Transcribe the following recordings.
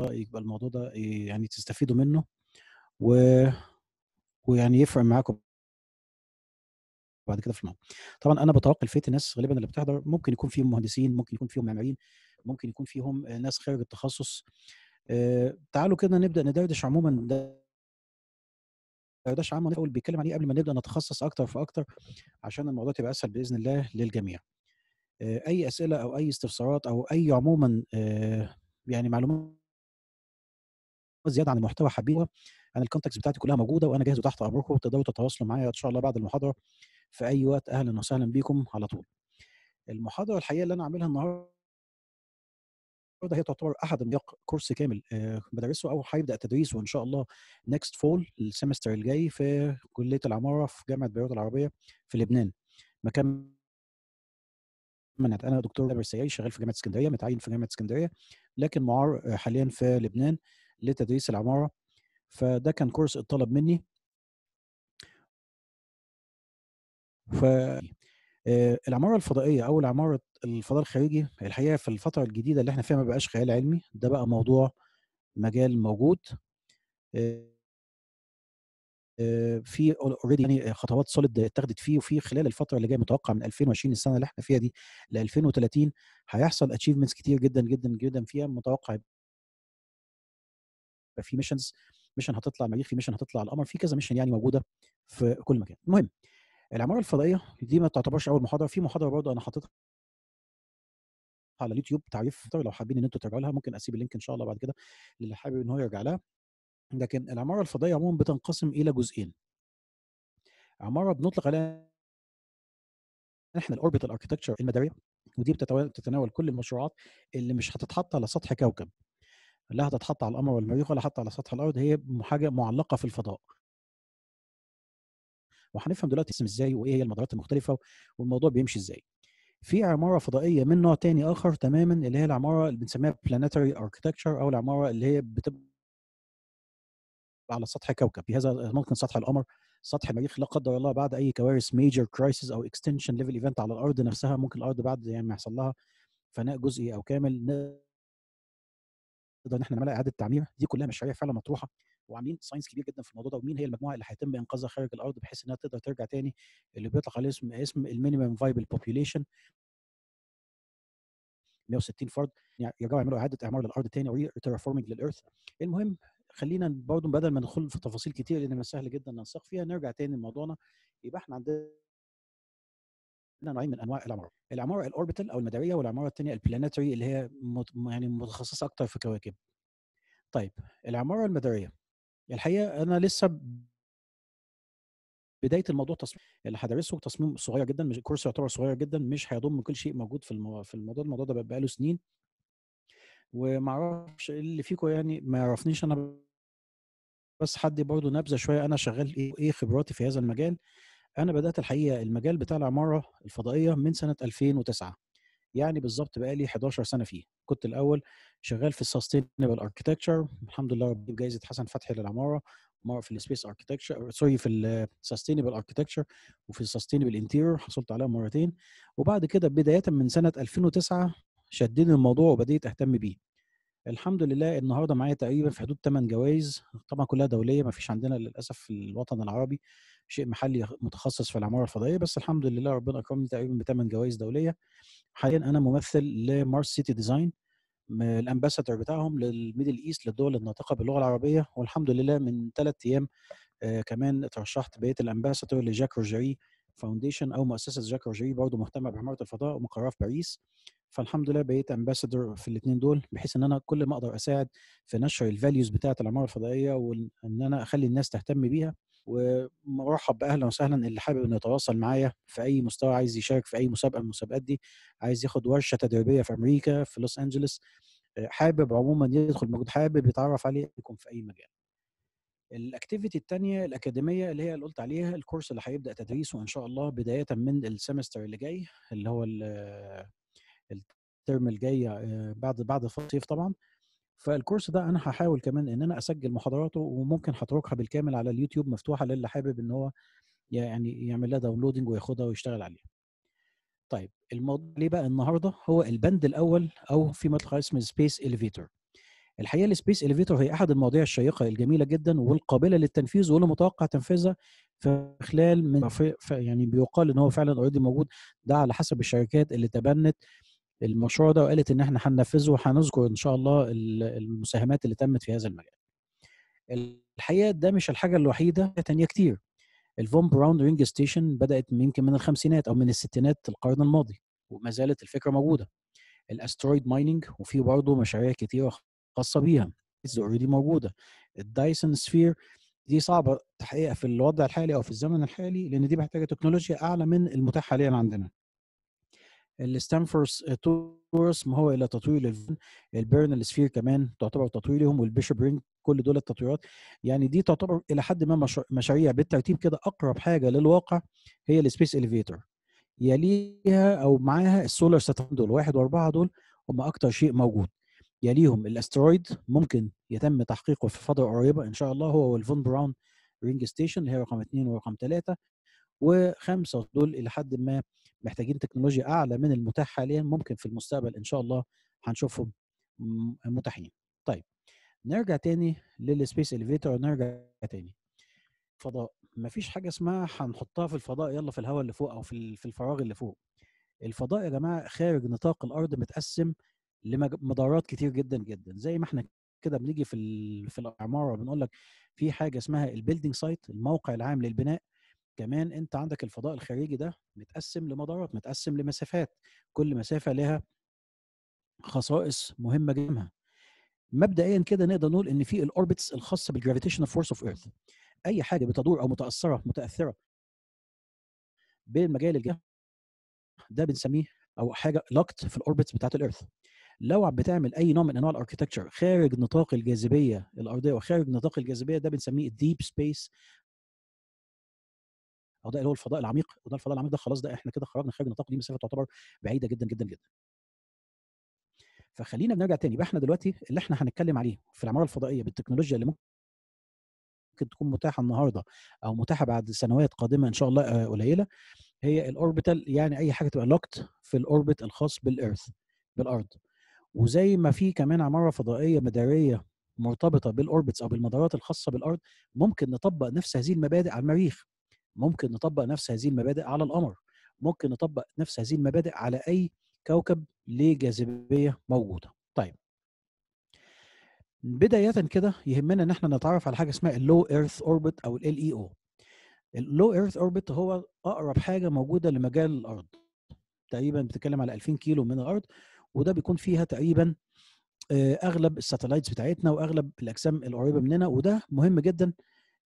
يبقى الموضوع ده إيه، يعني تستفيدوا منه و... ويعني يفرق معاكم بعد كده في الموضوع طبعا انا بتوقع الفيت الناس غالبا اللي بتحضر ممكن يكون فيهم مهندسين ممكن يكون فيهم معماريين ممكن يكون فيهم آه، ناس خارج التخصص آه، تعالوا كده نبدا ندردش عموما ده دردشه عامه الاول بيتكلم عليه قبل ما نبدا نتخصص اكتر فاكتر عشان الموضوع تبقى اسهل باذن الله للجميع آه، اي اسئله او اي استفسارات او اي عموما يعني معلومات زياده عن المحتوى حابينه انا الكونتكس بتاعتي كلها موجوده وانا جاهز وتحت امركم تقدروا تتواصلوا معايا ان شاء الله بعد المحاضره في اي وقت اهلا وسهلا بيكم على طول المحاضره الحقيقه اللي انا عاملها النهارده هي تعتبر احد نطاق كورس كامل آه، بدرسه او هيبدا تدريسه ان شاء الله نكست فول السمستر الجاي في كليه العماره في جامعه بيروت العربيه في لبنان مكان منعت انا دكتور برسياي شغال في جامعه اسكندريه متعين في جامعه اسكندريه لكن معار آه، حاليا في لبنان لتدريس العماره فده كان كورس اتطلب مني ف آه، العماره الفضائيه او العماره الفضاء الخارجي الحقيقه في الفتره الجديده اللي احنا فيها ما بقاش خيال علمي ده بقى موضوع مجال موجود آه، آه، في اوريدي يعني خطوات سوليد اتخذت فيه وفي خلال الفتره اللي جايه متوقع من 2020 السنه اللي احنا فيها دي ل 2030 هيحصل اتشيفمنتس كتير جدا جدا جدا فيها متوقع في ميشنز ميشن هتطلع المريخ في ميشن هتطلع القمر في كذا ميشن يعني موجوده في كل مكان المهم العماره الفضائيه دي ما تعتبرش اول محاضره في محاضره برضه انا حاططها على اليوتيوب تعريف لو حابين ان انتم ترجعوا لها ممكن اسيب اللينك ان شاء الله بعد كده للي حابب ان هو يرجع لها لكن العماره الفضائيه عموما بتنقسم الى جزئين عماره بنطلق عليها احنا الاوربيتال اركتكتشر المداريه ودي بتتناول كل المشروعات اللي مش هتتحط على سطح كوكب لا هتتحط على القمر ولا المريخ ولا حتى على سطح الارض هي حاجه معلقه في الفضاء وهنفهم دلوقتي اسم ازاي وايه هي المدارات المختلفه والموضوع بيمشي ازاي في عماره فضائيه من نوع تاني اخر تماما اللي هي العماره اللي بنسميها بلانيتري اركتكتشر او العماره اللي هي بتبقى على سطح كوكب هذا ممكن سطح القمر سطح المريخ لا قدر الله بعد اي كوارث ميجر كرايسيس او اكستنشن ليفل ايفنت على الارض نفسها ممكن الارض بعد يعني ما يحصل لها فناء جزئي او كامل نقدر ان احنا نعملها اعاده تعمير دي كلها مشاريع فعلا مطروحه وعاملين ساينس كبير جدا في الموضوع ده ومين هي المجموعه اللي هيتم انقاذها خارج الارض بحيث انها تقدر ترجع تاني اللي بيطلق عليه اسم اسم المينيمم فايبل بوبيوليشن 160 فرد يرجعوا يعملوا اعاده اعمار للارض تاني وري تيرافورمينج للارث المهم خلينا برضه بدل ما ندخل في تفاصيل كتير لان سهل جدا ننسق فيها نرجع تاني لموضوعنا يبقى احنا عندنا نوعين من انواع العماره العماره الاوربيتال او المداريه والعماره الثانيه البلانتري اللي هي يعني متخصصه اكتر في كواكب طيب العماره المداريه الحقيقه انا لسه بدايه الموضوع تصميم اللي هدرسه تصميم صغير جدا مش كورس يعتبر صغير جدا مش هيضم كل شيء موجود في الموضوع في الموضوع الموضوع ده بقاله سنين وما اعرفش اللي فيكم يعني ما يعرفنيش انا بس حد برضه نبذه شويه انا شغال ايه ايه خبراتي في هذا المجال انا بدات الحقيقه المجال بتاع العماره الفضائيه من سنه 2009 يعني بالظبط بقى لي 11 سنه فيه كنت الاول شغال في السستينبل اركتكتشر الحمد لله رب جايزه حسن فتحي للعماره مره في السبيس اركتكتشر سوري في السستينبل اركتكتشر وفي السستينبل انتيريور حصلت عليها مرتين وبعد كده بدايه من سنه 2009 شدني الموضوع وبديت اهتم بيه الحمد لله النهارده معايا تقريبا في حدود 8 جوائز طبعا كلها دوليه ما فيش عندنا للاسف في الوطن العربي شيء محلي متخصص في العماره الفضائيه بس الحمد لله ربنا اكرمني تقريبا بثمان جوائز دوليه حاليا انا ممثل لمارس سيتي ديزاين الامباسادور بتاعهم للميدل ايست للدول الناطقه باللغه العربيه والحمد لله من ثلاث ايام آه كمان اترشحت بقيت الامباسادور لجاك روجري فاونديشن او مؤسسه جاك روجري برضه مهتمه بعماره الفضاء ومقرها في باريس فالحمد لله بقيت امباسادور في الاثنين دول بحيث ان انا كل ما اقدر اساعد في نشر الفاليوز بتاعه العماره الفضائيه وان انا اخلي الناس تهتم بيها ومرحب باهلا وسهلا اللي حابب انه يتواصل معايا في اي مستوى عايز يشارك في اي مسابقه من المسابقات دي عايز ياخد ورشه تدريبيه في امريكا في لوس انجلوس آه، حابب عموما يدخل موجود حابب يتعرف عليكم في اي مجال الاكتيفيتي الثانيه الاكاديميه اللي هي اللي قلت عليها الكورس اللي هيبدا تدريسه ان شاء الله بدايه من السمستر اللي جاي اللي هو الترم الجاي آه، بعد بعد الصيف طبعا فالكورس ده انا هحاول كمان ان انا اسجل محاضراته وممكن هتركها بالكامل على اليوتيوب مفتوحه للي حابب ان هو يعني يعمل لها داونلودنج وياخدها ويشتغل عليها. طيب الموضوع ليه بقى النهارده هو البند الاول او في مطلق اسم سبيس اليفيتور. الحقيقه السبيس اليفيتور هي احد المواضيع الشيقه الجميله جدا والقابله للتنفيذ واللي متوقع تنفيذها في خلال من يعني بيقال ان هو فعلا اوريدي موجود ده على حسب الشركات اللي تبنت آه المشروع ده وقالت ان احنا هننفذه وهنذكر ان شاء الله المساهمات اللي تمت في هذا المجال الحقيقه ده مش الحاجه الوحيده تانية كتير الفون براون رينج ستيشن بدات يمكن من الخمسينات او من الستينات القرن الماضي وما زالت الفكره موجوده الاسترويد مايننج وفي برضه مشاريع كتيره خاصه بيها اوريدي موجوده الدايسون سفير دي صعبه تحقيقها في الوضع الحالي او في الزمن الحالي لان دي محتاجه تكنولوجيا اعلى من المتاح حاليا عندنا الستانفورد تورس ما هو الا تطويل البيرنال سفير كمان تعتبر تطويلهم والبيشوب رينج كل دول التطويرات يعني دي تعتبر الى حد ما مشاريع بالترتيب كده اقرب حاجه للواقع هي السبيس اليفيتور يليها او معاها السولار ساتن دول واحد واربعه دول هم اكتر شيء موجود يليهم الاسترويد ممكن يتم تحقيقه في فتره قريبه ان شاء الله هو والفون براون رينج ستيشن اللي هي رقم اثنين ورقم ثلاثه وخمسه دول الى حد ما محتاجين تكنولوجيا اعلى من المتاح حاليا ممكن في المستقبل ان شاء الله هنشوفهم متاحين طيب نرجع تاني للسبيس اليفيتور نرجع تاني فضاء ما فيش حاجه اسمها هنحطها في الفضاء يلا في الهواء اللي فوق او في في الفراغ اللي فوق الفضاء يا جماعه خارج نطاق الارض متقسم لمدارات كتير جدا جدا زي ما احنا كده بنيجي في في العماره بنقول لك في حاجه اسمها البيلدينج سايت الموقع العام للبناء كمان انت عندك الفضاء الخارجي ده متقسم لمدارات متقسم لمسافات كل مسافه لها خصائص مهمه جدا مبدئيا كده نقدر نقول ان في الاوربتس الخاصه بالجرافيتيشنال فورس اوف ايرث اي حاجه بتدور او متاثره متاثره بالمجال الجهه ده بنسميه او حاجه لوكت في الاوربتس بتاعت الارث لو عم بتعمل اي نوع من انواع الاركتكتشر خارج نطاق الجاذبيه الارضيه وخارج نطاق الجاذبيه ده بنسميه الديب سبيس او ده اللي هو الفضاء العميق وده الفضاء العميق ده خلاص ده احنا كده خرجنا خارج النطاق دي مسافه تعتبر بعيده جدا جدا جدا فخلينا بنرجع تاني يبقى احنا دلوقتي اللي احنا هنتكلم عليه في العماره الفضائيه بالتكنولوجيا اللي ممكن تكون متاحه النهارده او متاحه بعد سنوات قادمه ان شاء الله آه، قليله هي الاوربيتال يعني اي حاجه تبقى لوكت في الاوربت الخاص بالايرث بالارض وزي ما في كمان عماره فضائيه مداريه مرتبطه بالاوربتس او بالمدارات الخاصه بالارض ممكن نطبق نفس هذه المبادئ على المريخ ممكن نطبق نفس هذه المبادئ على القمر ممكن نطبق نفس هذه المبادئ على اي كوكب ليه جاذبيه موجوده طيب بدايه كده يهمنا ان احنا نتعرف على حاجه اسمها اللو ايرث اوربت او ال اي او اللو ايرث اوربت هو اقرب حاجه موجوده لمجال الارض تقريبا بتتكلم على 2000 كيلو من الارض وده بيكون فيها تقريبا آه، اغلب الساتلايتس بتاعتنا واغلب الاجسام القريبه مننا وده مهم جدا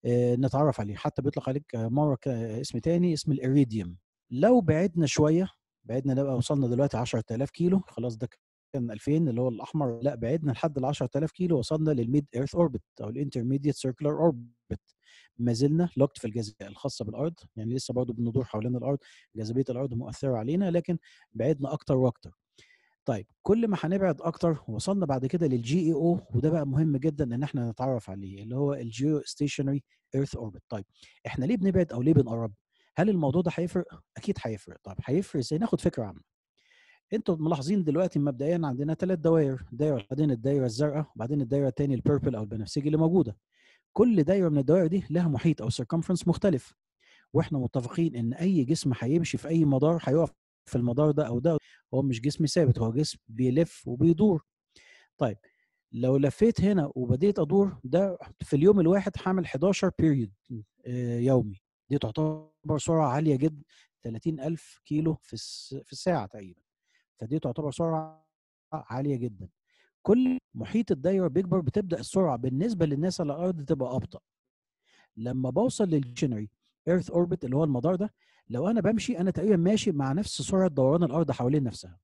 آه، نتعرف عليه حتى بيطلق عليك مره اسم تاني اسم الاريديوم لو بعدنا شويه بعدنا نبقى وصلنا دلوقتي 10000 كيلو خلاص ده كان 2000 اللي هو الاحمر لا بعدنا لحد ال 10000 كيلو وصلنا للميد ايرث اوربت او الانترميديت سيركلر اوربت ما زلنا لوكت في الجاذبيه الخاصه بالارض يعني لسه برضه بندور حوالين الارض جاذبيه الارض مؤثره علينا لكن بعدنا اكتر واكتر طيب كل ما هنبعد اكتر وصلنا بعد كده للجي اي او وده بقى مهم جدا ان احنا نتعرف عليه اللي هو الجيو ستيشنري ايرث اوربت طيب احنا ليه بنبعد او ليه بنقرب هل الموضوع ده هيفرق اكيد هيفرق طيب هيفرق ازاي ناخد فكره عنه انتوا ملاحظين دلوقتي مبدئيا عندنا ثلاث دوائر دايره بعدين الدايره الزرقاء وبعدين الدايره الثانيه البيربل او البنفسجي اللي موجوده كل دايره من الدوائر دي لها محيط او سيركمفرنس مختلف واحنا متفقين ان اي جسم هيمشي في اي مدار هيقف في المدار ده او ده هو مش جسم ثابت هو جسم بيلف وبيدور طيب لو لفيت هنا وبديت ادور ده في اليوم الواحد هعمل 11 بيريود آه، يومي دي تعتبر سرعه عاليه جدا 30000 كيلو في في الساعه تقريبا فدي تعتبر سرعه عاليه جدا كل محيط الدايره بيكبر بتبدا السرعه بالنسبه للناس على الارض تبقى ابطا لما بوصل للجنري ايرث اوربت اللي هو المدار ده لو انا بمشي انا تقريبا ماشي مع نفس سرعه دوران الارض حوالين نفسها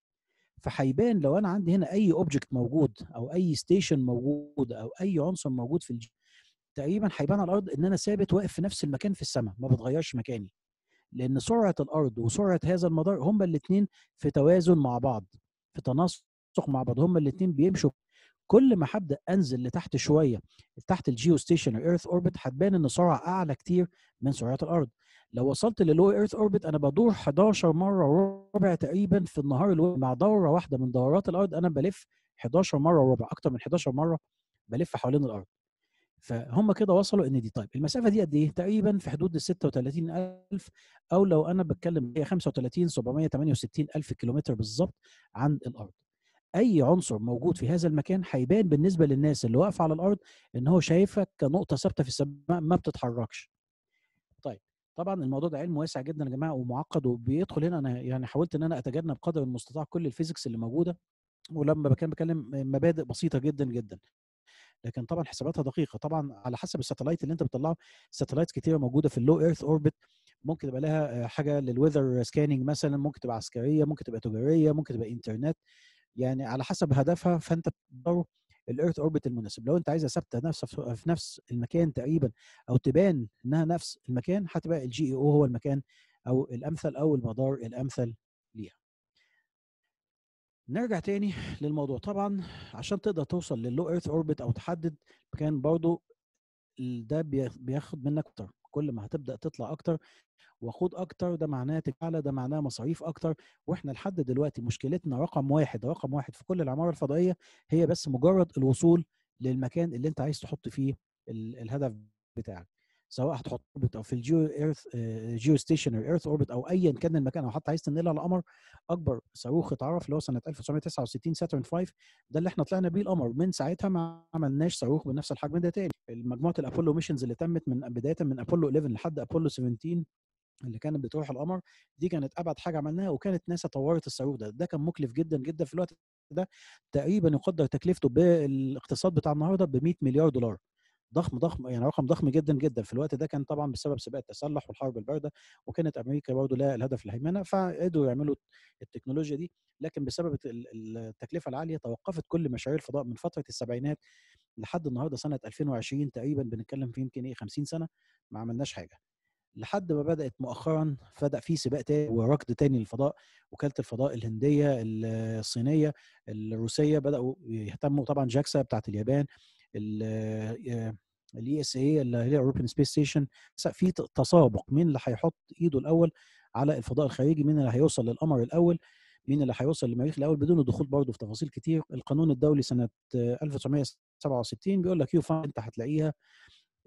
فهيبان لو انا عندي هنا اي اوبجكت موجود او اي ستيشن موجود او اي عنصر موجود في الجي تقريبا هيبان على الارض ان انا ثابت واقف في نفس المكان في السماء ما بتغيرش مكاني لان سرعه الارض وسرعه هذا المدار هما الاثنين في توازن مع بعض في تناسق مع بعض هما الاثنين بيمشوا كل ما هبدا انزل لتحت شويه تحت الجيو ستيشن ايرث اوربت هتبان ان سرعه اعلى كتير من سرعه الارض لو وصلت للو ايرث اوربت انا بدور 11 مره وربع تقريبا في النهار الواحد مع دوره واحده من دورات الارض انا بلف 11 مره وربع اكتر من 11 مره بلف حوالين الارض فهم كده وصلوا ان دي طيب المسافه دي قد ايه تقريبا في حدود ال 36000 او لو انا بتكلم هي 35 768 الف كيلومتر بالظبط عن الارض اي عنصر موجود في هذا المكان هيبان بالنسبه للناس اللي واقفه على الارض ان هو شايفك كنقطه ثابته في السماء ما بتتحركش طبعا الموضوع ده علم واسع جدا يا جماعه ومعقد وبيدخل هنا انا يعني حاولت ان انا اتجنب قدر المستطاع كل الفيزيكس اللي موجوده ولما كان بكلم مبادئ بسيطه جدا جدا لكن طبعا حساباتها دقيقه طبعا على حسب الساتلايت اللي انت بتطلعه ساتلايت كتيره موجوده في اللو ايرث اوربت ممكن تبقى لها آه، حاجه للويذر سكاننج مثلا ممكن تبقى عسكريه ممكن تبقى تجاريه ممكن تبقى انترنت يعني على حسب هدفها فانت بتقدره الايرث اوربت المناسب لو انت عايزها ثابته نفس في نفس المكان تقريبا او تبان انها نفس المكان هتبقى الجي اي او e هو المكان او الامثل او المدار الامثل ليها نرجع تاني للموضوع طبعا عشان تقدر توصل للو ايرث اوربت او تحدد مكان برضو ده بياخد منك اكتر كل ما هتبدا تطلع اكتر وقود اكتر ده معناه تجعله ده معناه مصاريف اكتر واحنا لحد دلوقتي مشكلتنا رقم واحد رقم واحد في كل العماره الفضائيه هي بس مجرد الوصول للمكان اللي انت عايز تحط فيه الهدف بتاعك سواء هتحط اوربت او في الجيو ايرث جيو ستيشنري ايرث اوربت او ايا كان المكان او حتى عايز تنقلها القمر اكبر صاروخ اتعرف اللي هو سنه 1969 ساترن 5 ده اللي احنا طلعنا بيه القمر من ساعتها ما عملناش صاروخ بنفس الحجم ده تاني مجموعه الابولو ميشنز اللي تمت من بدايه من ابولو 11 لحد ابولو 17 اللي كانت بتروح القمر دي كانت ابعد حاجه عملناها وكانت ناسا طورت الصاروخ ده ده كان مكلف جدا جدا في الوقت ده تقريبا يقدر تكلفته بالاقتصاد بتاع النهارده ب 100 مليار دولار ضخم ضخم يعني رقم ضخم جدا جدا في الوقت ده كان طبعا بسبب سباق التسلح والحرب البارده وكانت امريكا برضه لها الهدف الهيمنه فقدروا يعملوا التكنولوجيا دي لكن بسبب التكلفه العاليه توقفت كل مشاريع الفضاء من فتره السبعينات لحد النهارده سنه 2020 تقريبا بنتكلم في يمكن ايه 50 سنه ما عملناش حاجه لحد ما بدات مؤخرا بدا في سباق تاني وركض تاني للفضاء وكاله الفضاء الهنديه الصينيه الروسيه بداوا يهتموا طبعا جاكسا بتاعت اليابان الاي اس آه، اي e اللي هي الاوروبيان سبيس ستيشن في تسابق مين اللي هيحط ايده الاول على الفضاء الخارجي مين اللي هيوصل للقمر الاول مين اللي هيوصل للمريخ الاول بدون الدخول برضه في تفاصيل كتير القانون الدولي سنه 1967 آه، بيقول لك يو انت هتلاقيها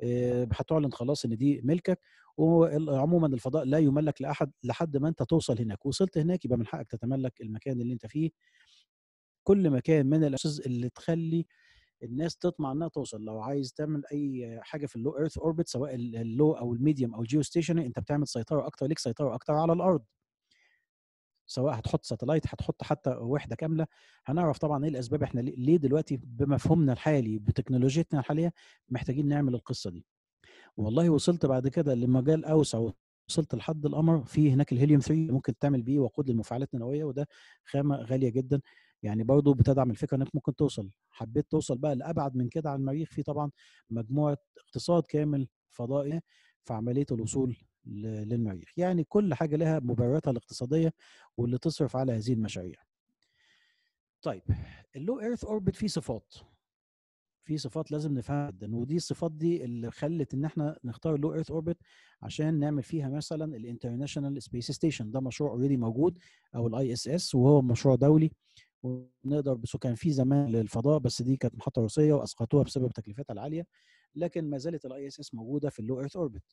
آه، هتعلن خلاص ان دي ملكك وعموما الفضاء لا يملك لاحد لحد ما انت توصل هناك وصلت هناك يبقى من حقك تتملك المكان اللي انت فيه كل مكان من الاسس اللي تخلي الناس تطمع انها توصل لو عايز تعمل اي حاجه في اللو ايرث اوربت سواء اللو او الميديوم او الجيو ستيشن انت بتعمل سيطره اكتر ليك سيطره اكتر على الارض سواء هتحط ساتلايت هتحط حتى وحده كامله هنعرف طبعا ايه الاسباب احنا ليه دلوقتي بمفهومنا الحالي بتكنولوجيتنا الحاليه محتاجين نعمل القصه دي والله وصلت بعد كده لمجال اوسع وصلت لحد القمر في هناك الهيليوم 3 ممكن تعمل بيه وقود للمفاعلات النوويه وده خامه غاليه جدا يعني برضه بتدعم الفكره انك ممكن توصل حبيت توصل بقى لابعد من كده على المريخ في طبعا مجموعه اقتصاد كامل فضائي في عمليه الوصول للمريخ يعني كل حاجه لها مبرراتها الاقتصاديه واللي تصرف على هذه المشاريع طيب اللو ايرث اوربت فيه صفات في صفات لازم نفهمها جدا ودي الصفات دي اللي خلت ان احنا نختار اللو ايرث اوربت عشان نعمل فيها مثلا الانترناشونال سبيس ستيشن ده مشروع اوريدي موجود او الاي اس اس وهو مشروع دولي ونقدر بس كان في زمان للفضاء بس دي كانت محطه روسيه واسقطوها بسبب تكلفتها العاليه لكن ما زالت الاي اس اس موجوده في اللو ايرث اوربت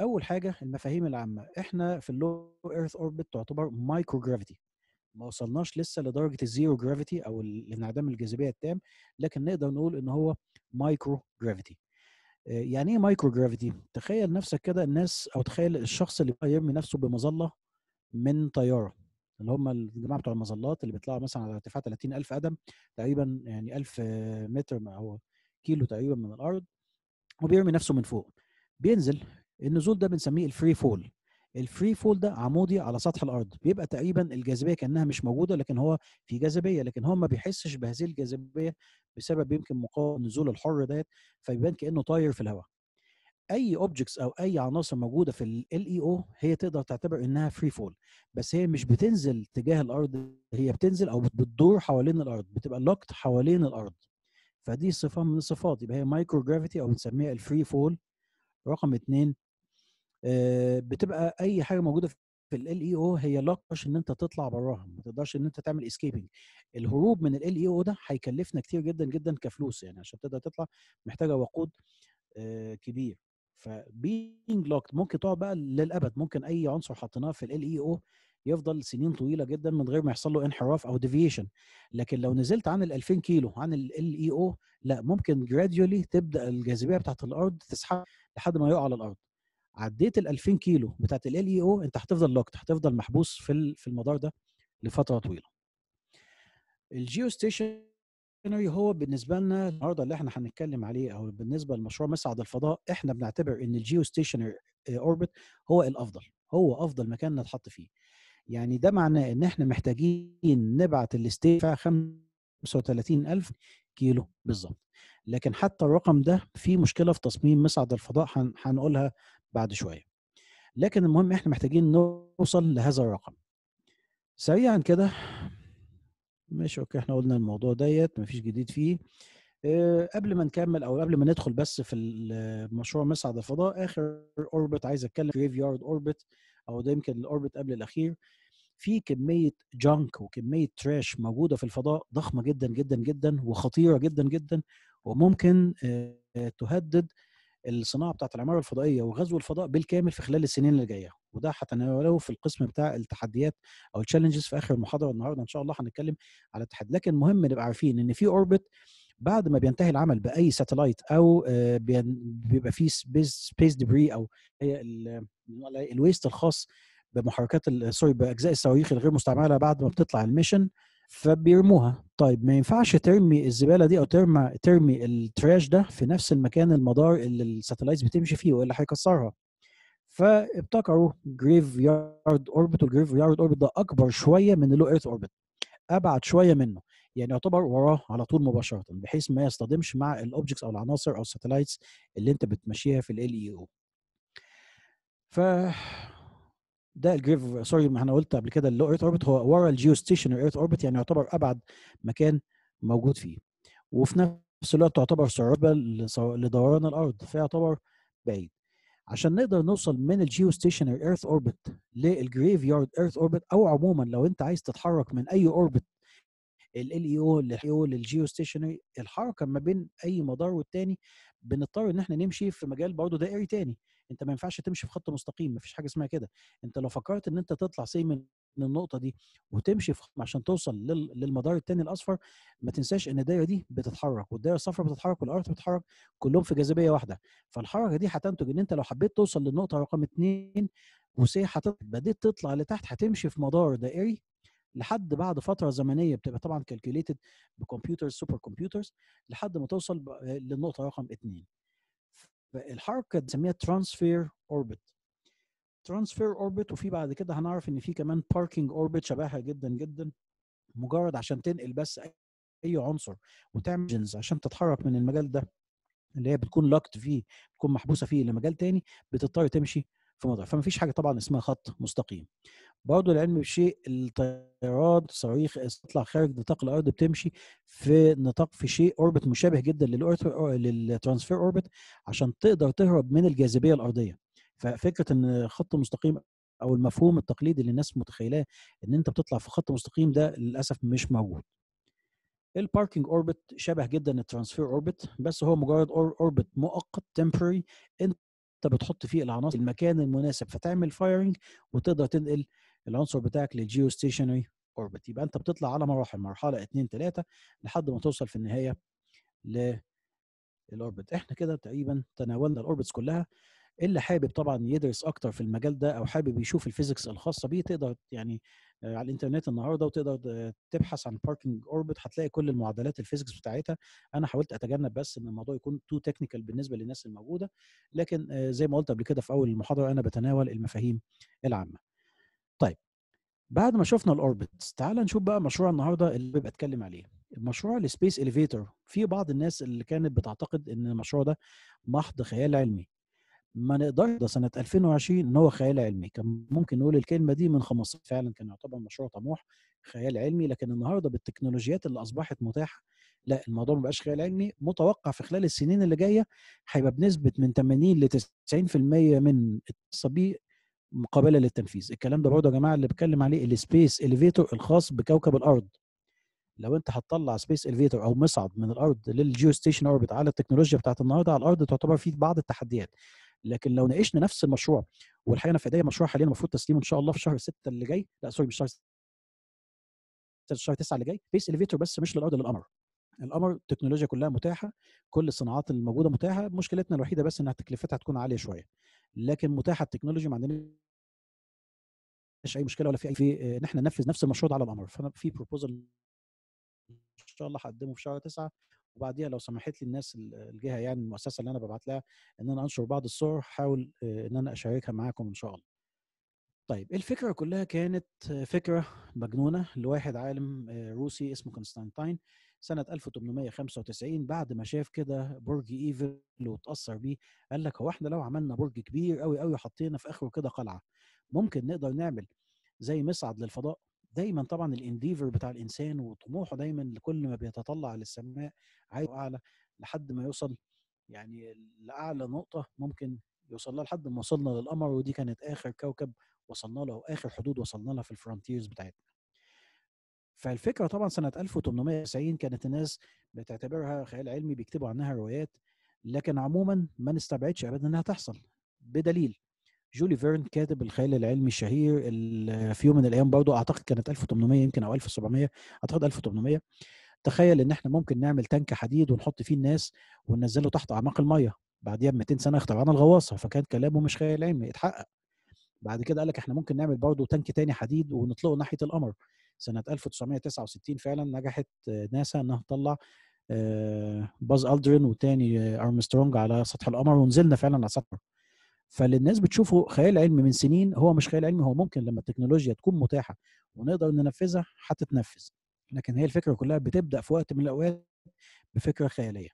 اول حاجه المفاهيم العامه احنا في اللو ايرث اوربت تعتبر مايكرو جرافيتي ما وصلناش لسه لدرجه الزيرو جرافيتي او انعدام الجاذبيه التام لكن نقدر نقول ان هو مايكرو آه، جرافيتي يعني ايه مايكرو جرافيتي تخيل نفسك كده الناس او تخيل الشخص اللي يرمي نفسه بمظله من طياره اللي هم الجماعه بتوع المظلات اللي بيطلعوا مثلا على ارتفاع 30000 قدم تقريبا يعني 1000 متر او كيلو تقريبا من الارض وبيرمي نفسه من فوق بينزل النزول ده بنسميه الفري فول الفري فول ده عمودي على سطح الارض بيبقى تقريبا الجاذبيه كانها مش موجوده لكن هو في جاذبيه لكن هو ما بيحسش بهذه الجاذبيه بسبب يمكن مقاومه النزول الحر ديت فبيبان كانه طاير في الهواء اي اوبجكتس او اي عناصر موجوده في ال اي او e هي تقدر تعتبر انها فري فول بس هي مش بتنزل تجاه الارض هي بتنزل او بتدور حوالين الارض بتبقى لوكت حوالين الارض فدي صفه من الصفات يبقى هي مايكرو جرافيتي او بنسميها الفري فول رقم اثنين آه، بتبقى اي حاجه موجوده في ال اي او e هي لوكش ان انت تطلع براها ما تقدرش ان انت تعمل اسكيبنج الهروب من ال اي او e ده هيكلفنا كتير جدا جدا كفلوس يعني عشان تقدر تطلع محتاجه وقود آه، كبير فبينج لوكت ممكن تقعد بقى للابد ممكن اي عنصر حطيناه في ال اي او e يفضل سنين طويله جدا من غير ما يحصل له انحراف او ديفيشن لكن لو نزلت عن ال 2000 كيلو عن ال اي او e لا ممكن جراديولي تبدا الجاذبيه بتاعت الارض تسحب لحد ما يقع على الارض عديت ال 2000 كيلو بتاعت ال اي او e انت هتفضل لوكت هتفضل محبوس في في المدار ده لفتره طويله الجيو ستيشن الثانوي هو بالنسبه لنا النهارده اللي احنا هنتكلم عليه او بالنسبه لمشروع مصعد الفضاء احنا بنعتبر ان الجيو ستيشنري اوربت هو الافضل هو افضل مكان نتحط فيه يعني ده معناه ان احنا محتاجين نبعت الاستيفاء 35000 كيلو بالظبط لكن حتى الرقم ده في مشكله في تصميم مصعد الفضاء هنقولها بعد شويه لكن المهم احنا محتاجين نوصل لهذا الرقم سريعا كده ماشي اوكي احنا قلنا الموضوع ديت مفيش جديد فيه قبل ما نكمل او قبل ما ندخل بس في المشروع مصعد الفضاء اخر اوربت عايز اتكلم في يارد اوربت او ده يمكن الاوربت قبل الاخير في كميه جانك وكميه تراش موجوده في الفضاء ضخمه جدا جدا جدا وخطيره جدا جدا وممكن تهدد الصناعه بتاعت العماره الفضائيه وغزو الفضاء بالكامل في خلال السنين اللي جايه وده هتناوله في القسم بتاع التحديات او التشالنجز في اخر المحاضره النهارده ان شاء الله هنتكلم على التحدي لكن مهم نبقى عارفين ان في اوربت بعد ما بينتهي العمل باي ساتلايت او آه، بيبقى في سبيس ديبري او الويست الخاص بمحركات سوري باجزاء الصواريخ الغير مستعمله بعد ما بتطلع الميشن فبيرموها طيب ما ينفعش ترمي الزباله دي او ترمي ترمي التراش ده في نفس المكان المدار اللي الساتلايتس بتمشي فيه واللي هيكسرها فابتكروا جريف يارد اوربت والجريف يارد اوربت ده اكبر شويه من اللو ايرث اوربت ابعد شويه منه يعني يعتبر وراه على طول مباشره بحيث ما يصطدمش مع الاوبجكتس او العناصر او الساتلايتس اللي انت بتمشيها في ال اي او e ف ده الجريف سوري ما انا قلت قبل كده اللو ايرث اوربت هو ورا الجيو ستيشنري ايرث اوربت يعني يعتبر ابعد مكان موجود فيه وفي نفس الوقت تعتبر صعوبه لدوران الارض فيعتبر بعيد عشان نقدر نوصل من الجيو ستيشنري ايرث اوربت للجريف يارد ايرث اوربت او عموما لو انت عايز تتحرك من اي اوربت ال اي او للجيو للجيو ستيشنري الحركه ما بين اي مدار والتاني بنضطر ان احنا نمشي في مجال برضه دائري تاني انت ما ينفعش تمشي في خط مستقيم ما فيش حاجه اسمها كده انت لو فكرت ان انت تطلع سي من من النقطه دي وتمشي عشان توصل للمدار الثاني الاصفر ما تنساش ان الدايره دي بتتحرك والدايره الصفراء بتتحرك والارض بتتحرك كلهم في جاذبيه واحده فالحركه دي هتنتج ان انت لو حبيت توصل للنقطه رقم اثنين وسي بديت تطلع لتحت هتمشي في مدار دائري لحد بعد فتره زمنيه بتبقى طبعا كالكوليتد بكمبيوتر سوبر كمبيوترز لحد ما توصل آه، للنقطه رقم اثنين الحركه بنسميها ترانسفير اوربت ترانسفير اوربت وفي بعد كده هنعرف ان في كمان باركنج اوربت شبهها جدا جدا مجرد عشان تنقل بس اي عنصر وتعمل جنز عشان تتحرك من المجال ده اللي هي بتكون لوكت فيه بتكون محبوسه فيه لمجال تاني بتضطر تمشي في موضوع فما فيش حاجه طبعا اسمها خط مستقيم برضه العلم بشيء الطيارات صواريخ تطلع خارج نطاق الارض بتمشي في نطاق في شيء اوربت مشابه جدا للترانسفير اوربت عشان تقدر تهرب من الجاذبيه الارضيه ففكره ان خط مستقيم او المفهوم التقليدي اللي الناس متخيلاه ان انت بتطلع في خط مستقيم ده للاسف مش موجود الباركينج اوربت شبه جدا الترانسفير اوربت بس هو مجرد اوربت مؤقت تمبوري انت بتحط فيه العناصر المكان المناسب فتعمل فايرنج وتقدر تنقل العنصر بتاعك للجيو ستيشنري اوربت يبقى انت بتطلع على مراحل مرحله 2 3 لحد ما توصل في النهايه للاوربت احنا كده تقريبا تناولنا الاوربتس كلها اللي حابب طبعا يدرس اكتر في المجال ده او حابب يشوف الفيزيكس الخاصه بيه تقدر يعني آه، على الانترنت النهارده وتقدر آه، تبحث عن باركنج اوربت هتلاقي كل المعادلات الفيزيكس بتاعتها انا حاولت اتجنب بس ان الموضوع يكون تو تكنيكال بالنسبه للناس الموجوده لكن آه، زي ما قلت قبل كده في اول المحاضره انا بتناول المفاهيم العامه طيب بعد ما شفنا الاوربتس تعال نشوف بقى مشروع النهارده اللي اتكلم عليه مشروع السبيس اليفيتور في بعض الناس اللي كانت بتعتقد ان المشروع ده محض خيال علمي ما نقدرش ده سنه 2020 ان هو خيال علمي كان ممكن نقول الكلمه دي من 15 فعلا كان يعتبر مشروع طموح خيال علمي لكن النهارده بالتكنولوجيات اللي اصبحت متاحه لا الموضوع ما بقاش خيال علمي متوقع في خلال السنين اللي جايه هيبقى بنسبه من 80 ل 90% من التصبيق مقابله للتنفيذ الكلام ده برضه يا جماعه اللي بتكلم عليه السبيس اليفيتور الخاص بكوكب الارض لو انت هتطلع سبيس الفيتور او مصعد من الارض للجيو ستيشن اوربت على التكنولوجيا بتاعت النهارده على الارض تعتبر فيه بعض التحديات لكن لو ناقشنا نفس المشروع والحقيقه انا في ايديا مشروع حاليا المفروض تسليمه ان شاء الله في شهر 6 اللي جاي لا سوري مش شهر 6 شهر 9 اللي جاي بيس اليفيتور بس مش للارض للقمر القمر التكنولوجيا كلها متاحه كل الصناعات الموجوده متاحه مشكلتنا الوحيده بس انها تكلفتها هتكون عاليه شويه لكن متاحه التكنولوجيا ما عندناش اي مشكله ولا في اي في ان احنا ننفذ نفس المشروع ده على القمر فانا في بروبوزل ان شاء الله هقدمه في شهر 9 وبعديها لو سمحت لي الناس الجهه يعني المؤسسه اللي انا ببعت لها ان انا انشر بعض الصور هحاول آه، ان انا اشاركها معاكم ان شاء الله. طيب إيه الفكره كلها كانت فكره مجنونه لواحد عالم آه، روسي اسمه كونستانتاين سنه 1895 بعد ما شاف كده برج ايفل واتاثر بيه قال لك هو احنا لو عملنا برج كبير قوي قوي حطينا في اخره كده قلعه ممكن نقدر نعمل زي مصعد للفضاء دايما طبعا الانديفر بتاع الانسان وطموحه دايما لكل ما بيتطلع للسماء عايز اعلى لحد ما يوصل يعني لاعلى نقطه ممكن يوصل لها لحد ما وصلنا للقمر ودي كانت اخر كوكب وصلنا له او اخر حدود وصلنا لها في الفرونتيرز بتاعتنا فالفكره طبعا سنه 1890 كانت الناس بتعتبرها خيال علمي بيكتبوا عنها روايات لكن عموما ما نستبعدش ابدا انها تحصل بدليل جولي فيرن كاتب الخيال العلمي الشهير في يوم من الايام برضه اعتقد كانت 1800 يمكن او 1700 اعتقد 1800 تخيل ان احنا ممكن نعمل تانك حديد ونحط فيه الناس وننزله تحت اعماق الميه بعديها ب 200 سنه اخترعنا الغواصه فكان كلامه مش خيال علمي اتحقق بعد كده قال لك احنا ممكن نعمل برضه تانك تاني حديد ونطلقه ناحيه القمر سنه 1969 فعلا نجحت ناسا انها تطلع آه، باز الدرين وتاني آه، ارمسترونج على سطح القمر ونزلنا فعلا على سطح القمر فالناس بتشوفه خيال علمي من سنين هو مش خيال علمي هو ممكن لما التكنولوجيا تكون متاحه ونقدر ننفذها هتتنفذ لكن هي الفكره كلها بتبدا في وقت من الاوقات بفكره خياليه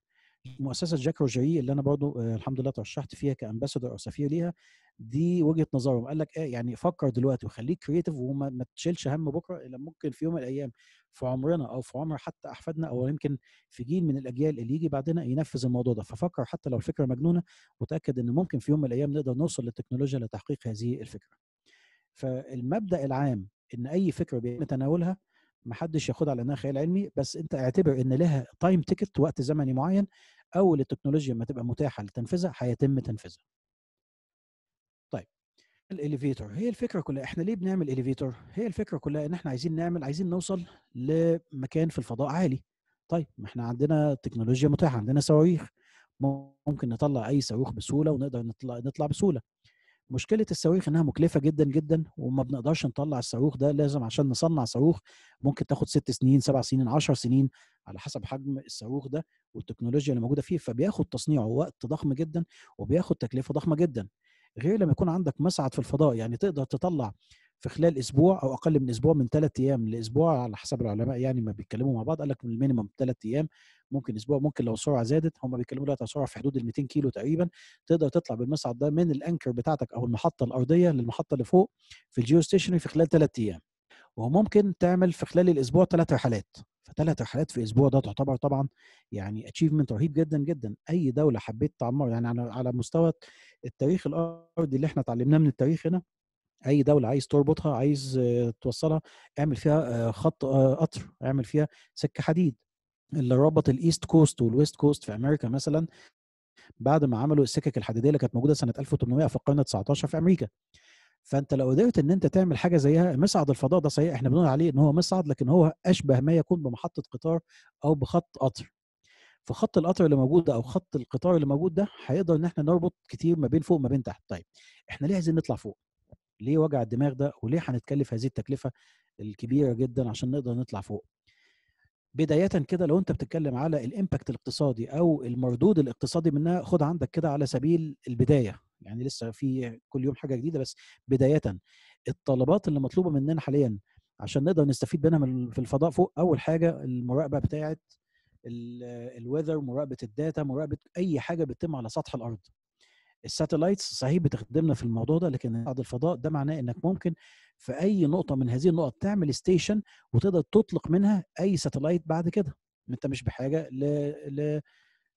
مؤسسه جاك روجي اللي انا برضو آه، الحمد لله ترشحت فيها كامباسادور او سفير ليها دي وجهه نظرهم قال لك ايه يعني فكر دلوقتي وخليك كريتيف وما تشيلش هم بكره الا ممكن في يوم من الايام في عمرنا او في عمر حتى احفادنا او يمكن في جيل من الاجيال اللي يجي بعدنا ينفذ الموضوع ده ففكر حتى لو الفكره مجنونه وتاكد ان ممكن في يوم من الايام نقدر نوصل للتكنولوجيا لتحقيق هذه الفكره. فالمبدا العام ان اي فكره بيتم تناولها محدش ياخدها على انها خيال علمي بس انت اعتبر ان لها تايم تيكت وقت زمني معين اول التكنولوجيا ما تبقى متاحه لتنفيذها هيتم تنفيذها طيب الاليفيتور هي الفكره كلها احنا ليه بنعمل اليفيتور هي الفكره كلها ان احنا عايزين نعمل عايزين نوصل لمكان في الفضاء عالي طيب ما احنا عندنا تكنولوجيا متاحه عندنا صواريخ ممكن نطلع اي صاروخ بسهوله ونقدر نطلع نطلع بسهوله مشكله الصواريخ انها مكلفه جدا جدا وما بنقدرش نطلع الصاروخ ده لازم عشان نصنع صاروخ ممكن تاخد ست سنين سبع سنين عشر سنين على حسب حجم الصاروخ ده والتكنولوجيا اللي موجوده فيه فبياخد تصنيعه وقت ضخم جدا وبياخد تكلفه ضخمه جدا غير لما يكون عندك مسعد في الفضاء يعني تقدر تطلع في خلال اسبوع او اقل من اسبوع من ثلاث ايام لاسبوع على حسب العلماء يعني ما بيتكلموا مع بعض قال لك المينيمم ثلاث ايام ممكن اسبوع ممكن لو السرعه زادت هم بيتكلموا دلوقتي سرعه في حدود ال 200 كيلو تقريبا تقدر تطلع بالمصعد ده من الانكر بتاعتك او المحطه الارضيه للمحطه اللي فوق في الجيو ستيشنري في خلال ثلاث ايام وممكن تعمل في خلال الاسبوع ثلاث رحلات فثلاث رحلات في اسبوع ده تعتبر طبعا يعني اتشيفمنت رهيب جدا جدا اي دوله حبيت تعمر يعني على مستوى التاريخ الارضي اللي احنا اتعلمناه من التاريخ هنا اي دوله عايز تربطها عايز آه، توصلها اعمل فيها آه، خط آه، قطر اعمل فيها سكه حديد اللي ربط الايست كوست والويست كوست في امريكا مثلا بعد ما عملوا السكك الحديديه اللي كانت موجوده سنه 1800 في القرن 19 في امريكا فانت لو قدرت ان انت تعمل حاجه زيها مصعد الفضاء ده صحيح احنا بنقول عليه ان هو مصعد لكن هو اشبه ما يكون بمحطه قطار او بخط قطر فخط القطر اللي موجود ده او خط القطار اللي موجود ده هيقدر ان احنا نربط كتير ما بين فوق وما بين تحت طيب احنا ليه عايزين نطلع فوق ليه وجع الدماغ ده وليه هنتكلف هذه التكلفه الكبيره جدا عشان نقدر نطلع فوق بدايه كده لو انت بتتكلم على الامباكت الاقتصادي او المردود الاقتصادي منها خد عندك كده على سبيل البدايه يعني لسه في كل يوم حاجه جديده بس بدايه الطلبات اللي مطلوبه مننا حاليا عشان نقدر نستفيد منها من في الفضاء فوق اول حاجه المراقبه بتاعه الويذر مراقبه الداتا مراقبه اي حاجه بتتم على سطح الارض الساتلايتس صحيح بتخدمنا في الموضوع ده لكن بعض الفضاء ده معناه انك ممكن في اي نقطه من هذه النقط تعمل ستيشن وتقدر تطلق منها اي ساتلايت بعد كده انت مش بحاجه ل ل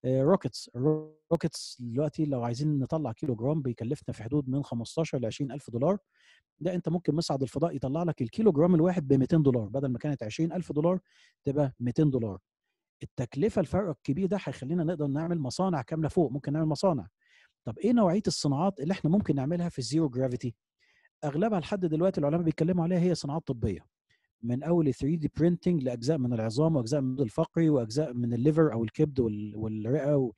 روكيتس آه، الروكيتس دلوقتي لو عايزين نطلع كيلو جرام بيكلفنا في حدود من 15 ل 20 الف دولار ده انت ممكن مصعد الفضاء يطلع لك الكيلو جرام الواحد ب 200 دولار بدل ما كانت 20 الف دولار تبقى 200 دولار التكلفه الفرق الكبير ده هيخلينا نقدر نعمل مصانع كامله فوق ممكن نعمل مصانع طب ايه نوعيه الصناعات اللي احنا ممكن نعملها في الزيرو جرافيتي اغلبها لحد دلوقتي العلماء بيتكلموا عليها هي صناعات طبيه من اول 3 دي برينتنج لاجزاء من العظام واجزاء من الفقري واجزاء من الليفر او الكبد والرئه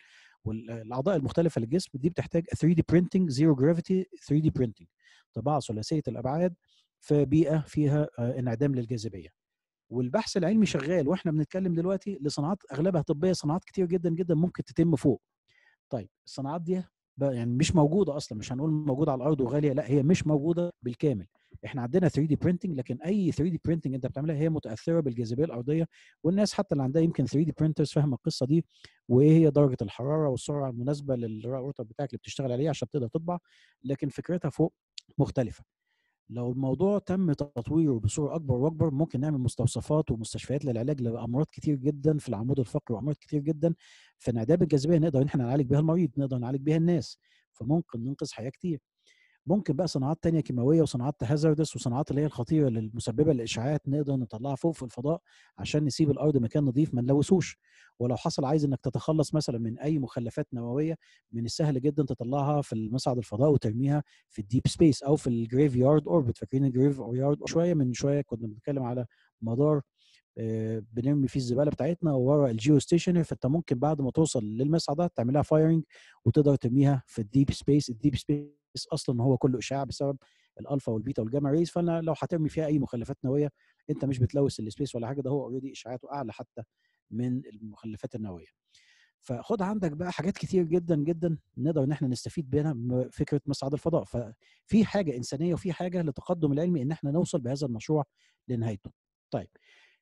والاعضاء المختلفه للجسم دي بتحتاج 3 دي برينتنج زيرو جرافيتي 3 دي برينتنج طباعه ثلاثيه الابعاد في بيئه فيها آه، انعدام للجاذبيه والبحث العلمي شغال واحنا بنتكلم دلوقتي لصناعات اغلبها طبيه صناعات كتير جدا جدا ممكن تتم فوق طيب الصناعات دي يعني مش موجوده اصلا مش هنقول موجوده على الارض وغاليه لا هي مش موجوده بالكامل احنا عندنا 3 دي برينتنج لكن اي 3 دي برينتنج انت بتعملها هي متاثره بالجاذبيه الارضيه والناس حتى اللي عندها يمكن 3 دي برينترز فاهمه القصه دي وايه هي درجه الحراره والسرعه المناسبه للراوتر بتاعك اللي بتشتغل عليه عشان تقدر تطبع لكن فكرتها فوق مختلفه لو الموضوع تم تطويره بصوره اكبر واكبر ممكن نعمل مستوصفات ومستشفيات للعلاج لامراض كتير جدا في العمود الفقري وامراض كتير جدا في انعدام الجاذبيه نقدر ان احنا نعالج بها المريض نقدر نعالج بها الناس فممكن ننقذ حياه كتير ممكن بقى صناعات تانية كيماويه وصناعات هازاردس وصناعات اللي هي الخطيره اللي مسببه للاشعاعات نقدر نطلعها فوق في الفضاء عشان نسيب الارض مكان نظيف ما نلوثوش ولو حصل عايز انك تتخلص مثلا من اي مخلفات نوويه من السهل جدا تطلعها في المصعد الفضاء وترميها في الديب سبيس او في الجريف يارد اوربت فاكرين الجريف يارد شويه من شويه كنا بنتكلم على مدار آه، بنرمي فيه الزباله بتاعتنا ورا الجيو ستيشنر فانت ممكن بعد ما توصل للمصعدات ده تعملها فايرنج وتقدر ترميها في الديب سبيس الديب سبيس التشخيص اصلا هو كله اشعاع بسبب الالفا والبيتا والجاما ريز فانا لو هترمي فيها اي مخلفات نوويه انت مش بتلوث السبيس ولا حاجه ده هو اوريدي اشعاعاته اعلى حتى من المخلفات النوويه فخد عندك بقى حاجات كتير جدا جدا نقدر ان احنا نستفيد بيها فكره مصعد الفضاء ففي حاجه انسانيه وفي حاجه للتقدم العلمي ان احنا نوصل بهذا المشروع لنهايته طيب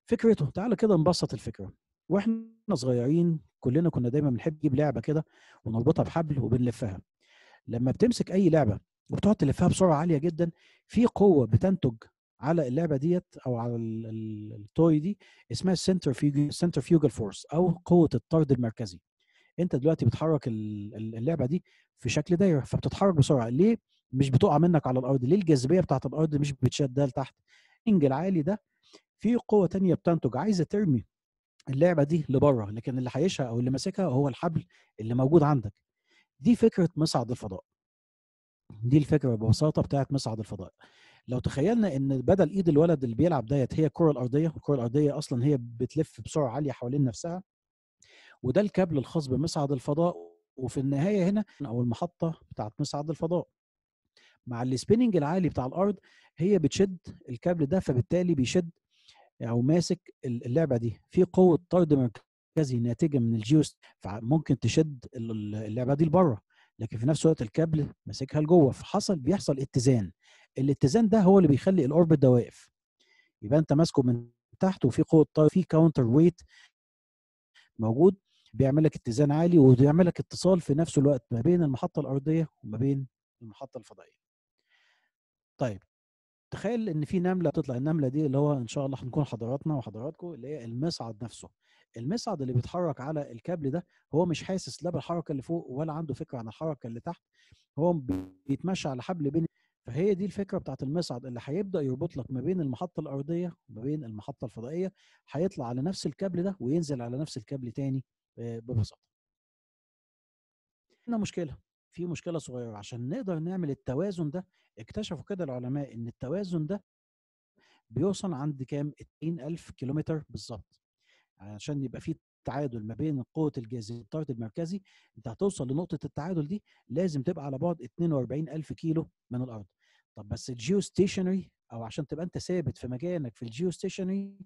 فكرته تعالى كده نبسط الفكره واحنا صغيرين كلنا كنا دايما بنحب نجيب لعبه كده ونربطها بحبل وبنلفها لما بتمسك اي لعبه وبتقعد تلفها بسرعه عاليه جدا في قوه بتنتج على اللعبه ديت او على التوي دي اسمها السنترفيوجل فيوجل فورس او قوه الطرد المركزي انت دلوقتي بتحرك اللعبه دي في شكل دايره فبتتحرك بسرعه ليه مش بتقع منك على الارض ليه الجاذبيه بتاعت الارض مش بتشدها لتحت انجل العالي ده في قوه تانية بتنتج عايزه ترمي اللعبه دي لبره لكن اللي هيشها او اللي ماسكها هو الحبل اللي موجود عندك دي فكره مصعد الفضاء دي الفكره ببساطه بتاعت مصعد الفضاء لو تخيلنا ان بدل ايد الولد اللي بيلعب ديت هي الكره الارضيه الكره الارضيه اصلا هي بتلف بسرعه عاليه حوالين نفسها وده الكابل الخاص بمصعد الفضاء وفي النهايه هنا او المحطه بتاعت مصعد الفضاء مع السبيننج العالي بتاع الارض هي بتشد الكابل ده فبالتالي بيشد او ماسك اللعبه دي في قوه طرد مركزي ناتجه من الجيوس فممكن تشد اللعبه دي لبره لكن في نفس الوقت الكابل ماسكها لجوه فحصل بيحصل اتزان الاتزان ده هو اللي بيخلي الاوربت ده واقف يبقى انت ماسكه من تحت وفي قوه طاقه في كاونتر ويت موجود بيعمل لك اتزان عالي وبيعمل لك اتصال في نفس الوقت ما بين المحطه الارضيه وما بين المحطه الفضائيه. طيب تخيل ان في نمله بتطلع النمله دي اللي هو ان شاء الله هنكون حضراتنا وحضراتكم اللي هي المصعد نفسه المصعد اللي بيتحرك على الكابل ده هو مش حاسس لا بالحركه اللي فوق ولا عنده فكره عن الحركه اللي تحت هو بيتمشى على حبل بين فهي دي الفكره بتاعت المصعد اللي هيبدا يربط لك ما بين المحطه الارضيه وما بين المحطه الفضائيه هيطلع على نفس الكابل ده وينزل على نفس الكابل تاني آه، ببساطه هنا مشكله في مشكله صغيره عشان نقدر نعمل التوازن ده اكتشفوا كده العلماء ان التوازن ده بيوصل عند كام 20000 كيلومتر بالظبط عشان يبقى في تعادل ما بين قوه الجاذبيه والطرد المركزي انت هتوصل لنقطه التعادل دي لازم تبقى على بعد 42000 كيلو من الارض طب بس الجيو ستيشنري او عشان تبقى انت ثابت في مكانك في الجيو ستيشنري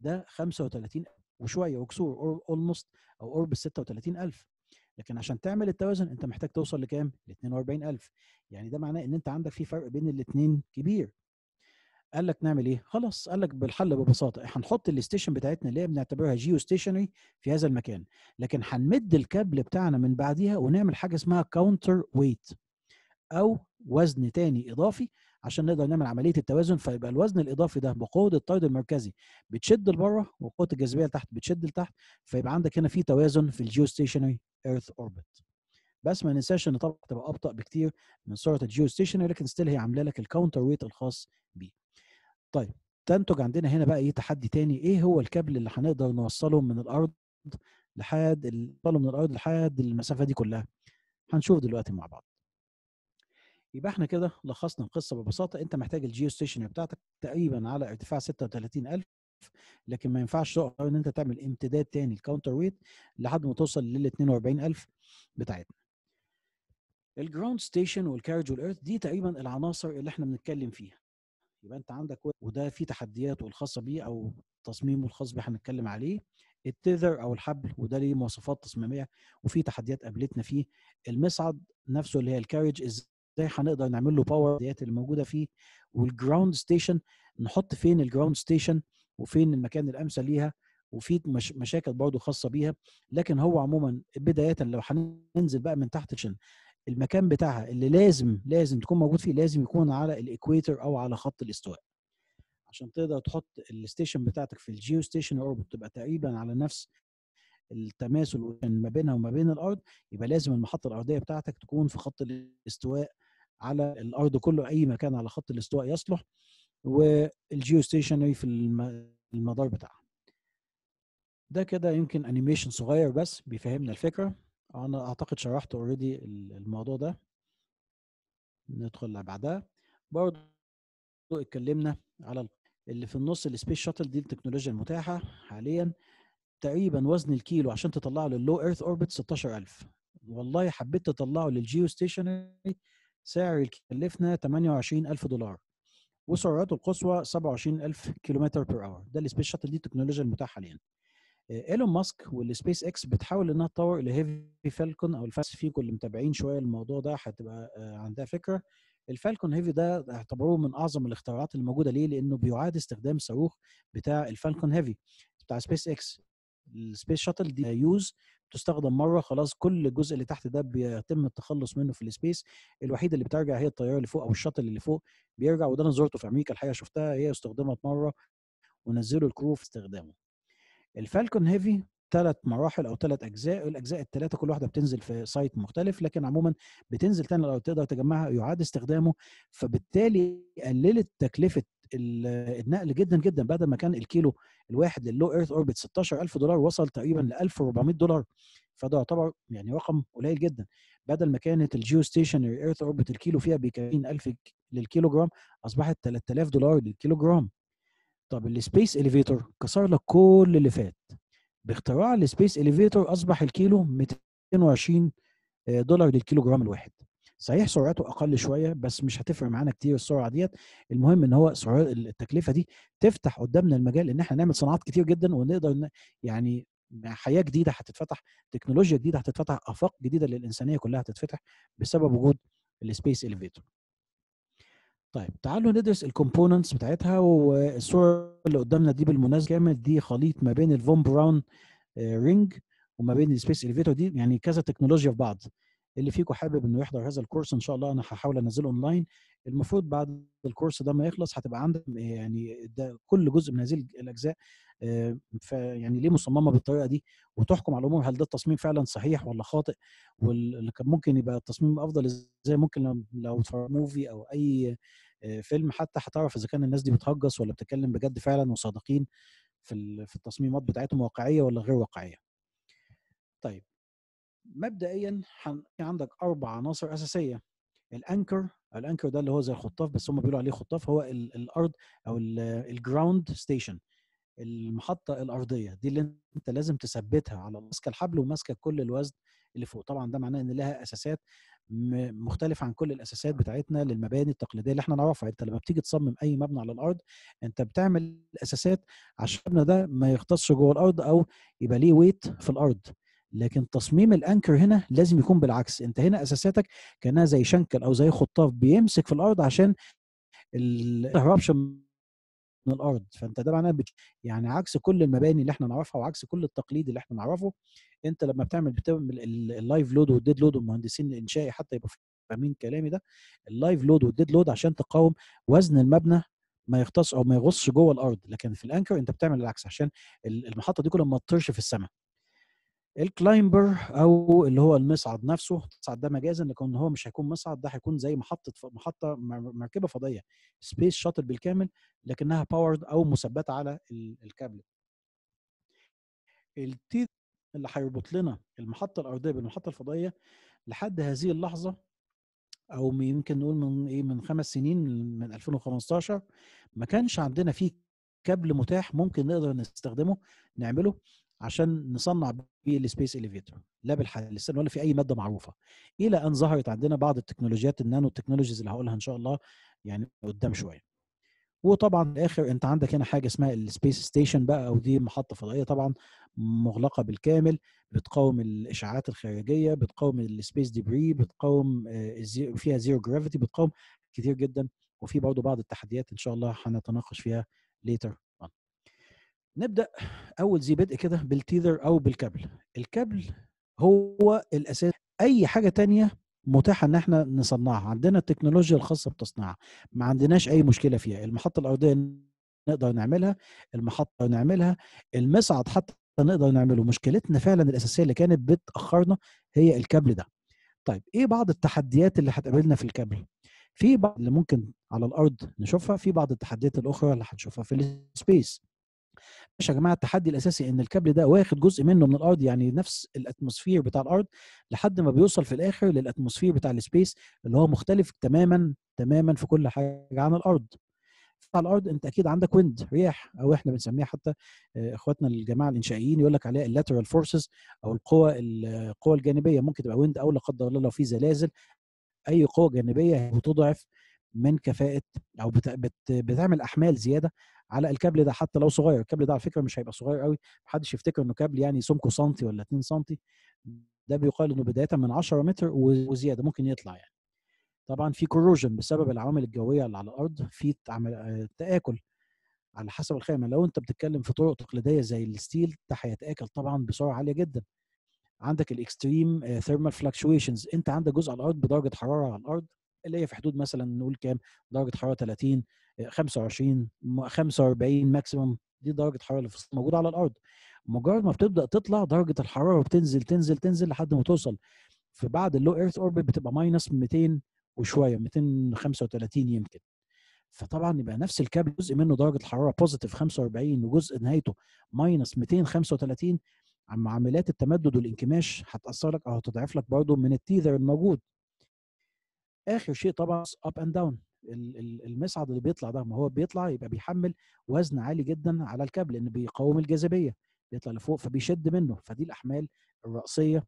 ده 35 وشويه وكسور اولموست او قرب ال 36000 لكن عشان تعمل التوازن انت محتاج توصل لكام؟ ل 42000 يعني ده معناه ان انت عندك في فرق بين الاثنين كبير قال لك نعمل ايه؟ خلاص قال لك بالحل ببساطه هنحط الاستيشن بتاعتنا اللي هي بنعتبرها جيو ستيشنري في هذا المكان لكن هنمد الكابل بتاعنا من بعديها ونعمل حاجه اسمها كاونتر ويت او وزن تاني اضافي عشان نقدر نعمل عمليه التوازن فيبقى الوزن الاضافي ده بقوه الطرد المركزي بتشد لبره وقوه الجاذبيه تحت بتشد لتحت فيبقى عندك هنا في توازن في الجيو ستيشنري ايرث اوربت بس ما ننساش ان طبعا تبقى ابطا بكتير من سرعه الجيو ستيشنري لكن ستيل هي عامله لك الكاونتر ويت الخاص بيه طيب تنتج عندنا هنا بقى ايه تحدي تاني ايه هو الكابل اللي هنقدر نوصله من الارض لحد نوصله من الارض لحد المسافه دي كلها هنشوف دلوقتي مع بعض يبقى احنا كده لخصنا القصه ببساطه انت محتاج الجيو بتاعتك تقريبا على ارتفاع 36000 لكن ما ينفعش تقدر ان انت تعمل امتداد تاني الكاونتر ويت لحد ما توصل لل 42000 بتاعتنا الجراوند ستيشن والكارج والارث دي تقريبا العناصر اللي احنا بنتكلم فيها يبقى انت عندك وده فيه تحدياته الخاصه بيه او تصميمه الخاص بيه هنتكلم عليه التذر او الحبل وده ليه مواصفات تصميميه وفي تحديات قابلتنا فيه المصعد نفسه اللي هي الكارج ازاي هنقدر نعمل له باور ديات اللي موجوده فيه والجراوند ستيشن نحط فين الجراوند ستيشن وفين المكان الامثل ليها وفي مش مشاكل برضه خاصه بيها لكن هو عموما بدايه لو هننزل بقى من تحت الشن المكان بتاعها اللي لازم لازم تكون موجود فيه لازم يكون على الاكويتر او على خط الاستواء عشان تقدر تحط الستيشن بتاعتك في الجيو ستيشن اوربت تبقى تقريبا على نفس التماثل ما بينها وما بين الارض يبقى لازم المحطه الارضيه بتاعتك تكون في خط الاستواء على الارض كله اي مكان على خط الاستواء يصلح والجيو ستيشنري في المدار بتاعها ده كده يمكن انيميشن صغير بس بيفهمنا الفكره انا اعتقد شرحت اوريدي الموضوع ده ندخل اللي بعدها برضه اتكلمنا على اللي في النص السبيس شاتل دي التكنولوجيا المتاحه حاليا تقريبا وزن الكيلو عشان تطلعه لللو ايرث اوربت 16000 والله حبيت تطلعه للجيو ستيشنري سعر يكلفنا 28000 دولار وسرعته القصوى 27000 كيلومتر بير اور ده السبيس شاتل دي التكنولوجيا المتاحه حاليا آه، ايلون ماسك والسبيس اكس بتحاول انها تطور الهيفي فالكون او الفاس فيكو اللي متابعين شويه الموضوع ده هتبقى آه، عندها فكره الفالكون هيفي ده اعتبروه من اعظم الاختراعات الموجوده ليه لانه بيعاد استخدام صاروخ بتاع الفالكون هيفي بتاع سبيس اكس السبيس شاتل دي يوز تستخدم مره خلاص كل الجزء اللي تحت ده بيتم التخلص منه في السبيس الوحيده اللي بترجع هي الطياره اللي فوق او الشاتل اللي فوق بيرجع وده انا زرته في امريكا الحقيقه شفتها هي استخدمت مره ونزلوا الكرو في استخدامه الفالكون هيفي ثلاث مراحل او ثلاث اجزاء الاجزاء الثلاثه كل واحده بتنزل في سايت مختلف لكن عموما بتنزل تاني لو تقدر تجمعها يعاد استخدامه فبالتالي قللت تكلفه النقل جدا جدا بدل ما كان الكيلو الواحد للو ايرث اوربت 16000 دولار وصل تقريبا ل 1400 دولار فده يعتبر يعني رقم قليل جدا بدل ما كانت الجيو ستيشنري ايرث اوربت الكيلو فيها بيكفين 1000 للكيلو جرام اصبحت 3000 دولار للكيلو جرام طب السبيس اليفيتور كسر لك كل اللي فات باختراع السبيس اليفيتور اصبح الكيلو 220 آه، دولار للكيلو جرام الواحد صحيح سرعته اقل شويه بس مش هتفرق معانا كتير السرعه ديت المهم ان هو التكلفه دي تفتح قدامنا المجال ان احنا نعمل صناعات كتير جدا ونقدر يعني حياه جديده هتتفتح تكنولوجيا جديده هتتفتح افاق جديده للانسانيه كلها هتتفتح بسبب وجود السبيس اليفيتور طيب تعالوا ندرس الكومبوننتس بتاعتها والصوره اللي قدامنا دي بالمناسبه كامل دي خليط ما بين الفون براون آه، رينج وما بين السبيس الفيتور دي يعني كذا تكنولوجيا في بعض اللي فيكم حابب انه يحضر هذا الكورس ان شاء الله انا هحاول انزله اونلاين المفروض بعد الكورس ده ما يخلص هتبقى عندك آه، يعني ده كل جزء من هذه الاجزاء آه، فيعني ليه مصممه بالطريقه دي وتحكم على الامور هل ده التصميم فعلا صحيح ولا خاطئ واللي كان ممكن يبقى التصميم افضل ازاي ممكن لو موفي او اي آه، فيلم حتى هتعرف اذا كان الناس دي بتهجس ولا بتتكلم بجد فعلا وصادقين في في التصميمات بتاعتهم واقعيه ولا غير واقعيه طيب مبدئيا عندك اربع عناصر اساسيه الانكر الانكر ده اللي هو زي الخطاف بس هم بيقولوا عليه خطاف هو الارض او الجراوند ستيشن المحطه الارضيه دي اللي انت لازم تثبتها على ماسكه الحبل وماسكه كل الوزن اللي فوق طبعا ده معناه ان لها اساسات مختلفه عن كل الاساسات بتاعتنا للمباني التقليديه اللي احنا نعرفها انت لما بتيجي تصمم اي مبنى على الارض انت بتعمل اساسات عشان المبنى ده ما يغطسش جوه الارض او يبقى ليه ويت في الارض لكن تصميم الانكر هنا لازم يكون بالعكس انت هنا اساساتك كانها زي شنكل او زي خطاف بيمسك في الارض عشان ال من الارض فانت ده معناه يعني عكس كل المباني اللي احنا نعرفها وعكس كل التقليد اللي احنا نعرفه انت لما بتعمل بتعمل اللايف لود والديد لود والمهندسين الانشائي حتى يبقوا فاهمين كلامي ده اللايف لود والديد لود عشان تقاوم وزن المبنى ما يغطس او ما يغصش جوه الارض لكن في الانكر انت بتعمل العكس عشان المحطه دي كلها ما تطيرش في السماء الكلايمبر او اللي هو المصعد نفسه المصعد ده مجازا لكن هو مش هيكون مصعد ده هيكون زي محطه محطه مركبه فضائيه سبيس شاتل بالكامل لكنها باورد او مثبته على الكابل التي اللي هيربط لنا المحطه الارضيه بالمحطه الفضائيه لحد هذه اللحظه او يمكن نقول من ايه من خمس سنين من 2015 ما كانش عندنا فيه كابل متاح ممكن نقدر نستخدمه نعمله عشان نصنع بيه السبيس اليفيتور لا بالحلسان ولا في اي ماده معروفه الى ان ظهرت عندنا بعض التكنولوجيات النانو تكنولوجيز اللي هقولها ان شاء الله يعني قدام شويه وطبعا في الاخر انت عندك هنا حاجه اسمها السبيس ستيشن بقى او دي محطه فضائيه طبعا مغلقه بالكامل بتقاوم الاشعاعات الخارجيه بتقاوم السبيس ديبري بتقاوم آه، فيها زيرو جرافيتي بتقاوم كتير جدا وفي برضه بعض التحديات ان شاء الله هنتناقش فيها ليتر نبدا اول زي بدء كده بالتيذر او بالكابل الكابل هو الاساس اي حاجه تانية متاحه ان احنا نصنعها عندنا التكنولوجيا الخاصه بتصنيعها ما عندناش اي مشكله فيها المحطه الارضيه نقدر نعملها المحطه نعملها المصعد حتى نقدر نعمله مشكلتنا فعلا الاساسيه اللي كانت بتاخرنا هي الكابل ده طيب ايه بعض التحديات اللي هتقابلنا في الكابل في بعض اللي ممكن على الارض نشوفها في بعض التحديات الاخرى اللي هنشوفها في السبيس مش يا جماعه التحدي الاساسي ان الكابل ده واخد جزء منه من الارض يعني نفس الاتموسفير بتاع الارض لحد ما بيوصل في الاخر للاتموسفير بتاع السبيس اللي هو مختلف تماما تماما في كل حاجه عن الارض على الارض انت اكيد عندك ويند رياح او احنا بنسميها حتى آه، اخواتنا الجماعه الانشائيين يقول لك عليها اللاترال فورسز او القوى القوى الجانبيه ممكن تبقى ويند او لا قدر الله لو في زلازل اي قوه جانبيه بتضعف من كفاءه او بت بت بتعمل احمال زياده على الكابل ده حتى لو صغير الكابل ده على فكره مش هيبقى صغير قوي محدش يفتكر انه كابل يعني سمكه سنتي ولا 2 سنتي ده بيقال انه بدايه من 10 متر وزياده ممكن يطلع يعني طبعا في كوروجن بسبب العوامل الجويه اللي على الارض في آه، تاكل على حسب الخامه لو انت بتتكلم في طرق تقليديه زي الستيل ده هيتاكل طبعا بسرعه عاليه جدا عندك الاكستريم ثيرمال فلكشويشنز انت عندك جزء على الارض بدرجه حراره على الارض اللي هي في حدود مثلا نقول كام درجه حراره 30 25 45 ماكسيموم دي درجه الحراره اللي موجوده على الارض مجرد ما بتبدا تطلع درجه الحراره بتنزل تنزل تنزل لحد ما توصل في بعد اللو ايرث اوربت بتبقى ماينس 200 وشويه 235 يمكن فطبعا يبقى نفس الكابل جزء منه درجه الحراره بوزيتيف 45 وجزء نهايته ماينس 235 عم عمليات التمدد والانكماش هتاثر لك او هتضعف لك برضه من التيذر الموجود اخر شيء طبعا اب اند داون المصعد اللي بيطلع ده ما هو بيطلع يبقى بيحمل وزن عالي جدا على الكابل لان بيقاوم الجاذبيه بيطلع لفوق فبيشد منه فدي الاحمال الراسيه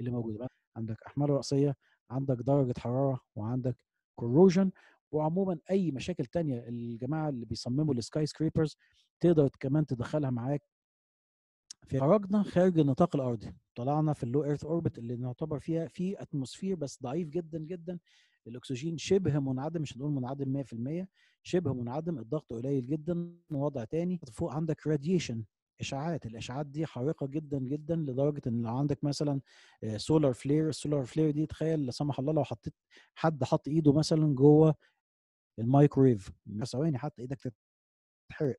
اللي موجوده بقى عندك احمال راسيه عندك درجه حراره وعندك كوروجن وعموما اي مشاكل تانية الجماعه اللي بيصمموا السكاي سكريبرز تقدر كمان تدخلها معاك خرجنا خارج النطاق الارضي طلعنا في اللو ايرث اوربت اللي نعتبر فيها في اتموسفير بس ضعيف جدا جدا الاكسجين شبه منعدم مش هنقول منعدم 100% شبه منعدم الضغط قليل جدا وضع تاني فوق عندك راديشن اشعاعات الاشعاعات دي حارقه جدا جدا لدرجه ان لو عندك مثلا سولار فلير السولار فلير دي تخيل لا سمح الله لو حطيت حد حط ايده مثلا جوه المايكرويف ثواني حتى ايدك تتحرق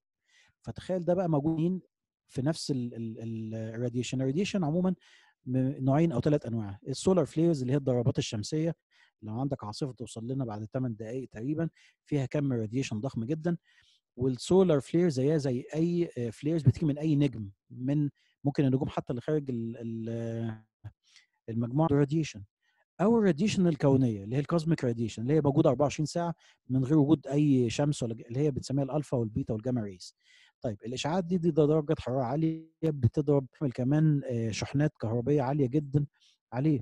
فتخيل ده بقى موجود في نفس الراديشن الراديشن عموما نوعين او ثلاث انواع السولار فليرز اللي هي الضربات الشمسيه لو عندك عاصفه توصل لنا بعد 8 دقائق تقريبا فيها كم راديشن ضخم جدا والسولار فلير زيها زي اي فليرز بتيجي من اي نجم من ممكن النجوم حتى اللي خارج المجموعه راديشن او الراديشن الكونيه اللي هي الكوزميك راديشن اللي هي موجوده 24 ساعه من غير وجود اي شمس ولا اللي هي بنسميها الالفا والبيتا والجاما ريز طيب الاشعاعات دي دي درجه حراره عاليه بتضرب كمان آه، شحنات كهربيه عاليه جدا عليه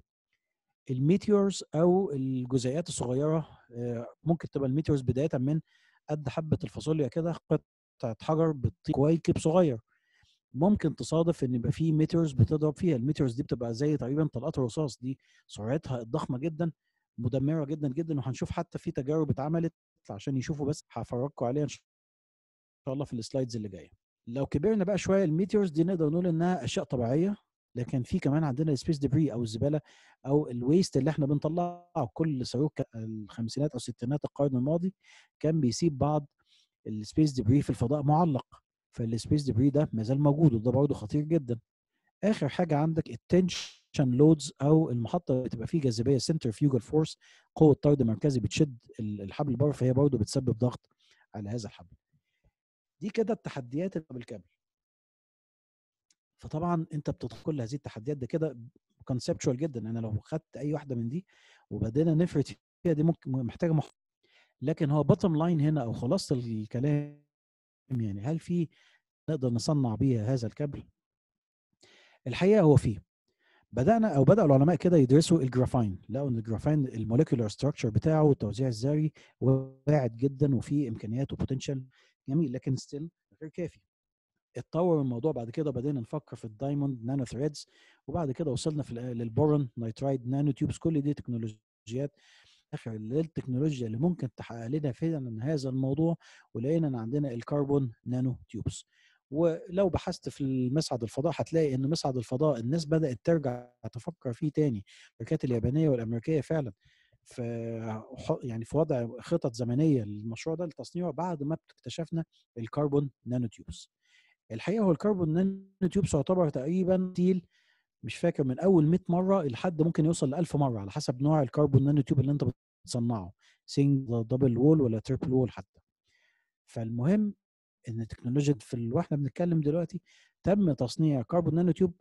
الميتيورز او الجزيئات الصغيره آه، ممكن تبقى الميتيورز بدايه من قد حبه الفاصوليا كده قطعه حجر بتطير كويكب صغير ممكن تصادف ان يبقى في ميتيورز بتضرب فيها الميتيورز دي بتبقى زي تقريبا طلقات الرصاص دي سرعتها الضخمه جدا مدمره جدا جدا وهنشوف حتى في تجارب اتعملت عشان يشوفوا بس هفرجكم عليها ان شاء شاء الله في السلايدز اللي جايه لو كبرنا بقى شويه الميتيورز دي نقدر نقول انها اشياء طبيعيه لكن في كمان عندنا السبيس ديبري او الزباله او الويست اللي احنا بنطلعه كل صاروخ الخمسينات او الستينات القرن الماضي كان بيسيب بعض السبيس ديبري في الفضاء معلق فالسبيس ديبري ده ما زال موجود وده برضه خطير جدا اخر حاجه عندك التنشن لودز او المحطه اللي بتبقى فيه جاذبيه فيوجل فورس قوه طرد مركزي بتشد الحبل بره فهي برضه بتسبب ضغط على هذا الحبل دي كده التحديات اللي بالكامل فطبعا انت بتدخل كل هذه التحديات ده كده كونسبتشوال جدا انا لو خدت اي واحده من دي وبدينا نفرد فيها دي ممكن محتاجه محتاج لكن هو باتم لاين هنا او خلاصه الكلام يعني هل في نقدر نصنع بيها هذا الكابل الحقيقه هو فيه بدانا او بدا العلماء كده يدرسوا الجرافين لقوا ان الجرافين الموليكولار ستراكشر بتاعه والتوزيع الذري واعد جدا وفيه امكانيات وبوتنشال جميل لكن ستيل غير كافي اتطور الموضوع بعد كده بدينا نفكر في الدايموند نانو ثريدز وبعد كده وصلنا في للبورون نايترايد نانو تيوبس كل دي تكنولوجيات اخر التكنولوجيا اللي ممكن تحقق لنا فعلا هذا الموضوع ولقينا ان عندنا الكربون نانو تيوبس ولو بحثت في المصعد الفضاء هتلاقي ان مصعد الفضاء الناس بدات ترجع تفكر فيه تاني الشركات اليابانيه والامريكيه فعلا في يعني في وضع خطط زمنيه للمشروع ده لتصنيعه بعد ما اكتشفنا الكربون نانو تيوبس الحقيقه هو الكربون نانو تيوبس يعتبر تقريبا تيل مش فاكر من اول 100 مره لحد ممكن يوصل ل 1000 مره على حسب نوع الكربون نانو تيوب اللي انت بتصنعه سنجل دبل وول ولا تربل وول حتى فالمهم ان تكنولوجيا في اللي واحنا بنتكلم دلوقتي تم تصنيع كربون نانو تيوب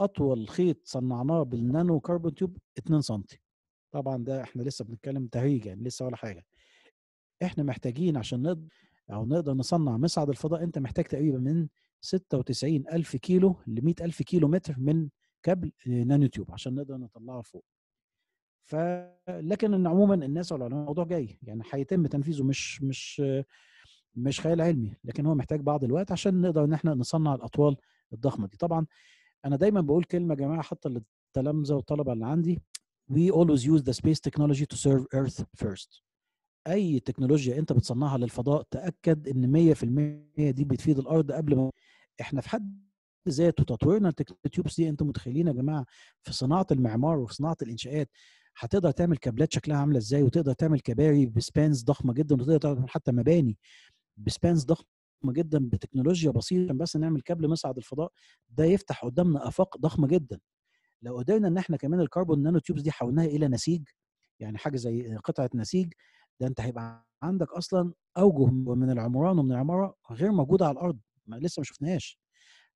اطول خيط صنعناه بالنانو كربون تيوب 2 سم طبعا ده احنا لسه بنتكلم تهيجا يعني لسه ولا حاجه احنا محتاجين عشان نقدر او نقدر نصنع مصعد الفضاء انت محتاج تقريبا من 96 ألف كيلو ل 100 ألف كيلو متر من كابل آه، نانو تيوب عشان نقدر نطلعه فوق ف لكن ان عموما الناس والعلماء الموضوع جاي يعني هيتم تنفيذه مش مش مش خيال علمي لكن هو محتاج بعض الوقت عشان نقدر ان احنا نصنع الاطوال الضخمه دي طبعا انا دايما بقول كلمه يا جماعه حتى للتلامذه والطلبه اللي عندي we always use the space technology to serve earth first اي تكنولوجيا انت بتصنعها للفضاء تاكد ان 100% دي بتفيد الارض قبل ما احنا في حد ذاته تطويرنا التيوبس دي انتم متخيلين يا جماعه في صناعه المعمار وفي صناعه الانشاءات هتقدر تعمل كابلات شكلها عامله ازاي وتقدر تعمل كباري بسبانز ضخمه جدا وتقدر تعمل حتى مباني بسبانز ضخمه جدا بتكنولوجيا بسيطه بس نعمل كابل مصعد الفضاء ده يفتح قدامنا افاق ضخمه جدا لو قدرنا ان احنا كمان الكربون نانو تيوبز دي حولناها الى نسيج يعني حاجه زي قطعه نسيج ده انت هيبقى عندك اصلا اوجه من العمران ومن العماره غير موجوده على الارض ما لسه ما شفناهاش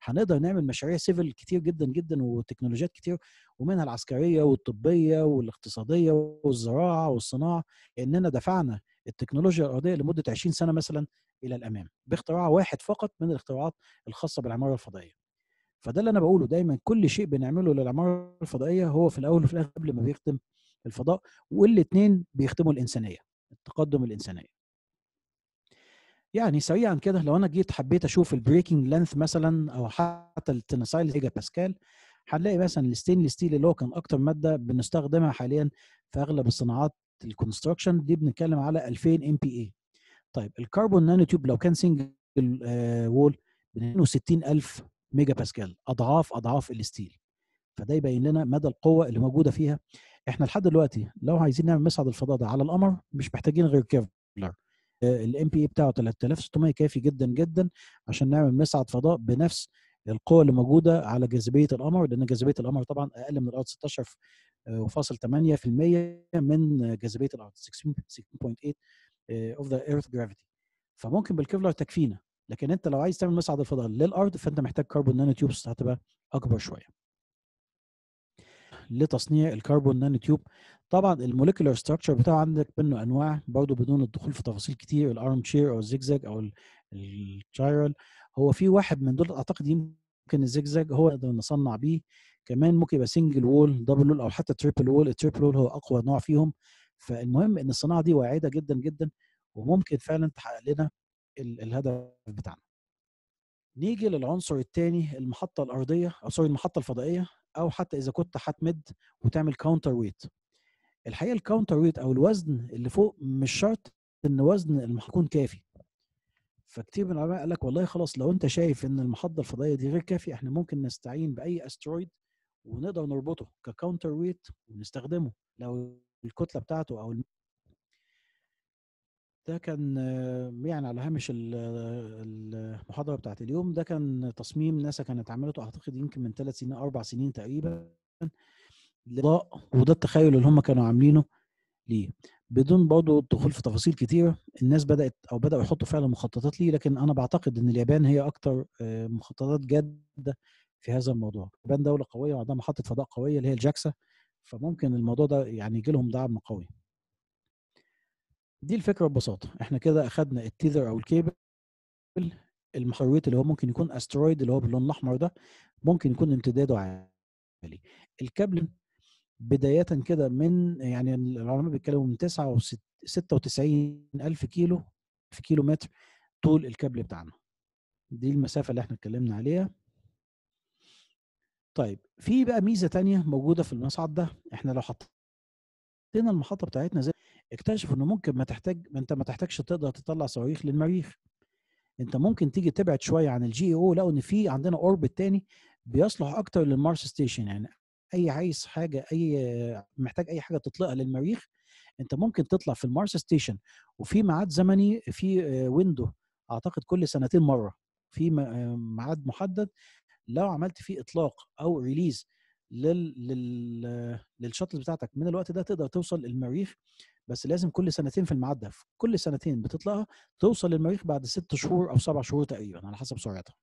هنقدر نعمل مشاريع سيفل كتير جدا جدا وتكنولوجيات كتير ومنها العسكريه والطبيه والاقتصاديه والزراعه والصناعه اننا دفعنا التكنولوجيا الارضيه لمده 20 سنه مثلا الى الامام باختراع واحد فقط من الاختراعات الخاصه بالعماره الفضائيه. فده اللي انا بقوله دايما كل شيء بنعمله للعماره الفضائيه هو في الاول وفي الاخر قبل ما بيخدم الفضاء والاثنين بيخدموا الانسانيه التقدم الانسانيه يعني سريعا كده لو انا جيت حبيت اشوف البريكنج لينث مثلا او حتى التنسايل ايجا باسكال هنلاقي مثلا الستينلس ستيل اللي هو كان اكتر ماده بنستخدمها حاليا في اغلب الصناعات الكونستراكشن دي بنتكلم على 2000 ام بي اي طيب الكربون نانو تيوب لو كان سنجل وول ب 62000 ميجا باسكال اضعاف اضعاف الستيل فده يبين لنا مدى القوه اللي موجوده فيها احنا لحد دلوقتي لو عايزين نعمل مصعد الفضاء ده على القمر مش محتاجين غير كيفلر الام بي اي بتاعه 3600 كافي جدا جدا عشان نعمل مصعد فضاء بنفس القوه اللي موجوده على جاذبيه القمر لان جاذبيه القمر طبعا اقل من الارض 16.8% من جاذبيه الارض 16.8 اوف ذا ايرث جرافيتي فممكن بالكيفلر تكفينا لكن انت لو عايز تعمل مصعد الفضاء للارض فانت محتاج كربون نانو تيوبس هتبقى اكبر شويه لتصنيع الكربون نانو تيوب طبعا الموليكولار ستراكشر بتاعه عندك منه انواع برضو بدون الدخول في تفاصيل كتير الارم شير او الزجزاج او الجايرال هو في واحد من دول اعتقد يمكن الزجزاج هو نقدر نصنع بيه كمان ممكن يبقى سنجل وول دبل وول او حتى تريبل وول التريبل وول هو اقوى نوع فيهم فالمهم ان الصناعه دي واعده جدا جدا وممكن فعلا تحقق لنا الهدف بتاعنا نيجي للعنصر الثاني المحطه الارضيه او سوري المحطه الفضائيه او حتى اذا كنت هتمد وتعمل كاونتر ويت الحقيقه الكاونتر ويت او الوزن اللي فوق مش شرط ان وزن المحطه يكون كافي فكتير من العلماء قال لك والله خلاص لو انت شايف ان المحطه الفضائيه دي غير كافيه احنا ممكن نستعين باي استرويد ونقدر نربطه ككاونتر ويت ونستخدمه لو الكتله بتاعته او ده كان آه، يعني على هامش المحاضره بتاعت اليوم ده كان تصميم ناسا كانت عملته اعتقد يمكن من ثلاث سنين اربع سنين تقريبا لضاء وده التخيل اللي هم كانوا عاملينه ليه بدون برضه الدخول في تفاصيل كتيره الناس بدات او بداوا يحطوا فعلا مخططات ليه لكن انا بعتقد ان اليابان هي اكتر آه، مخططات جاده في هذا الموضوع اليابان دوله قويه وعندها محطه فضاء قويه اللي هي الجاكسا فممكن الموضوع ده يعني يجي لهم دعم قوي دي الفكره ببساطه احنا كده اخدنا التيذر او الكيبل المحوريت اللي هو ممكن يكون استرويد اللي هو باللون الاحمر ده ممكن يكون امتداده عالي الكابل بدايه كده من يعني العلماء بيتكلموا من 96 الف كيلو في كيلو متر طول الكابل بتاعنا دي المسافه اللي احنا اتكلمنا عليها طيب في بقى ميزه تانية موجوده في المصعد ده احنا لو حطينا حطينا المحطه بتاعتنا زي اكتشفوا انه ممكن ما تحتاج ما انت ما تحتاجش تقدر تطلع صواريخ للمريخ انت ممكن تيجي تبعد شويه عن الجي او لقوا ان في عندنا اوربت تاني بيصلح اكتر للمارس ستيشن يعني اي عايز حاجه اي محتاج اي حاجه تطلقها للمريخ انت ممكن تطلع في المارس ستيشن وفي ميعاد زمني في ويندو اعتقد كل سنتين مره في آه، ميعاد محدد لو عملت فيه اطلاق او ريليز لل لل للشاتلز بتاعتك من الوقت ده تقدر توصل المريخ بس لازم كل سنتين في المعدة في كل سنتين بتطلعها توصل للمريخ بعد ست شهور او سبع شهور تقريبا على حسب سرعتها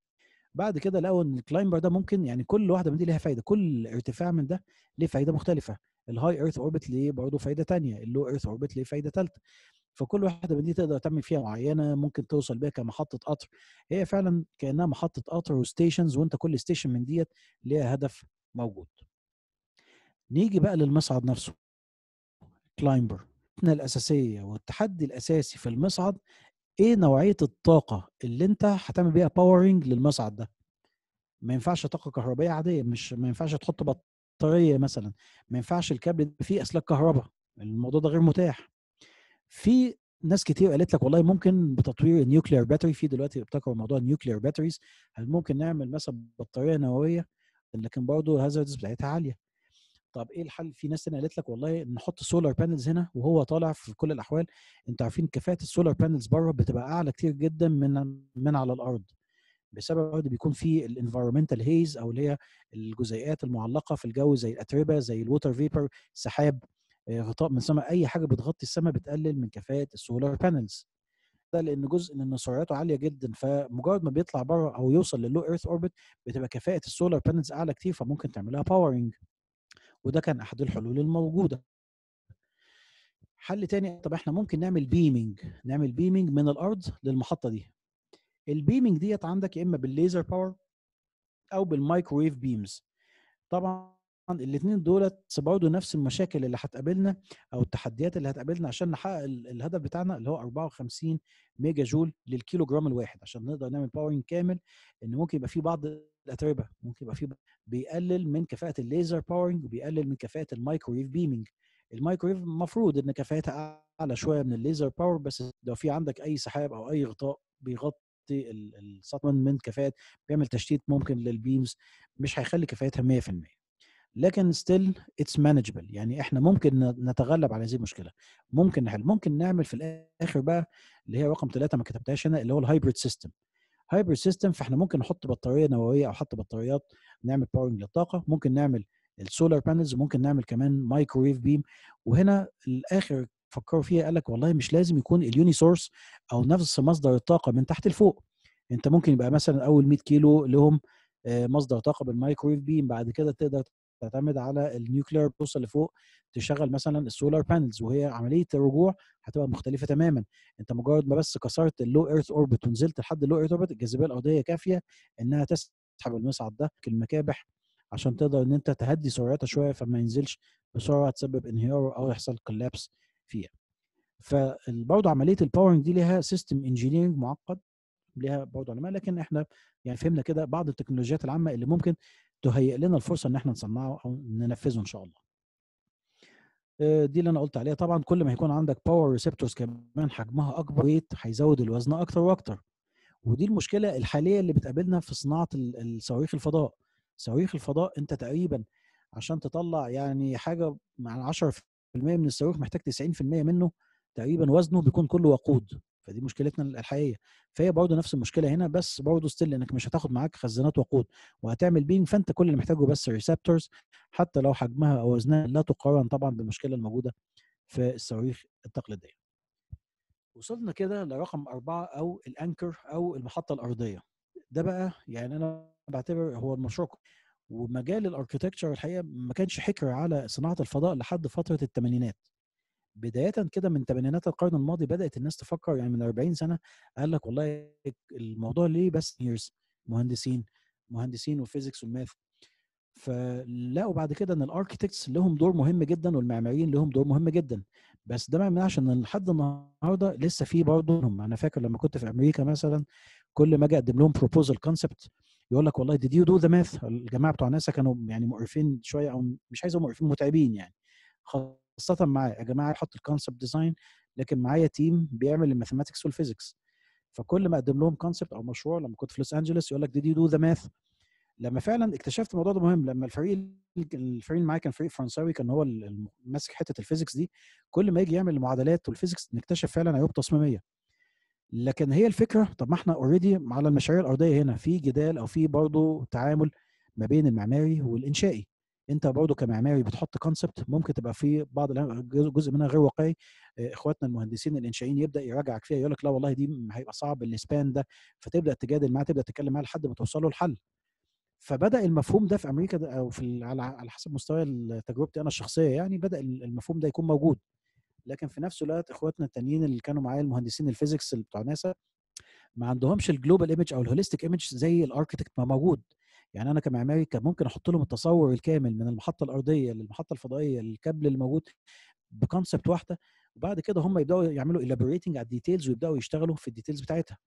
بعد كده لقوا ان الكلايمبر ده ممكن يعني كل واحده من دي ليها فايده كل ارتفاع من ده ليه فايده مختلفه الهاي ايرث اوربت ليه برضه فايده ثانيه اللو ايرث اوربت ليه فايده ثالثه فكل واحده من دي تقدر تعمل فيها معينه ممكن توصل بيها كمحطه قطر هي فعلا كانها محطه قطر وستيشنز وانت كل ستيشن من ديت ليها هدف موجود نيجي بقى للمصعد نفسه كلايمبر الأساسية والتحدي الأساسي في المصعد إيه نوعية الطاقة اللي أنت هتعمل بيها باورنج للمصعد ده ما ينفعش طاقة كهربائية عادية مش ما ينفعش تحط بطارية مثلا ما ينفعش الكابل فيه أسلاك كهرباء الموضوع ده غير متاح في ناس كتير قالت لك والله ممكن بتطوير النيوكلير باتري في دلوقتي ابتكروا موضوع النيوكلير باتريز هل ممكن نعمل مثلا بطاريه نوويه ممكن لكن برضه الهازاردز بتاعتها عاليه طب ايه الحل في ناس انا قالت لك والله نحط سولار بانلز هنا وهو طالع في كل الاحوال انتوا عارفين كفاءه السولار بانلز بره بتبقى اعلى كتير جدا من من على الارض بسبب برضه بيكون في الانفيرومنتال هيز او اللي هي الجزيئات المعلقه في الجو زي الاتربه زي الووتر فيبر سحاب آه، غطاء من السماء اي حاجه بتغطي السماء بتقلل من كفاءه السولار بانلز ده لان جزء من سرعته عاليه جدا فمجرد ما بيطلع بره او يوصل للو ايرث اوربت بتبقى كفاءه السولار بانلز اعلى كتير فممكن تعملها باورنج وده كان احد الحلول الموجوده حل تاني طب احنا ممكن نعمل بيمنج نعمل بيمنج من الارض للمحطه دي البيمنج ديت عندك يا اما بالليزر باور او بالمايكرويف بيمز طبعا الاثنين دولت برضه نفس المشاكل اللي هتقابلنا او التحديات اللي هتقابلنا عشان نحقق الهدف بتاعنا اللي هو 54 ميجا جول للكيلو جرام الواحد عشان نقدر نعمل باورنج كامل ان ممكن يبقى في بعض الاتربه ممكن يبقى في بيقلل من كفاءه الليزر باورنج وبيقلل من كفاءه المايكرويف بيمنج المايكرويف المفروض ان كفاءتها اعلى شويه من الليزر باور بس لو في عندك اي سحاب او اي غطاء بيغطي السطمن من كفاءه بيعمل تشتيت ممكن للبيمز مش هيخلي كفاءتها 100% لكن ستيل اتس مانجبل يعني احنا ممكن نتغلب على هذه المشكله ممكن نحل ممكن نعمل في الاخر بقى اللي هي رقم ثلاثه ما كتبتهاش هنا اللي هو الهايبريد سيستم هايبريد سيستم فاحنا ممكن نحط بطاريه نوويه او حتى بطاريات نعمل باورنج للطاقه ممكن نعمل السولار بانلز ممكن نعمل كمان مايكرويف بيم وهنا الاخر فكروا فيها قال لك والله مش لازم يكون اليوني سورس او نفس مصدر الطاقه من تحت لفوق انت ممكن يبقى مثلا اول 100 كيلو لهم آه، مصدر طاقه بالمايكرويف بيم بعد كده تقدر تعتمد على النيوكلير اللي لفوق تشغل مثلا السولار بانلز وهي عمليه الرجوع هتبقى مختلفه تماما انت مجرد ما بس كسرت اللو ايرث اوربت ونزلت لحد اللو ايرث اوربت الجاذبيه الارضيه كافيه انها تسحب المصعد ده المكابح عشان تقدر ان انت تهدي سرعتها شويه فما ينزلش بسرعه تسبب انهيار او يحصل كولابس فيها فبرضه عمليه الباورنج دي ليها سيستم انجينيرنج معقد ليها برضه علماء لكن احنا يعني فهمنا كده بعض التكنولوجيات العامه اللي ممكن تهيئ لنا الفرصه ان احنا نصنعه او ننفذه ان شاء الله آه، دي اللي انا قلت عليها طبعا كل ما يكون عندك باور ريسبتورز كمان حجمها اكبر ويت هيزود الوزن اكتر واكتر ودي المشكله الحاليه اللي بتقابلنا في صناعه صواريخ الفضاء صواريخ الفضاء انت تقريبا عشان تطلع يعني حاجه مع 10% من الصاروخ محتاج 90% منه تقريبا وزنه بيكون كله وقود فدي مشكلتنا الحقيقيه فهي برضه نفس المشكله هنا بس برضه ستيل انك مش هتاخد معاك خزانات وقود وهتعمل بينج فانت كل اللي محتاجه بس ريسبتورز حتى لو حجمها او وزنها لا تقارن طبعا بالمشكله الموجوده في الصواريخ التقليديه وصلنا كده لرقم أربعة أو الأنكر أو المحطة الأرضية ده بقى يعني أنا بعتبر هو المشروع ومجال الاركتكتشر الحقيقه ما كانش حكر على صناعه الفضاء لحد فتره الثمانينات بدايه كده من ثمانينات القرن الماضي بدات الناس تفكر يعني من 40 سنه قال لك والله الموضوع ليه بس نيرز مهندسين مهندسين وفيزيكس وماث فلقوا بعد كده ان الاركتكتس لهم دور مهم جدا والمعماريين لهم دور مهم جدا بس ده ما يمنعش ان لحد النهارده لسه في برضه انا فاكر لما كنت في امريكا مثلا كل ما اجي اقدم لهم بروبوزل كونسبت يقول لك والله ديد يو دو ذا ماث الجماعه بتوع ناسا كانوا يعني مقرفين شويه او مش عايز مقرفين متعبين يعني خلاص خاصه مع يا جماعه حط الكونسبت ديزاين لكن معايا تيم بيعمل الماثيماتكس والفيزيكس فكل ما اقدم لهم كونسبت او مشروع لما كنت في لوس انجلوس يقول لك ديد يو دو ذا ماث لما فعلا اكتشفت الموضوع ده مهم لما الفريق الفريق اللي معايا كان فريق فرنساوي كان هو ماسك حته الفيزيكس دي كل ما يجي يعمل المعادلات والفيزيكس نكتشف فعلا عيوب تصميميه لكن هي الفكره طب ما احنا اوريدي على المشاريع الارضيه هنا في جدال او في برضه تعامل ما بين المعماري والانشائي انت برضه كمعماري بتحط كونسبت ممكن تبقى في بعض جزء منها غير واقعي آه، اخواتنا المهندسين الانشائيين يبدا يراجعك فيها يقول لك لا والله دي هيبقى صعب السبان ده فتبدا تجادل معاه تبدا تتكلم معاه لحد ما توصل له الحل فبدا المفهوم ده في امريكا او في على حسب مستوى تجربتي انا الشخصيه يعني بدا المفهوم ده يكون موجود لكن في نفس الوقت اخواتنا التانيين اللي كانوا معايا المهندسين الفيزيكس بتوع ناسا ما عندهمش الجلوبال ايمج او الهوليستيك ايمج زي الاركتكت ما موجود يعني انا كمعماري كان ممكن احط لهم التصور الكامل من المحطه الارضيه للمحطه الفضائيه للكابل اللي موجود بكونسبت واحده وبعد كده هم يبداوا يعملوا elaborating على الديتيلز ويبداوا يشتغلوا في الديتيلز بتاعتها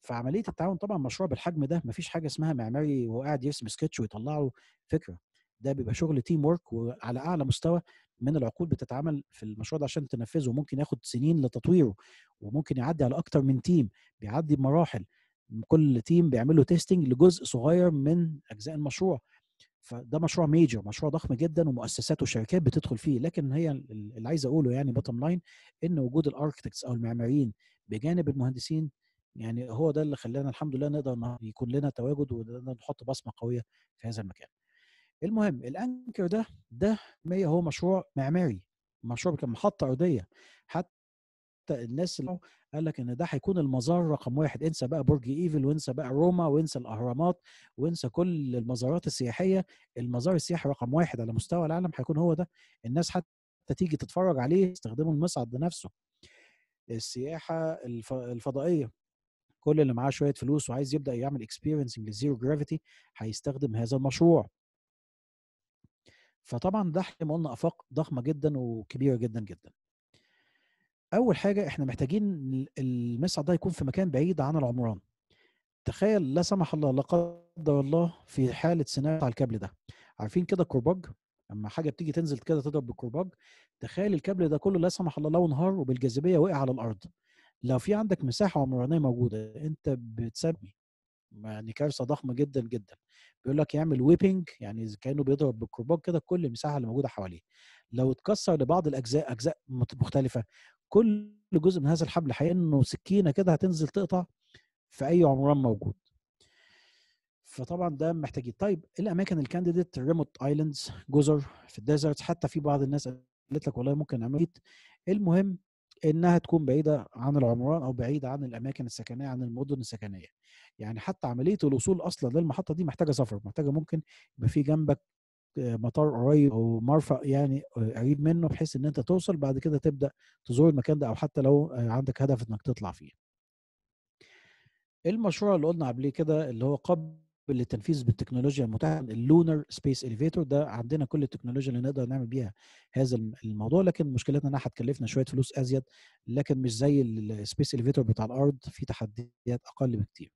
فعمليه التعاون طبعا مشروع بالحجم ده مفيش حاجه اسمها معماري وهو قاعد يرسم سكتش ويطلعه فكره ده بيبقى شغل تيم ورك وعلى اعلى مستوى من العقود بتتعمل في المشروع ده عشان تنفذه وممكن ياخد سنين لتطويره وممكن يعدي على اكتر من تيم بيعدي بمراحل كل تيم بيعمل له تيستنج لجزء صغير من اجزاء المشروع فده مشروع ميجر مشروع ضخم جدا ومؤسسات وشركات بتدخل فيه لكن هي اللي عايز اقوله يعني بوتم لاين ان وجود الاركتكتس او المعماريين بجانب المهندسين يعني هو ده اللي خلانا الحمد لله نقدر يكون لنا تواجد ونقدر نحط بصمه قويه في هذا المكان. المهم الانكر ده ده هو مشروع معماري مشروع كان محطه ارضيه حتى حتى الناس اللي قال لك ان ده هيكون المزار رقم واحد انسى بقى برج ايفل وانسى بقى روما وانسى الاهرامات وانسى كل المزارات السياحيه المزار السياحي رقم واحد على مستوى العالم هيكون هو ده الناس حتى تيجي تتفرج عليه يستخدموا المصعد ده نفسه السياحه الف... الفضائيه كل اللي معاه شويه فلوس وعايز يبدا يعمل اكسبيرينسنج للزيرو جرافيتي هيستخدم هذا المشروع فطبعا ده زي ما قلنا افاق ضخمه جدا وكبيره جدا جدا اول حاجه احنا محتاجين المصعد ده يكون في مكان بعيد عن العمران تخيل لا سمح الله لا قدر الله في حاله سيناريو على الكابل ده عارفين كده كرباج اما حاجه بتيجي تنزل كده تضرب بالكرباج تخيل الكابل ده كله لا سمح الله لو انهار وبالجاذبيه وقع على الارض لو في عندك مساحه عمرانيه موجوده انت بتسمي يعني كارثه ضخمه جدا جدا بيقول لك يعمل ويبنج يعني كانه بيضرب بالكرباج كده كل المساحه اللي موجوده حواليه لو اتكسر لبعض الاجزاء اجزاء مختلفه كل جزء من هذا الحبل حينه سكينه كده هتنزل تقطع في اي عمران موجود فطبعا ده محتاجين طيب إيه الاماكن الكانديديت ريموت ايلاندز جزر في الديزرت حتى في بعض الناس قالت لك والله ممكن نعمل المهم انها تكون بعيده عن العمران او بعيده عن الاماكن السكنيه عن المدن السكنيه يعني حتى عمليه الوصول اصلا للمحطه دي محتاجه سفر محتاجه ممكن يبقى في جنبك مطار قريب او مرفأ يعني آه، قريب منه بحيث ان انت توصل بعد كده تبدا تزور المكان ده او حتى لو آه، عندك هدف انك تطلع فيه. إيه المشروع اللي قلنا قبليه كده اللي هو قبل للتنفيذ بالتكنولوجيا المتاحه اللونر سبيس اليفيتور ده عندنا كل التكنولوجيا اللي نقدر نعمل بيها هذا الموضوع لكن مشكلتنا انها هتكلفنا شويه فلوس ازيد لكن مش زي السبيس اليفيتور بتاع الارض في تحديات اقل بكتير.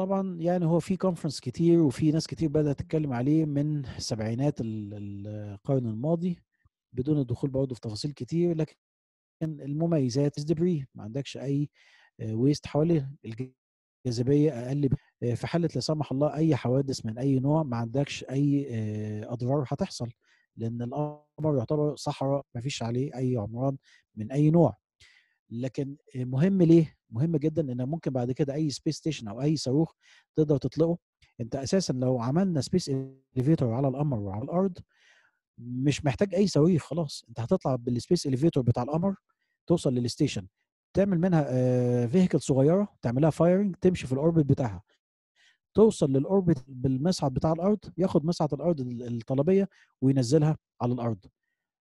طبعا يعني هو في كونفرنس كتير وفي ناس كتير بدأت تتكلم عليه من سبعينات القرن الماضي بدون الدخول برضه في تفاصيل كتير لكن المميزات دبري ما عندكش اي ويست آه، حوالي الجاذبيه اقل آه، في حاله لا سمح الله اي حوادث من اي نوع ما عندكش اي آه، اضرار هتحصل لان القمر يعتبر صحراء ما فيش عليه اي عمران من اي نوع لكن مهم ليه؟ مهم جدا ان ممكن بعد كده اي سبيس ستيشن او اي صاروخ تقدر تطلقه انت اساسا لو عملنا سبيس اليفيتور على القمر وعلى الارض مش محتاج اي صواريخ خلاص انت هتطلع بالسبيس اليفيتور بتاع القمر توصل للستيشن تعمل منها فيهيكل آه، صغيره تعملها فايرنج تمشي في الاوربت بتاعها توصل للاوربت بالمصعد بتاع الارض ياخد مصعد الارض الطلبيه وينزلها على الارض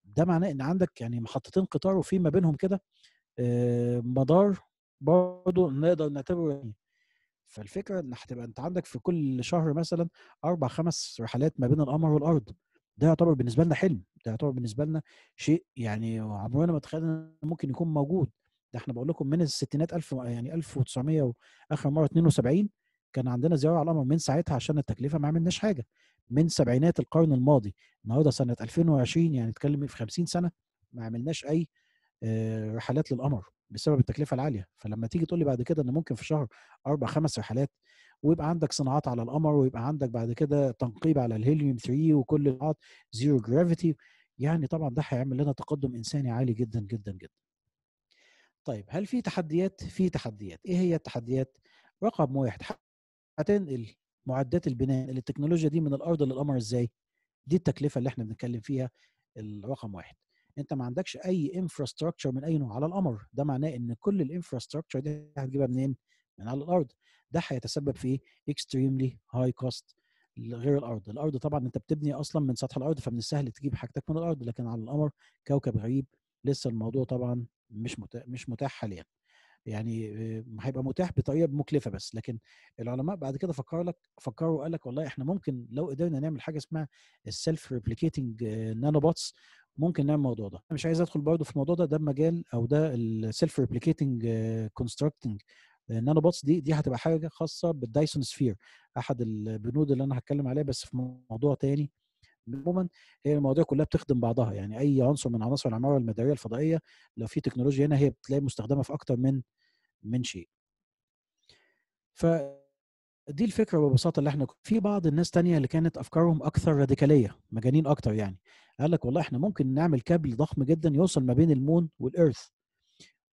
ده معناه ان عندك يعني محطتين قطار وفي ما بينهم كده آه، مدار برضه نقدر نعتبره يعني. فالفكره ان هتبقى انت عندك في كل شهر مثلا اربع خمس رحلات ما بين القمر والارض ده يعتبر بالنسبه لنا حلم ده يعتبر بالنسبه لنا شيء يعني عمرنا ما تخيلنا ممكن يكون موجود ده احنا بقول لكم من الستينات ألف يعني 1900 واخر مره 72 كان عندنا زياره على القمر من ساعتها عشان التكلفه ما عملناش حاجه من سبعينات القرن الماضي النهارده سنه 2020 يعني نتكلم في 50 سنه ما عملناش اي رحلات للقمر بسبب التكلفه العاليه فلما تيجي تقول لي بعد كده ان ممكن في شهر اربع خمس رحلات ويبقى عندك صناعات على القمر ويبقى عندك بعد كده تنقيب على الهيليوم 3 وكل القطع زيرو جرافيتي يعني طبعا ده هيعمل لنا تقدم انساني عالي جدا جدا جدا. طيب هل في تحديات؟ في تحديات، ايه هي التحديات؟ رقم واحد هتنقل معدات البناء التكنولوجيا دي من الارض للقمر ازاي؟ دي التكلفه اللي احنا بنتكلم فيها الرقم واحد. انت ما عندكش اي انفراستراكشر من اي نوع على القمر ده معناه ان كل الانفراستراكشر دي هتجيبها منين من على الارض ده هيتسبب في اكستريملي هاي كوست غير الارض الارض طبعا انت بتبني اصلا من سطح الارض فمن السهل تجيب حاجتك من الارض لكن على القمر كوكب غريب لسه الموضوع طبعا مش مش متاح حاليا يعني هيبقى متاح بطريقه مكلفه بس لكن العلماء بعد كده فكروا لك فكروا وقال لك والله احنا ممكن لو قدرنا نعمل حاجه اسمها السيلف ريبليكيتنج نانو بوتس ممكن نعمل الموضوع ده مش عايز ادخل برضه في الموضوع ده ده مجال او ده السيلف ريبليكيتنج كونستراكتنج النانو بوتس دي دي هتبقى حاجه خاصه بالدايسون سفير احد البنود اللي انا هتكلم عليها بس في موضوع تاني عموما هي المواضيع كلها بتخدم بعضها يعني اي عنصر من عناصر العماره المداريه الفضائيه لو في تكنولوجيا هنا هي بتلاقي مستخدمه في اكتر من من شيء فدي الفكره ببساطه اللي احنا في بعض الناس تانية اللي كانت افكارهم اكثر راديكاليه مجانين اكتر يعني قال لك والله احنا ممكن نعمل كابل ضخم جدا يوصل ما بين المون والارث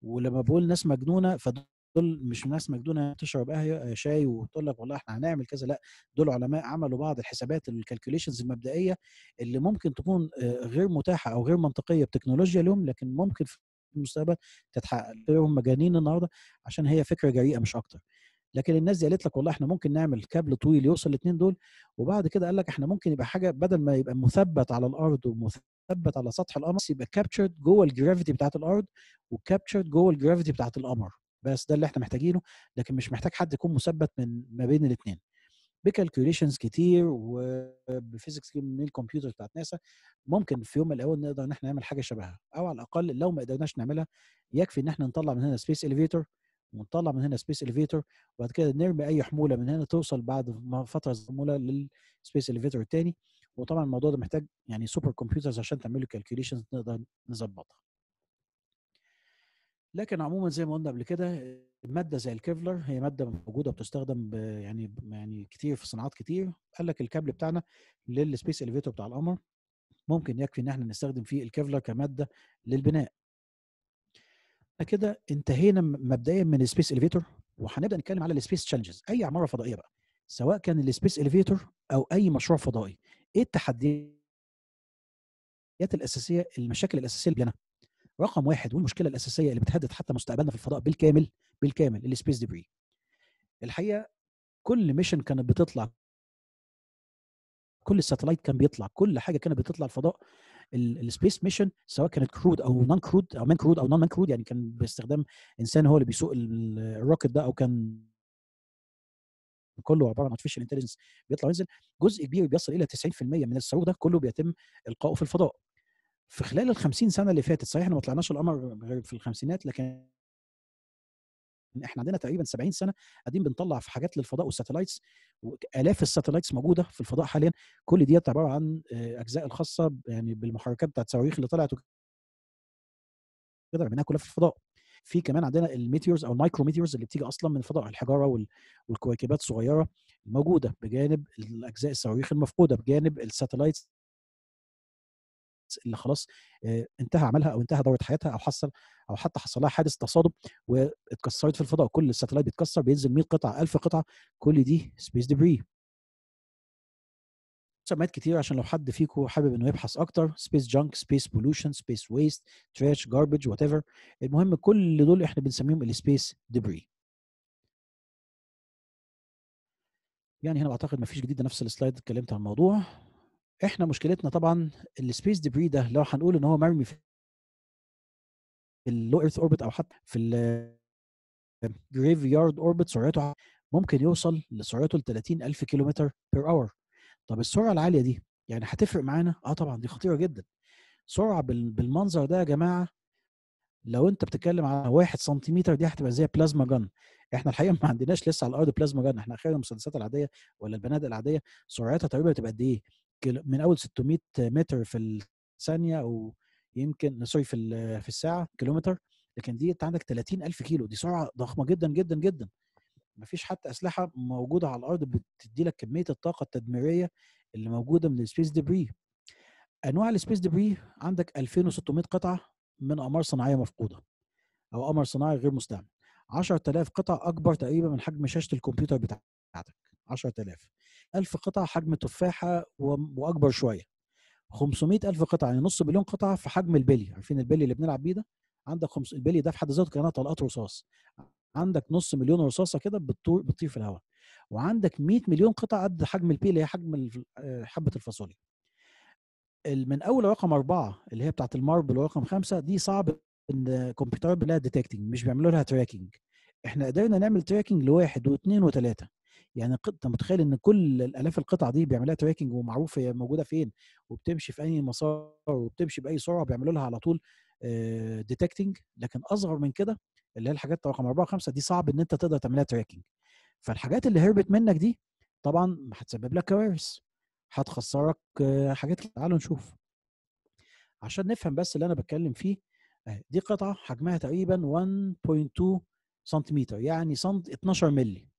ولما بقول ناس مجنونه فدول دول مش ناس مجنونه يعني تشرب قهوه آه، شاي وتقول لك والله احنا هنعمل كذا لا دول علماء عملوا بعض الحسابات الكالكوليشنز المبدئيه اللي ممكن تكون آه، غير متاحه او غير منطقيه بتكنولوجيا اليوم لكن ممكن في المستقبل تتحقق هم مجانين النهارده عشان هي فكره جريئه مش اكتر لكن الناس دي قالت لك والله احنا ممكن نعمل كابل طويل يوصل الاثنين دول وبعد كده قال لك احنا ممكن يبقى حاجه بدل ما يبقى مثبت على الارض ومثبت على سطح القمر يبقى كابتشرد جوه الجرافيتي بتاعت الارض وكابتشرد جوه الجرافيتي بتاعت القمر بس ده اللي احنا محتاجينه لكن مش محتاج حد يكون مثبت من ما بين الاثنين بكالكوليشنز كتير وبفيزيكس كتير من الكمبيوتر بتاعت ناسا ممكن في يوم من الاول نقدر ان احنا نعمل حاجه شبهها او على الاقل لو ما قدرناش نعملها يكفي ان احنا نطلع من هنا سبيس اليفيتور ونطلع من هنا سبيس اليفيتور وبعد كده نرمي اي حموله من هنا توصل بعد فتره حموله للسبيس اليفيتور الثاني وطبعا الموضوع ده محتاج يعني سوبر كمبيوترز عشان تعمل له كالكوليشنز نقدر نظبطها لكن عموما زي ما قلنا قبل كده ماده زي الكيفلر هي ماده موجوده بتستخدم يعني يعني كتير في صناعات كتير قال لك الكابل بتاعنا للسبيس اليفيتور بتاع القمر ممكن يكفي ان احنا نستخدم فيه الكيفلر كماده للبناء كده انتهينا مبدئيا من السبيس اليفيتور وهنبدا نتكلم على السبيس تشالنجز اي عماره فضائيه بقى سواء كان السبيس اليفيتور او اي مشروع فضائي ايه التحديات الاساسيه المشاكل الاساسيه اللي بينا رقم واحد والمشكله الاساسيه اللي بتهدد حتى مستقبلنا في الفضاء بالكامل بالكامل السبيس ديبري الحقيقه كل ميشن كانت بتطلع كل الساتلايت كان بيطلع كل حاجه كانت بتطلع الفضاء السبيس ميشن سواء كانت كرود او نون كرود او مان كرود او نون مان كرود يعني كان باستخدام انسان هو اللي بيسوق الروكت ده او كان كله عباره عن ارتفيشال انتليجنس بيطلع وينزل جزء كبير بيصل الى 90% من الصاروخ ده كله بيتم القائه في الفضاء في خلال ال 50 سنه اللي فاتت صحيح احنا ما طلعناش القمر غير في الخمسينات لكن احنا عندنا تقريبا 70 سنه قاعدين بنطلع في حاجات للفضاء والساتلايتس والاف الساتلايتس موجوده في الفضاء حاليا كل ديت عباره عن آه، اجزاء الخاصه يعني بالمحركات بتاعت الصواريخ اللي طلعت كده رميناها كلها في الفضاء في كمان عندنا الميتيورز او المايكرو ميتيورز اللي بتيجي اصلا من الفضاء الحجاره والكويكبات الصغيره موجوده بجانب الاجزاء الصواريخ المفقوده بجانب الساتلايتس اللي خلاص انتهى عملها او انتهى دوره حياتها او حصل او حتى حصل لها حادث تصادم واتكسرت في الفضاء كل الساتلايت بيتكسر بينزل 100 قطعه 1000 قطعه كل دي سبيس ديبري مسميات كتير عشان لو حد فيكم حابب انه يبحث اكتر سبيس جانك سبيس بولوشن سبيس ويست تراش جاربج وات ايفر المهم كل دول احنا بنسميهم السبيس ديبري يعني هنا بعتقد مفيش جديد نفس السلايد اتكلمت عن الموضوع احنا مشكلتنا طبعا السبيس ديبري ده لو هنقول ان هو مرمي في اللو ايرث اوربت او حتى في الجريف يارد اوربت سرعته ممكن يوصل لسرعته ل 30000 كيلومتر بير اور طب السرعه العاليه دي يعني هتفرق معانا اه طبعا دي خطيره جدا سرعه بالمنظر ده يا جماعه لو انت بتتكلم على واحد سنتيمتر دي هتبقى زي بلازما جن احنا الحقيقه ما عندناش لسه على الارض بلازما جن احنا خارج المسدسات العاديه ولا البنادق العاديه سرعتها تقريبا بتبقى قد ايه كيلو من اول 600 متر في الثانيه او يمكن سوري في في الساعه كيلومتر لكن دي انت عندك 30000 كيلو دي سرعه ضخمه جدا جدا جدا مفيش حتى اسلحه موجوده على الارض بتدي لك كميه الطاقه التدميريه اللي موجوده من السبيس ديبري انواع السبيس ديبري عندك 2600 قطعه من اقمار صناعيه مفقوده او قمر صناعي غير مستعمل 10000 قطعه اكبر تقريبا من حجم شاشه الكمبيوتر بتاعتك 10000 ألف قطعة حجم تفاحة وأكبر شوية 500 ألف قطعة يعني نص مليون قطعة في حجم البلي عارفين البلي اللي بنلعب بيه ده عندك خمس البلي ده في حد ذاته كأنها طلقات رصاص عندك نص مليون رصاصة كده بتطير بتطو... في الهواء وعندك 100 مليون قطعة قد حجم البي اللي هي حجم آه، حبة الفاصوليا من أول رقم أربعة اللي هي بتاعة الماربل ورقم خمسة دي صعب إن كمبيوتر بلا ديتكتنج مش بيعملوا لها تراكنج احنا قدرنا نعمل تراكنج لواحد واثنين وثلاثة يعني انت متخيل ان كل الالاف القطع دي بيعملها تراكنج ومعروف هي موجوده فين وبتمشي في اي مسار وبتمشي باي سرعه بيعملوا لها على طول ديتكتنج آه، لكن اصغر من كده اللي هي الحاجات رقم اربعه وخمسه دي صعب ان انت تقدر تعملها تراكنج فالحاجات اللي هربت منك دي طبعا هتسبب لك كوارث هتخسرك آه، حاجات تعالوا نشوف عشان نفهم بس اللي انا بتكلم فيه آه، دي قطعه حجمها تقريبا 1.2 سنتيمتر يعني سنت 12 مللي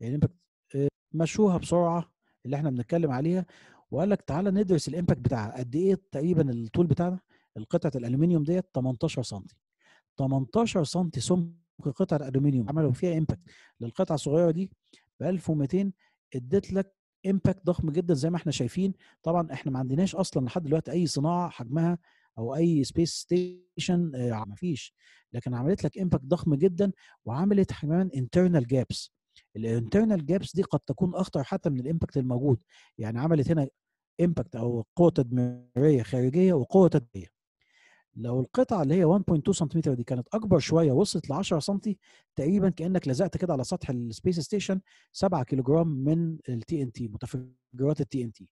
يعني الامباكت آه، مشوها بسرعه اللي احنا بنتكلم عليها وقال لك تعالى ندرس الامباكت بتاعها قد ايه تقريبا الطول بتاعنا قطعه الالومنيوم ديت 18 سم 18 سم سمك قطعه الومنيوم عملوا فيها امباكت للقطعه الصغيره دي ب 1200 ادت لك امباكت ضخم جدا زي ما احنا شايفين طبعا احنا ما عندناش اصلا لحد دلوقتي اي صناعه حجمها او اي سبيس ستيشن آه، ما فيش لكن عملت لك امباكت ضخم جدا وعملت كمان انترنال جابس الانترنال جابس دي قد تكون اخطر حتى من الامباكت الموجود يعني عملت هنا امباكت او قوه تدميريه خارجيه وقوه تدميريه لو القطعه اللي هي 1.2 سنتيمتر دي كانت اكبر شويه وصلت ل 10 سم تقريبا كانك لزقت كده على سطح السبيس ستيشن 7 كيلو جرام من التي ان تي متفجرات التي ان تي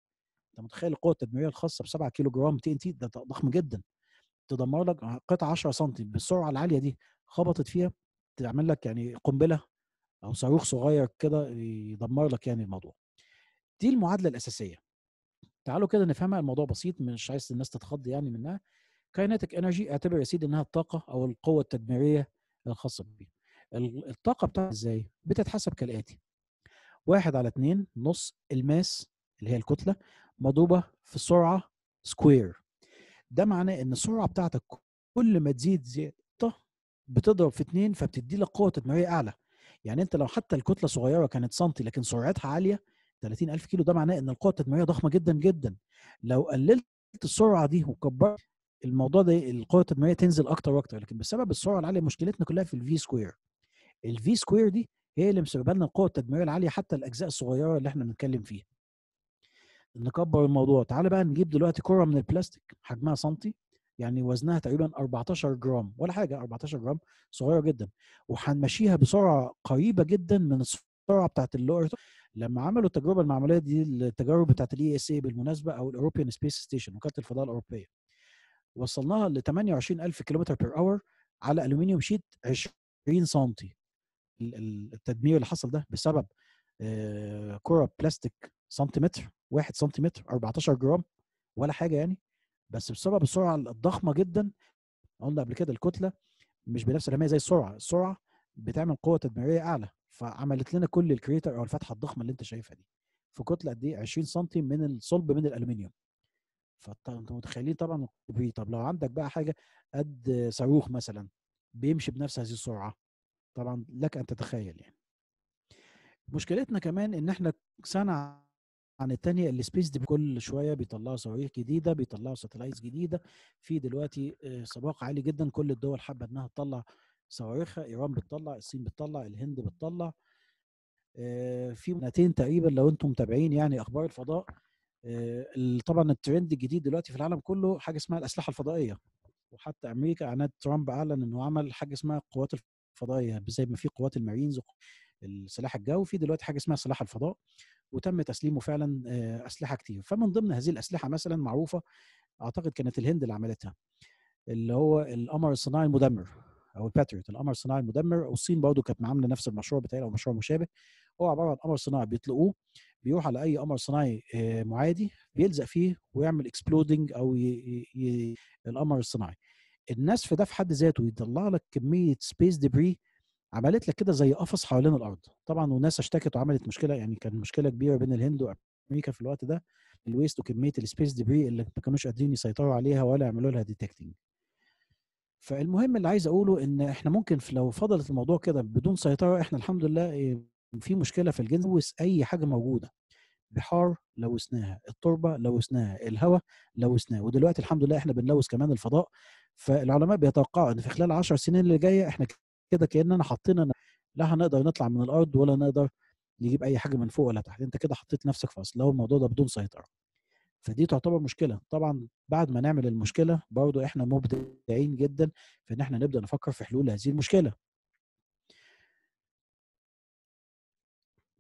انت متخيل القوه التدميريه الخاصه ب 7 كيلو جرام تي ان تي ده ضخم جدا تدمر لك قطعه 10 سم بالسرعه العاليه دي خبطت فيها تعمل لك يعني قنبله او صاروخ صغير كده يدمر لك يعني الموضوع دي المعادله الاساسيه تعالوا كده نفهمها الموضوع بسيط مش عايز الناس تتخض يعني منها كاينتيك انرجي اعتبر يا سيدي انها الطاقه او القوه التدميريه الخاصه بيها الطاقه بتاعتها ازاي بتتحسب كالاتي واحد على اتنين نص الماس اللي هي الكتله مضروبه في السرعه سكوير ده معناه ان السرعه بتاعتك كل ما تزيد زياده بتضرب في اتنين فبتدي لك قوه تدميريه اعلى يعني انت لو حتى الكتله صغيره كانت سنتي لكن سرعتها عاليه 30000 كيلو ده معناه ان القوه التدميريه ضخمه جدا جدا لو قللت السرعه دي وكبرت الموضوع ده القوه التدميريه تنزل اكتر واكتر لكن بسبب السرعه العاليه مشكلتنا كلها في الفي سكوير الفي سكوير دي هي اللي مسببه لنا القوه التدميريه العاليه حتى الاجزاء الصغيره اللي احنا بنتكلم فيها نكبر الموضوع تعال بقى نجيب دلوقتي كره من البلاستيك حجمها سنتي يعني وزنها تقريبا 14 جرام ولا حاجه 14 جرام صغيره جدا وهنمشيها بسرعه قريبه جدا من السرعه بتاعت اللور لما عملوا التجربه المعمليه دي التجارب بتاعت الاي اس e اي بالمناسبه او الاوروبيان سبيس ستيشن وكاله الفضاء الاوروبيه وصلناها ل 28000 كيلومتر بير اور على الومنيوم شيت 20 سم التدمير اللي حصل ده بسبب آه، كره بلاستيك سنتيمتر 1 سنتيمتر 14 جرام ولا حاجه يعني بس بسبب السرعه الضخمه جدا قلنا قبل كده الكتله مش بنفس الرميه زي السرعه السرعه بتعمل قوه تدميريه اعلى فعملت لنا كل الكريتر او الفتحه الضخمه اللي انت شايفها دي في كتله قد ايه 20 سم من الصلب من الالومنيوم فانتوا متخيلين طبعا طب لو عندك بقى حاجه قد صاروخ مثلا بيمشي بنفس هذه السرعه طبعا لك ان تتخيل يعني مشكلتنا كمان ان احنا سنه عن الثانيه السبيس دي كل شويه بيطلعوا صواريخ جديده بيطلعوا ساتلايتس جديده في دلوقتي آه، سباق عالي جدا كل الدول حابه انها تطلع صواريخها ايران بتطلع الصين بتطلع الهند بتطلع آه، في سنتين تقريبا لو انتم متابعين يعني اخبار الفضاء آه، طبعا الترند الجديد دلوقتي في العالم كله حاجه اسمها الاسلحه الفضائيه وحتى امريكا اعلنت ترامب اعلن انه عمل حاجه اسمها القوات الفضائيه زي ما في قوات المارينز السلاح الجوي في دلوقتي حاجه اسمها سلاح الفضاء وتم تسليمه فعلا آه، اسلحه كتير فمن ضمن هذه الاسلحه مثلا معروفه اعتقد كانت الهند اللي عملتها اللي هو القمر الصناعي المدمر او الباتريوت القمر الصناعي المدمر والصين برضه كانت عامله نفس المشروع بتاعي او مشروع مشابه هو عباره عن قمر صناعي بيطلقوه بيروح على اي قمر صناعي آه، معادي بيلزق فيه ويعمل اكسبلودنج او ي... ي... القمر الصناعي النسف ده في حد ذاته يطلع لك كميه سبيس ديبري عملت لك كده زي قفص حوالين الارض طبعا وناس اشتكت وعملت مشكله يعني كان مشكله كبيره بين الهند وامريكا في الوقت ده الويست وكميه السبيس ديبري اللي ما كانوش قادرين يسيطروا عليها ولا يعملوا لها ديتكتنج فالمهم اللي عايز اقوله ان احنا ممكن لو فضلت الموضوع كده بدون سيطره احنا الحمد لله آه، في مشكله في الجنس اي حاجه موجوده بحار لوثناها التربه لوثناها الهواء لوثناه ودلوقتي الحمد لله احنا بنلوث كمان الفضاء فالعلماء بيتوقعوا ان في خلال 10 سنين اللي جايه احنا كده كاننا حطينا لا هنقدر نطلع من الارض ولا نقدر نجيب اي حاجه من فوق ولا تحت انت كده حطيت نفسك في اصل لو الموضوع ده بدون سيطره فدي تعتبر مشكله طبعا بعد ما نعمل المشكله برضو احنا مبدعين جدا في ان احنا نبدا نفكر في حلول هذه المشكله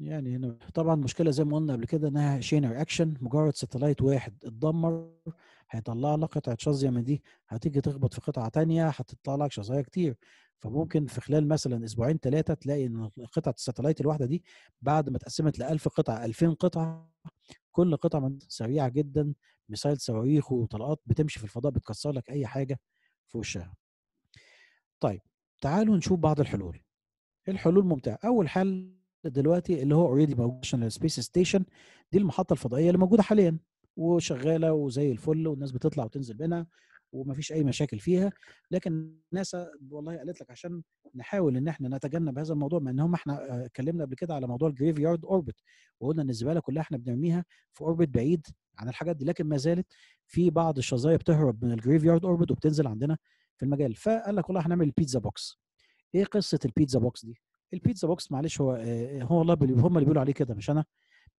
يعني هنا طبعا المشكله زي ما قلنا قبل كده انها شين رياكشن مجرد ستلايت واحد اتدمر هيطلع لك قطعه شظيه من دي هتيجي تخبط في قطعه ثانيه هتطلع لك شظايا كتير فممكن في خلال مثلا اسبوعين ثلاثه تلاقي ان قطعه الساتلايت الواحده دي بعد ما اتقسمت ل 1000 قطعه 2000 قطعه كل قطعه سريعه جدا ميسايل صواريخ وطلقات بتمشي في الفضاء بتكسر لك اي حاجه في وشها. طيب تعالوا نشوف بعض الحلول. الحلول ممتعه، اول حل دلوقتي اللي هو اوريدي موجود عشان السبيس ستيشن دي المحطه الفضائيه اللي موجوده حاليا وشغاله وزي الفل والناس بتطلع وتنزل منها ومفيش اي مشاكل فيها لكن ناسا والله قالت لك عشان نحاول ان احنا نتجنب هذا الموضوع مع ان هم احنا آه، اتكلمنا قبل كده على موضوع الجريف يارد اوربت وقلنا ان الزباله كلها احنا بنرميها في اوربت بعيد عن الحاجات دي لكن ما زالت في بعض الشظايا بتهرب من الجريف يارد اوربت وبتنزل عندنا في المجال فقال لك والله هنعمل البيتزا بوكس ايه قصه البيتزا بوكس دي البيتزا بوكس معلش هو آه، هو والله هم اللي بيقولوا عليه كده مش انا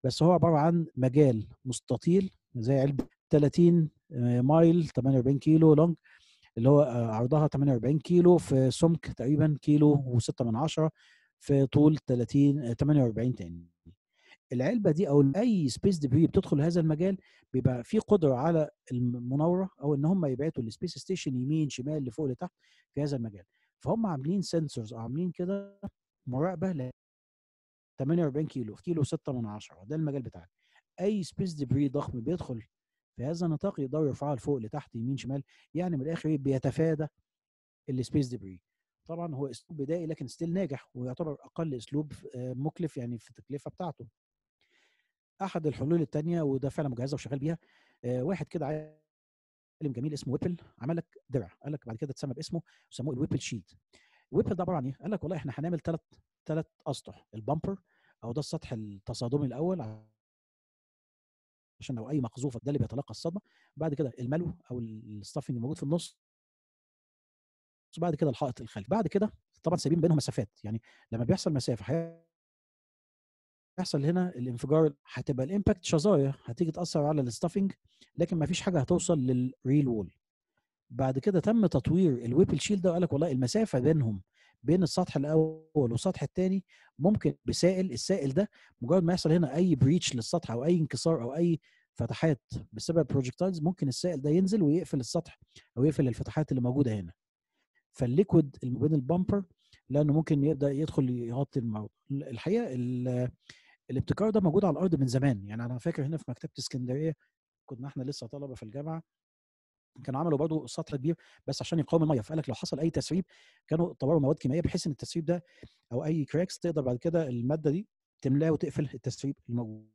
بس هو عباره عن مجال مستطيل زي علبه 30 آه، مايل 48 كيلو لونج اللي هو آه، عرضها 48 كيلو في سمك تقريبا كيلو و6 من عشرة في طول 30 48 آه، تاني العلبه دي او اي سبيس ديبري بتدخل هذا المجال بيبقى في قدره على المناوره او ان هم يبعتوا السبيس ستيشن يمين شمال لفوق لتحت في هذا المجال فهم عاملين سنسورز او عاملين كده مراقبه 48 كيلو في كيلو 6 من 10 ده المجال بتاعك اي سبيس دبري ضخم بيدخل في هذا النطاق يقدروا يرفعها لفوق لتحت يمين شمال يعني من الاخر بيتفادى السبيس دبري طبعا هو اسلوب بدائي لكن ستيل ناجح ويعتبر اقل اسلوب آه، مكلف يعني في التكلفه بتاعته احد الحلول الثانيه وده فعلا مجهزه وشغال بيها آه، واحد كده عالم جميل اسمه ويبل عمل لك درع قال لك بعد كده اتسمى باسمه وسموه الويبل شيت ويبل ده عباره عن ايه؟ قال لك والله احنا هنعمل ثلاث ثلاث اسطح البامبر او ده السطح التصادمي الاول عشان لو اي مقذوفه ده اللي بيتلقى الصدمه بعد كده الملو او الستافنج الموجود في النص بعد كده الحائط الخلفي بعد كده طبعا سايبين بينهم مسافات يعني لما بيحصل مسافه هيحصل هنا الانفجار هتبقى الامباكت شظايا هتيجي تاثر على الستافنج لكن ما فيش حاجه هتوصل للريل وول بعد كده تم تطوير الويبل شيلد ده وقال لك والله المسافه بينهم بين السطح الاول والسطح الثاني ممكن بسائل السائل ده مجرد ما يحصل هنا اي بريتش للسطح او اي انكسار او اي فتحات بسبب بروجكتايلز ممكن السائل ده ينزل ويقفل السطح او يقفل الفتحات اللي موجوده هنا فالليكويد اللي بين البامبر لانه ممكن يبدا يدخل يغطي الموضوع الحقيقه الابتكار ده موجود على الارض من زمان يعني انا فاكر هنا في مكتبه اسكندريه كنا احنا لسه طلبه في الجامعه كانوا عملوا برضه سطح كبير بس عشان يقاوم الميه فقال لك لو حصل اي تسريب كانوا طوروا مواد كيميائيه بحيث ان التسريب ده او اي كراكس تقدر بعد كده الماده دي تملاه وتقفل التسريب الموجود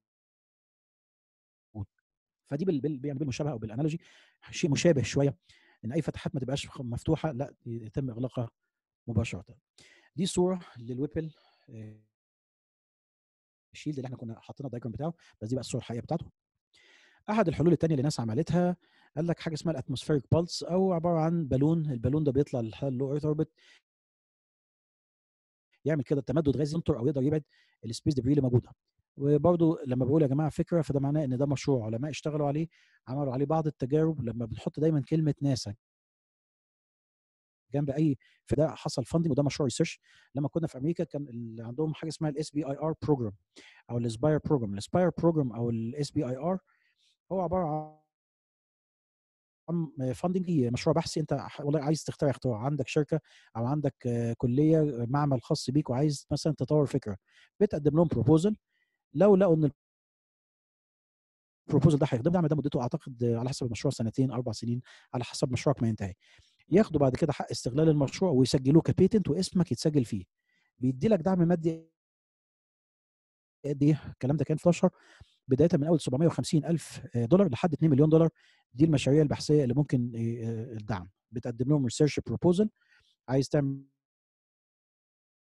فدي بال يعني بالمشابهه او بالانالوجي شيء مشابه شويه ان اي فتحات ما تبقاش مفتوحه لا يتم اغلاقها مباشره دي صوره للويبل الشيلد آه، اللي احنا كنا حاطينها الدايجرام بتاعه بس دي بقى الصوره الحقيقيه بتاعته احد الحلول الثانيه اللي الناس عملتها قال لك حاجه اسمها الاتموسفيريك بالس او عباره عن بالون البالون ده بيطلع للو ايرث اوربت يعمل كده تمدد غازي ينطر او يقدر يبعد السبيس دبري اللي موجوده وبرضه لما بقول يا جماعه فكره فده معناه ان ده مشروع علماء اشتغلوا عليه عملوا عليه بعض التجارب لما بنحط دايما كلمه ناسا جنب اي فده حصل فاندنج وده مشروع ريسيرش لما كنا في امريكا كان اللي عندهم حاجه اسمها الاس بي اي ار بروجرام او الاسباير بروجرام الاسباير بروجرام او الاس بي اي ار هو عباره عن فاندنج مشروع بحثي انت والله عايز تخترع اختراع عندك شركه او عندك آه، كليه آه، معمل خاص بيك وعايز مثلا تطور فكره بتقدم لهم بروبوزل لو لقوا ان البروبوزل ده هيخدم دعم يعني ده مدته اعتقد على حسب المشروع سنتين اربع سنين على حسب مشروعك ما ينتهي ياخدوا بعد كده حق استغلال المشروع ويسجلوه كبيتنت واسمك يتسجل فيه بيدي لك دعم مادي قد ايه الكلام ده كان 12 بدايه من اول 750 الف آه، دولار لحد 2 مليون دولار دي المشاريع البحثيه اللي ممكن آه، آه، الدعم بتقدم لهم ريسيرش بروبوزل عايز تعمل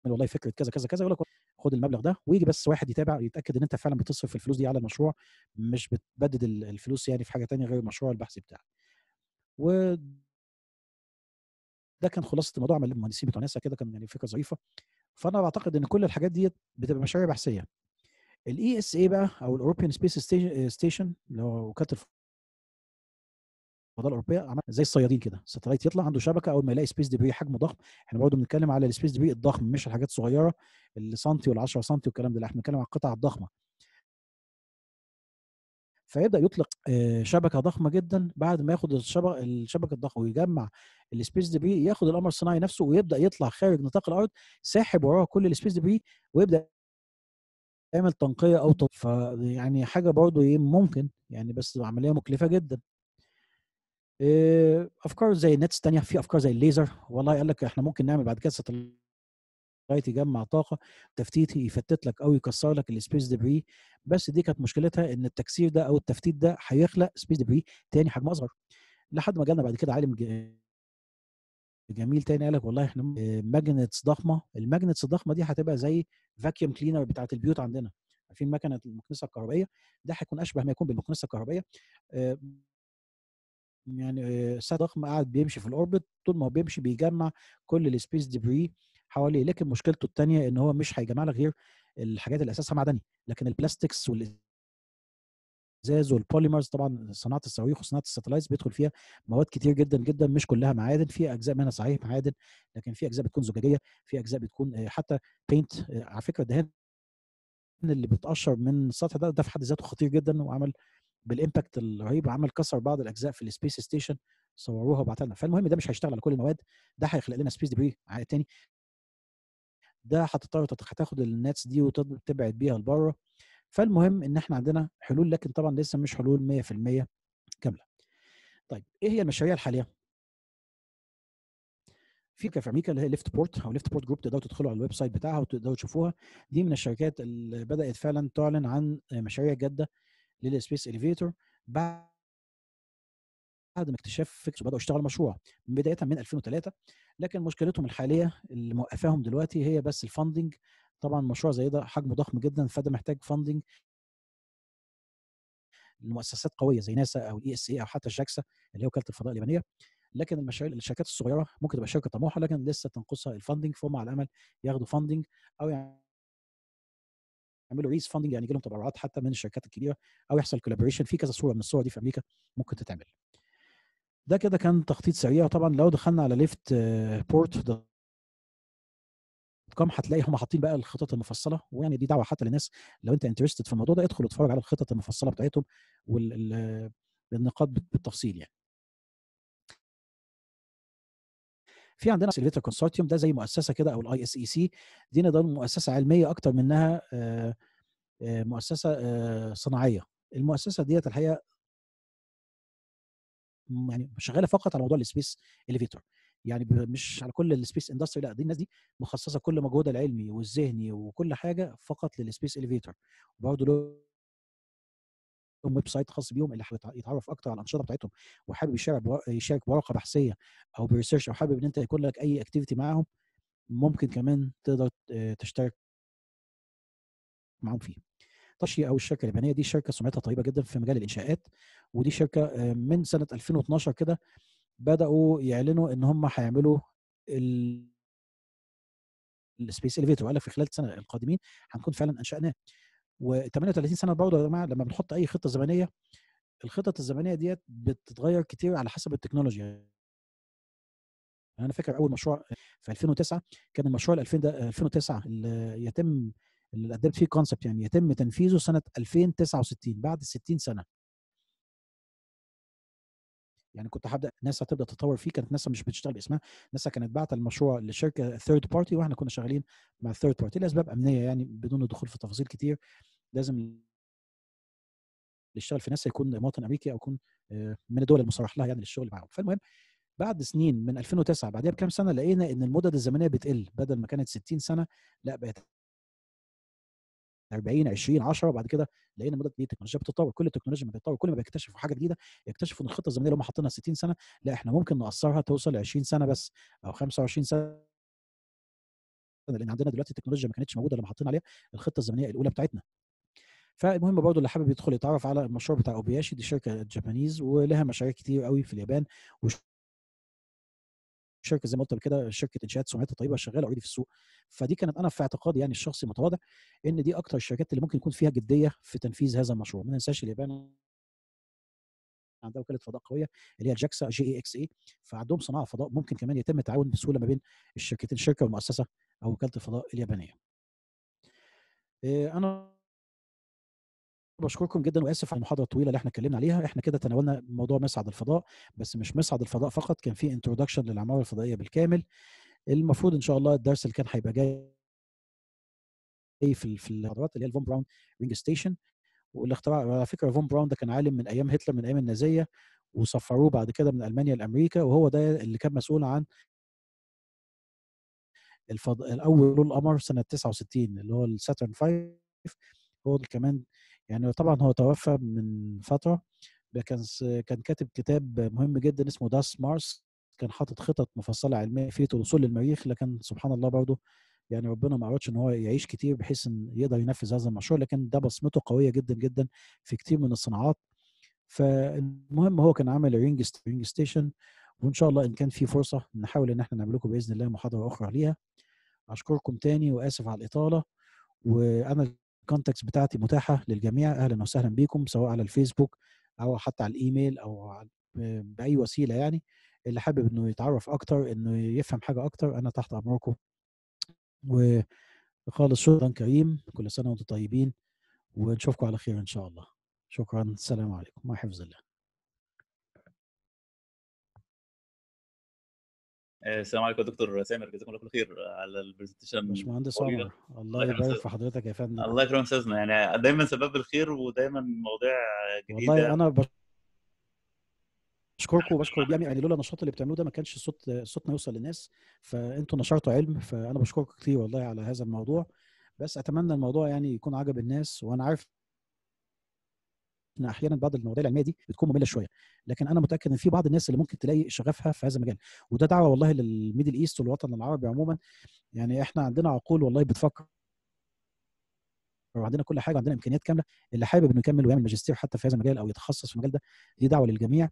والله فكره كذا كذا كذا يقول لك خد المبلغ ده ويجي بس واحد يتابع يتاكد ان انت فعلا بتصرف الفلوس دي على المشروع مش بتبدد الفلوس يعني في حاجه تانية غير المشروع البحثي بتاعك و ده كان خلاصه الموضوع عمل المهندسين بتوع ناسا كده كان يعني فكره ظريفه فانا بعتقد ان كل الحاجات دي بتبقى مشاريع بحثيه الاي اس e اي بقى او الاوروبيان سبيس ستيشن اللي هو وكاله الفضاء الاوروبيه عمل زي الصيادين كده ستلايت يطلع عنده شبكه اول ما يلاقي سبيس دبري حجمه ضخم احنا برضه بنتكلم على السبيس دبري الضخم مش الحاجات الصغيره اللي سنتي وال 10 سنتي والكلام ده لا احنا بنتكلم على القطع الضخمه فيبدا يطلق آه، شبكه ضخمه جدا بعد ما ياخد الشبكه الشبكه الضخمه ويجمع السبيس دبري ياخد القمر الصناعي نفسه ويبدا يطلع خارج نطاق الارض ساحب وراه كل السبيس دبري ويبدا تعمل تنقيه او تطوير يعني حاجه برضه ايه ممكن يعني بس عمليه مكلفه جدا افكار زي نتس تانية في افكار زي الليزر والله قال لك احنا ممكن نعمل بعد كده ساتلايت يجمع طاقه تفتيت يفتت لك او يكسر لك السبيس دبري بس دي كانت مشكلتها ان التكسير ده او التفتيت ده هيخلق سبيس دبري تاني حجم اصغر لحد ما جالنا بعد كده عالم جميل تاني قال لك والله احنا ماجنتس آه، ضخمه الماجنتس الضخمه دي هتبقى زي فاكيوم كلينر بتاعت البيوت عندنا عارفين مكنه المكنسه الكهربائيه ده هيكون اشبه ما يكون بالمكنسه الكهربائيه آه، يعني آه، ساعة ضخم قاعد بيمشي في الاوربت طول ما هو بيمشي بيجمع كل السبيس ديبري حواليه لكن مشكلته الثانيه ان هو مش هيجمع لك غير الحاجات اللي اساسها معدني لكن البلاستكس وال الازاز والبوليمرز طبعا صناعه الصواريخ وصناعه الساتلايتس بيدخل فيها مواد كتير جدا جدا مش كلها معادن في اجزاء منها صحيح معادن لكن في اجزاء بتكون زجاجيه في اجزاء بتكون آه، حتى بينت آه، على فكره الدهان اللي بتقشر من السطح ده ده في حد ذاته خطير جدا وعمل بالامباكت الرهيب عمل كسر بعض الاجزاء في السبيس ستيشن صوروها وبعتها لنا فالمهم ده مش هيشتغل على كل المواد ده هيخلق لنا سبيس ديبري تاني ده هتضطر هتاخد الناتس دي وتبعد بيها لبره فالمهم ان احنا عندنا حلول لكن طبعا لسه مش حلول 100% كامله طيب ايه هي المشاريع الحاليه في في امريكا اللي هي ليفت بورت او ليفت بورت جروب تقدروا تدخلوا على الويب سايت بتاعها وتقدروا تشوفوها دي من الشركات اللي بدات فعلا تعلن عن مشاريع جاده للسبيس اليفيتور بعد ما اكتشاف فكس وبداوا يشتغلوا مشروع بدايه من 2003 لكن مشكلتهم الحاليه اللي موقفاهم دلوقتي هي بس الفاندنج طبعا مشروع زي ده حجمه ضخم جدا فده محتاج فاندنج لمؤسسات قويه زي ناسا او الاي اس اي او حتى جاكسا اللي هي وكاله الفضاء اليابانيه لكن المشاريع الشركات الصغيره ممكن تبقى شركه طموحه لكن لسه تنقصها الفاندنج فهم على امل ياخدوا فاندنج او يعني يعملوا ريز فاندنج يعني يجي لهم تبرعات حتى من الشركات الكبيره او يحصل كولابوريشن في كذا صوره من الصور دي في امريكا ممكن تتعمل ده كده كان تخطيط سريع طبعا لو دخلنا على ليفت بورت آه، كوم هتلاقي هم حاطين بقى الخطط المفصله ويعني دي دعوه حتى للناس لو انت انترستد في الموضوع ده ادخل اتفرج على الخطط المفصله بتاعتهم والنقاط بالتفصيل يعني في عندنا سيلفيتر كونسورتيوم ده زي مؤسسه كده او الاي اس اي سي دي نظام مؤسسه علميه اكتر منها آه، آه، مؤسسه آه، صناعيه المؤسسه ديت الحقيقه يعني شغاله فقط على موضوع السبيس اليفيتور يعني مش على كل السبيس اندستري لا دي الناس دي مخصصه كل مجهودها العلمي والذهني وكل حاجه فقط للسبيس اليفيتور وبرضه لهم ويب سايت خاص بيهم اللي حابب يتعرف اكتر على الانشطه بتاعتهم وحابب يشارك يشارك بورقه بحثيه او بريسيرش او حابب ان انت يكون لك اي اكتيفيتي معاهم ممكن كمان تقدر آه، تشترك معاهم فيه. طشي او الشركه اليابانيه دي شركه سمعتها طيبه جدا في مجال الانشاءات ودي شركه آه، من سنه 2012 كده بداوا يعلنوا ان هم هيعملوا السبيس اليفيتور وقال لك في خلال السنه القادمين هنكون فعلا انشاناه و38 سنه برضه يا جماعه لما بنحط اي خطه زمنيه الخطط الزمنيه ديت بتتغير كتير على حسب التكنولوجيا انا فاكر اول مشروع في 2009 كان المشروع ال 2000 ده 2009 اللي يتم اللي قدمت فيه كونسبت يعني يتم تنفيذه سنه 2069 بعد 60 سنه يعني كنت هبدا ناسا تبدا تتطور فيه كانت ناسا مش بتشتغل باسمها ناسا كانت بعت المشروع لشركه ثيرد بارتي واحنا كنا شغالين مع ثيرد بارتي لاسباب امنيه يعني بدون الدخول في تفاصيل كتير لازم اللي يشتغل في ناسا يكون مواطن امريكي او يكون آه، من الدول المصرح لها يعني للشغل معاهم فالمهم بعد سنين من 2009 بعدها بكام سنه لقينا ان المدد الزمنيه بتقل بدل ما كانت 60 سنه لا بقت 40 20 10 وبعد كده لقينا مدة دي إيه، التكنولوجيا بتتطور كل التكنولوجيا ما بتتطور كل ما بيكتشفوا حاجه جديده يكتشفوا ان الخطه الزمنيه اللي هم حاطينها 60 سنه لا احنا ممكن نقصرها توصل ل 20 سنه بس او 25 سنه لان عندنا دلوقتي التكنولوجيا ما كانتش موجوده لما حاطين عليها الخطه الزمنيه الاولى بتاعتنا فالمهم برضه اللي حابب يدخل يتعرف على المشروع بتاع اوبياشي دي شركه جابانيز ولها مشاريع كتير قوي في اليابان وش شركه زي ما قلت قبل كده شركه انشاءات سمعتها طيبه شغاله اوريدي في السوق فدي كانت انا في اعتقادي يعني الشخصي المتواضع ان دي اكتر الشركات اللي ممكن يكون فيها جديه في تنفيذ هذا المشروع ما ننساش اليابان عندها وكاله فضاء قويه اللي هي جاكسا جي اي اكس اي فعندهم صناعه فضاء ممكن كمان يتم التعاون بسهوله ما بين الشركتين الشركه والمؤسسه او وكاله الفضاء اليابانيه آه، انا بشكركم جدا واسف على المحاضره الطويله اللي احنا اتكلمنا عليها احنا كده تناولنا موضوع مصعد الفضاء بس مش مصعد الفضاء فقط كان في انتروداكشن للعماره الفضائيه بالكامل المفروض ان شاء الله الدرس اللي كان هيبقى جاي في في المحاضرات اللي هي الفون براون رينج ستيشن واللي اخترع على فكره فون براون ده كان عالم من ايام هتلر من ايام النازيه وسفروه بعد كده من المانيا لامريكا وهو ده اللي كان مسؤول عن الفض... الاول القمر سنه 69 اللي هو الساترن 5 هو كمان يعني طبعا هو توفى من فتره كان كان كاتب كتاب مهم جدا اسمه داس مارس كان حاطط خطط مفصله علميه في الوصول للمريخ لكن سبحان الله برضه يعني ربنا ما اردش ان هو يعيش كتير بحيث ان يقدر ينفذ هذا المشروع لكن ده بصمته قويه جدا جدا في كتير من الصناعات فالمهم هو كان عامل رينج ستيشن وان شاء الله ان كان في فرصه نحاول ان احنا نعمل لكم باذن الله محاضره اخرى ليها اشكركم تاني واسف على الاطاله وانا الكونتاكتس بتاعتي متاحه للجميع اهلا وسهلا بيكم سواء على الفيسبوك او حتى على الايميل او باي وسيله يعني اللي حابب انه يتعرف اكتر انه يفهم حاجه اكتر انا تحت امركم وخالص شكرا كريم كل سنه وانتم طيبين ونشوفكم على خير ان شاء الله شكرا السلام عليكم مع حفظ الله آه، السلام عليكم يا دكتور سامر جزاكم الله كل خير على البرزنتيشن باشمهندس عمر الله يبارك في حضرتك يا فندم الله يكرمك استاذنا يعني دايما سباب الخير ودايما مواضيع جديده والله انا بش... بشكركم وبشكر يعني لولا النشاط اللي بتعملوه ده ما كانش الصوت صوتنا يوصل للناس فانتوا نشرتوا علم فانا بشكركم كتير والله على هذا الموضوع بس اتمنى الموضوع يعني يكون عجب الناس وانا عارف ان احيانا بعض المواضيع العلميه دي بتكون ممله شويه لكن انا متاكد ان في بعض الناس اللي ممكن تلاقي شغفها في هذا المجال وده دعوه والله للميدل ايست والوطن العربي عموما يعني احنا عندنا عقول والله بتفكر وعندنا كل حاجه وعندنا امكانيات كامله اللي حابب انه يكمل ويعمل ماجستير حتى في هذا المجال او يتخصص في المجال ده دي دعوه للجميع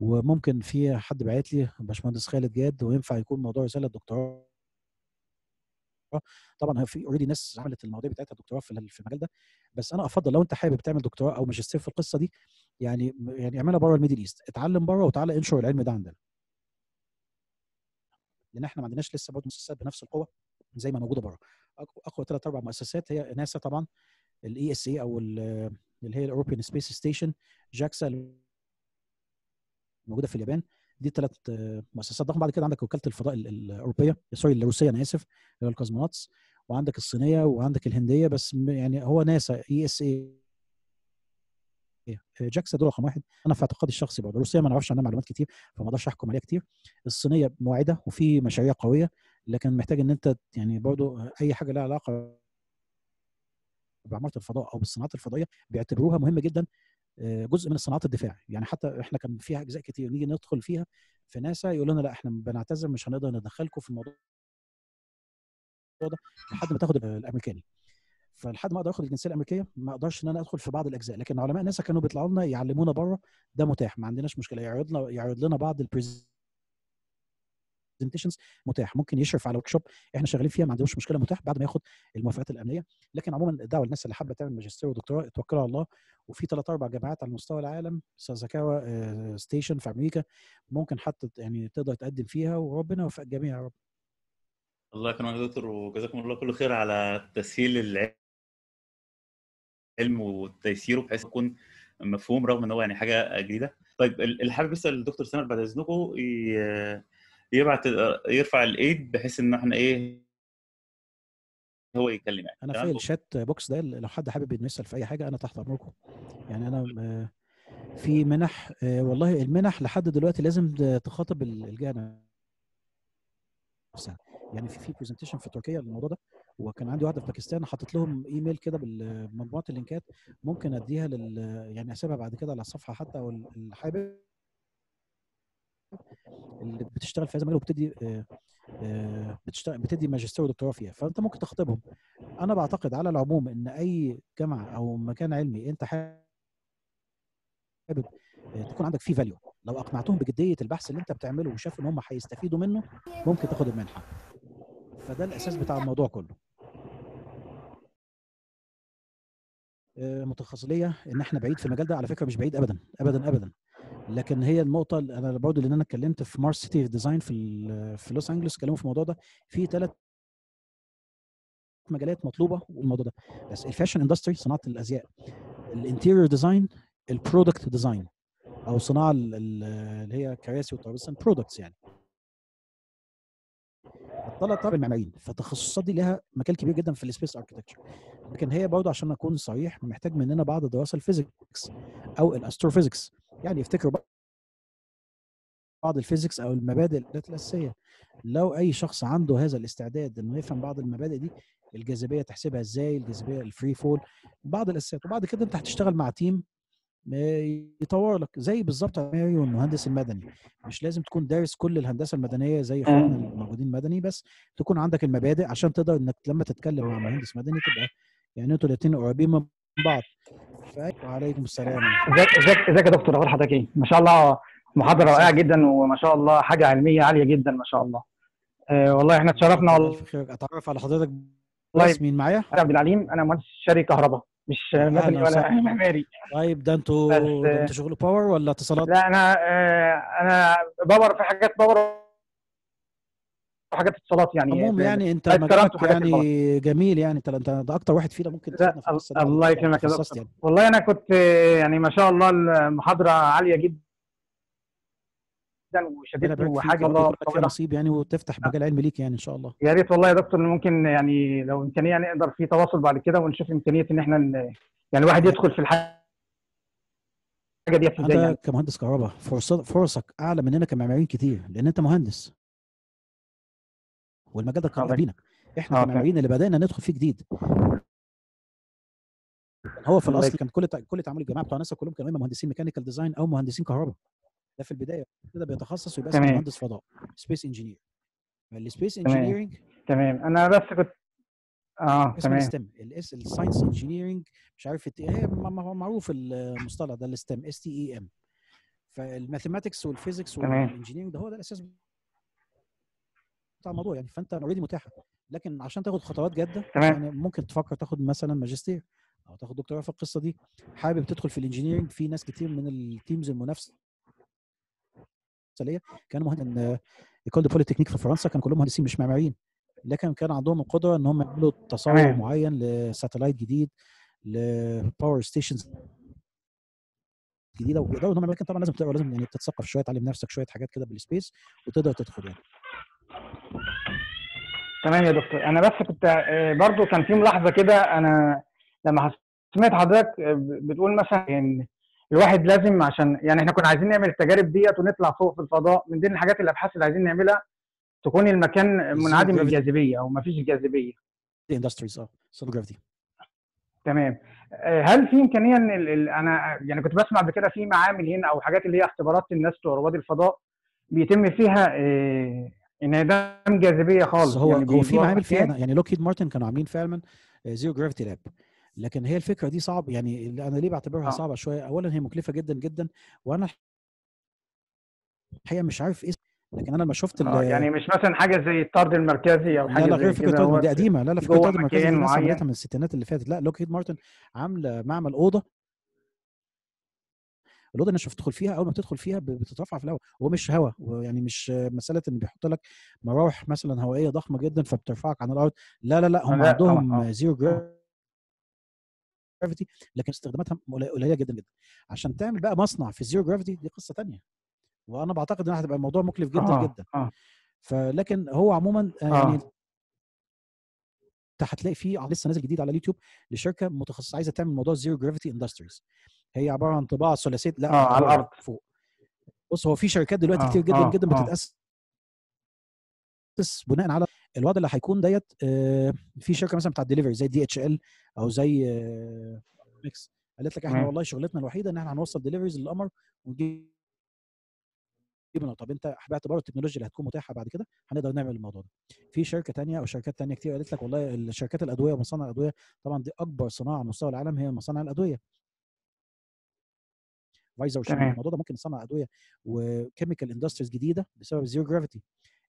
وممكن في حد بعت لي باشمهندس خالد جاد وينفع يكون موضوع رساله دكتوراه دكتوراه طبعا في اوريدي ناس عملت المواضيع بتاعتها دكتوراه في المجال ده بس انا افضل لو انت حابب تعمل دكتوراه او ماجستير في القصه دي يعني يعني اعملها بره الميدل ايست اتعلم بره وتعالى انشر العلم ده عندنا لان احنا ما عندناش لسه برضه مؤسسات بنفس القوه زي ما موجوده بره اقوى ثلاث اربع مؤسسات هي ناسا طبعا الاي اس e اي او اللي هي الاوروبيان سبيس ستيشن جاكسا موجوده في اليابان دي ثلاث مؤسسات ضخمه بعد كده عندك وكاله الفضاء الاوروبيه سوري الروسيه انا اسف اللي هو الكازموناتس وعندك الصينيه وعندك الهنديه بس يعني هو ناسا اي اس اي جاكسا دول رقم واحد انا في اعتقادي الشخصي برضه الروسيه ما نعرفش عنها معلومات كتير فما اقدرش احكم عليها كتير الصينيه موعده وفي مشاريع قويه لكن محتاج ان انت يعني برضه اي حاجه لها علاقه بعماره الفضاء او بالصناعات الفضائيه بيعتبروها مهمه جدا آه، جزء من الصناعات الدفاع يعني حتى احنا كان فيها اجزاء كتير نيجي ندخل فيها في ناسا يقول لنا لا احنا بنعتذر مش هنقدر ندخلكم في الموضوع ده لحد ما تاخد الامريكاني فلحد ما اقدر اخد الجنسيه الامريكيه ما اقدرش ان انا ادخل في بعض الاجزاء لكن علماء ناسا كانوا بيطلعوا لنا يعلمونا بره ده متاح ما عندناش مشكله يعرض لنا يعرض لنا بعض البريزنت برزنتيشنز متاح ممكن يشرف على ورك شوب احنا شغالين فيها ما عندوش مشكله متاح بعد ما ياخد الموافقات الامنيه لكن عموما الدعوه للناس اللي حابه تعمل ماجستير ودكتوراه توكلوا على الله وفي ثلاث اربع جامعات على مستوى العالم سازاكاوا آه، ستيشن في امريكا ممكن حتى يعني تقدر تقدم فيها وربنا يوفق الجميع يا رب الله يكرمك يا دكتور وجزاكم الله كل خير على تسهيل العلم وتيسيره بحيث يكون مفهوم رغم ان هو يعني حاجه جديده طيب اللي حابب يسال الدكتور سامر بعد اذنكم يبعت يرفع الايد بحيث ان احنا ايه هو يكلم يعني انا في الشات بوكس ده لو حد حابب انه يسال في اي حاجه انا تحت امركم يعني انا طيب. في منح آه، والله المنح لحد دلوقتي لازم تخاطب الجهه نفسها يعني في في برزنتيشن في تركيا للموضوع ده وكان عندي واحده في باكستان حاطط لهم ايميل كده بمجموعه اللينكات ممكن اديها لل يعني اسيبها بعد كده على الصفحه حتى او اللي حابب اللي بتشتغل في هذا المجال وبتدي آه، آه، بتشتغل بتدي ماجستير ودكتوراه فيها فانت ممكن تخطبهم انا بعتقد على العموم ان اي جامعه او مكان علمي انت حابب آه، تكون عندك فيه فاليو لو اقنعتهم بجديه البحث اللي انت بتعمله وشافوا ان هم هيستفيدوا منه ممكن تاخد المنحه فده الاساس بتاع الموضوع كله متخصصيه ان احنا بعيد في المجال ده على فكره مش بعيد ابدا ابدا ابدا لكن هي النقطه اللي انا برضه لان انا اتكلمت في مارس سيتي ديزاين في في لوس انجلوس اتكلموا في الموضوع ده في ثلاث مجالات مطلوبه والموضوع ده بس الفاشن اندستري صناعه الازياء الانتيريور ديزاين البرودكت ديزاين او صناعه اللي هي كراسي وترابيزه برودكتس يعني الثلاث طبعا المعماريين فالتخصصات دي لها مكان كبير جدا في السبيس اركتكتشر لكن هي برضه عشان اكون صريح محتاج مننا بعض دراسه الفيزيكس او الاستروفيزيكس يعني يفتكروا بعض الفيزيكس او المبادئ الاساسيه لو اي شخص عنده هذا الاستعداد انه يفهم بعض المبادئ دي الجاذبيه تحسبها ازاي الجاذبيه الفري فول بعض الاساسيات وبعد كده انت هتشتغل مع تيم آه، يطور لك زي بالظبط ماريو المهندس المدني مش لازم تكون دارس كل الهندسه المدنيه زي آه. اخواننا الموجودين مدني بس تكون عندك المبادئ عشان تقدر انك لما تتكلم مع مهندس مدني تبقى يعني انتوا الاثنين قريبين من بعض وعليكم السلام ازيك ازيك ازيك يا دكتور اخبار حضرتك ايه؟ ما شاء الله محاضره رائعه جدا وما شاء الله حاجه علميه عاليه جدا ما شاء الله آه والله احنا اتشرفنا والله اتعرف على حضرتك بس مين معايا؟ انا عبد العليم انا مهندس شاري كهرباء مش مدني ولا معماري طيب ده انتوا انتوا شغل باور ولا اتصالات؟ لا انا آه انا باور في حاجات باور وحاجات اتصالات يعني عموما يعني انت مجالك يعني جميل يعني انت انت ده اكتر واحد فينا ممكن في الله يكرمك يعني. والله انا كنت يعني ما شاء الله المحاضره عاليه جدا وشديدة وحاجه الله نصيب يعني وتفتح مجال نعم. علمي ليك يعني ان شاء الله يا ريت والله يا دكتور ممكن يعني لو امكانيه يعني نقدر في تواصل بعد كده ونشوف امكانيه ان احنا يعني الواحد يدخل في الحاجه الحاجه دي ازاي يعني كمهندس كهرباء فرصك اعلى مننا كمعماريين كتير لان انت مهندس والمجال ده اتكرر بينا احنا آه، كنا اللي بدانا ندخل فيه جديد هو في الاصل كان كل كل تعامل الجماعه بتوع ناسا كلهم كانوا اما مهندسين ميكانيكال ديزاين او مهندسين كهرباء ده في البدايه كده بيتخصص ويبقى اسمه مهندس فضاء سبيس انجينير السبيس انجينيرنج تمام انا بس كنت اه تمام الاس الساينس انجينيرنج مش عارف ايه معروف المصطلح ده الاستم اس تي اي ام فالماثيماتكس والفيزيكس والانجينيرنج ده هو ده الاساس بتاع الموضوع يعني فانت اوريدي متاحه لكن عشان تاخد خطوات جاده يعني ممكن تفكر تاخد مثلا ماجستير او تاخد دكتوراه في القصه دي حابب تدخل في الانجنيرنج في ناس كتير من التيمز المنافسه ليا كانوا مهندسين ايكول دو بولي تكنيك في فرنسا كان كلهم مهندسين مش معماريين لكن كان عندهم القدره ان هم يعملوا تصور معين لساتلايت جديد لباور ستيشنز جديده ويقدروا ان هم طبعا لازم تقرا لازم يعني تتثقف شويه تعلم نفسك شويه حاجات كده بالسبيس وتقدر تدخل يعني تمام يا دكتور انا بس كنت آه، برضو كان في ملاحظه كده انا لما سمعت حضرتك آه، بتقول مثلا ان الواحد لازم عشان يعني احنا كنا عايزين نعمل التجارب ديت ونطلع فوق في الفضاء من ضمن الحاجات الابحاث اللي عايزين نعملها تكون المكان منعدم الجاذبيه او ما فيش جاذبيه اندستريز اه جرافيتي تمام هل في امكانيه ان انا يعني كنت بسمع قبل كده في معامل هنا او حاجات اللي هي اختبارات الناس رواد الفضاء بيتم فيها آه، انعدام جاذبيه خالص هو يعني هو في معامل فيها إيه؟ يعني لوكيد مارتن كانوا عاملين فعلا زيرو جرافيتي لاب لكن هي الفكره دي صعب يعني انا ليه بعتبرها آه. صعبه شويه اولا هي مكلفه جدا جدا وانا الحقيقه مش عارف ايه لكن انا لما شفت آه يعني مش مثلا حاجه زي الطرد المركزي او حاجه لا لا غير فكره دي قديمه لا لا فكره الطرد المركزي دي من الستينات اللي فاتت لا لوكيد مارتن عامله معمل اوضه الاوضه الناشفه بتدخل فيها اول ما بتدخل فيها بتترفع في الهواء هو مش هواء يعني مش مساله ان بيحط لك مراوح مثلا هوائيه ضخمه جدا فبترفعك عن الارض لا لا لا هم عندهم زيرو آه. جرافيتي لكن استخداماتها قليله جدا جدا عشان تعمل بقى مصنع في الزيرو جرافيتي دي قصه ثانيه وانا بعتقد انها هتبقى الموضوع مكلف جدا آه. جدا آه. فلكن هو عموما آه، يعني آه. هتلاقي فيه لسه نازل جديد على اليوتيوب لشركه متخصصه عايزه تعمل موضوع زيرو جرافيتي اندستريز هي عباره عن طباعه ثلاثيه لا اه على الارض فوق بص هو في شركات دلوقتي آه كتير جدا آه جدا آه. بتتاسس آه بناء على الوضع اللي هيكون ديت آه، في شركه مثلا بتاع الدليفري زي دي اتش ال او زي ميكس آه، قالت لك احنا والله شغلتنا الوحيده ان احنا هنوصل دليفريز للقمر ونجيب طب انت باعتبار التكنولوجيا اللي هتكون متاحه بعد كده هنقدر نعمل الموضوع ده في شركه تانية او شركات تانية كتير قالت لك والله الشركات الادويه ومصانع الادويه طبعا دي اكبر صناعه على مستوى العالم هي مصانع الادويه فايزر وشيلد الموضوع ده ممكن نصنع ادويه وكيميكال اندستريز جديده بسبب الزيرو جرافيتي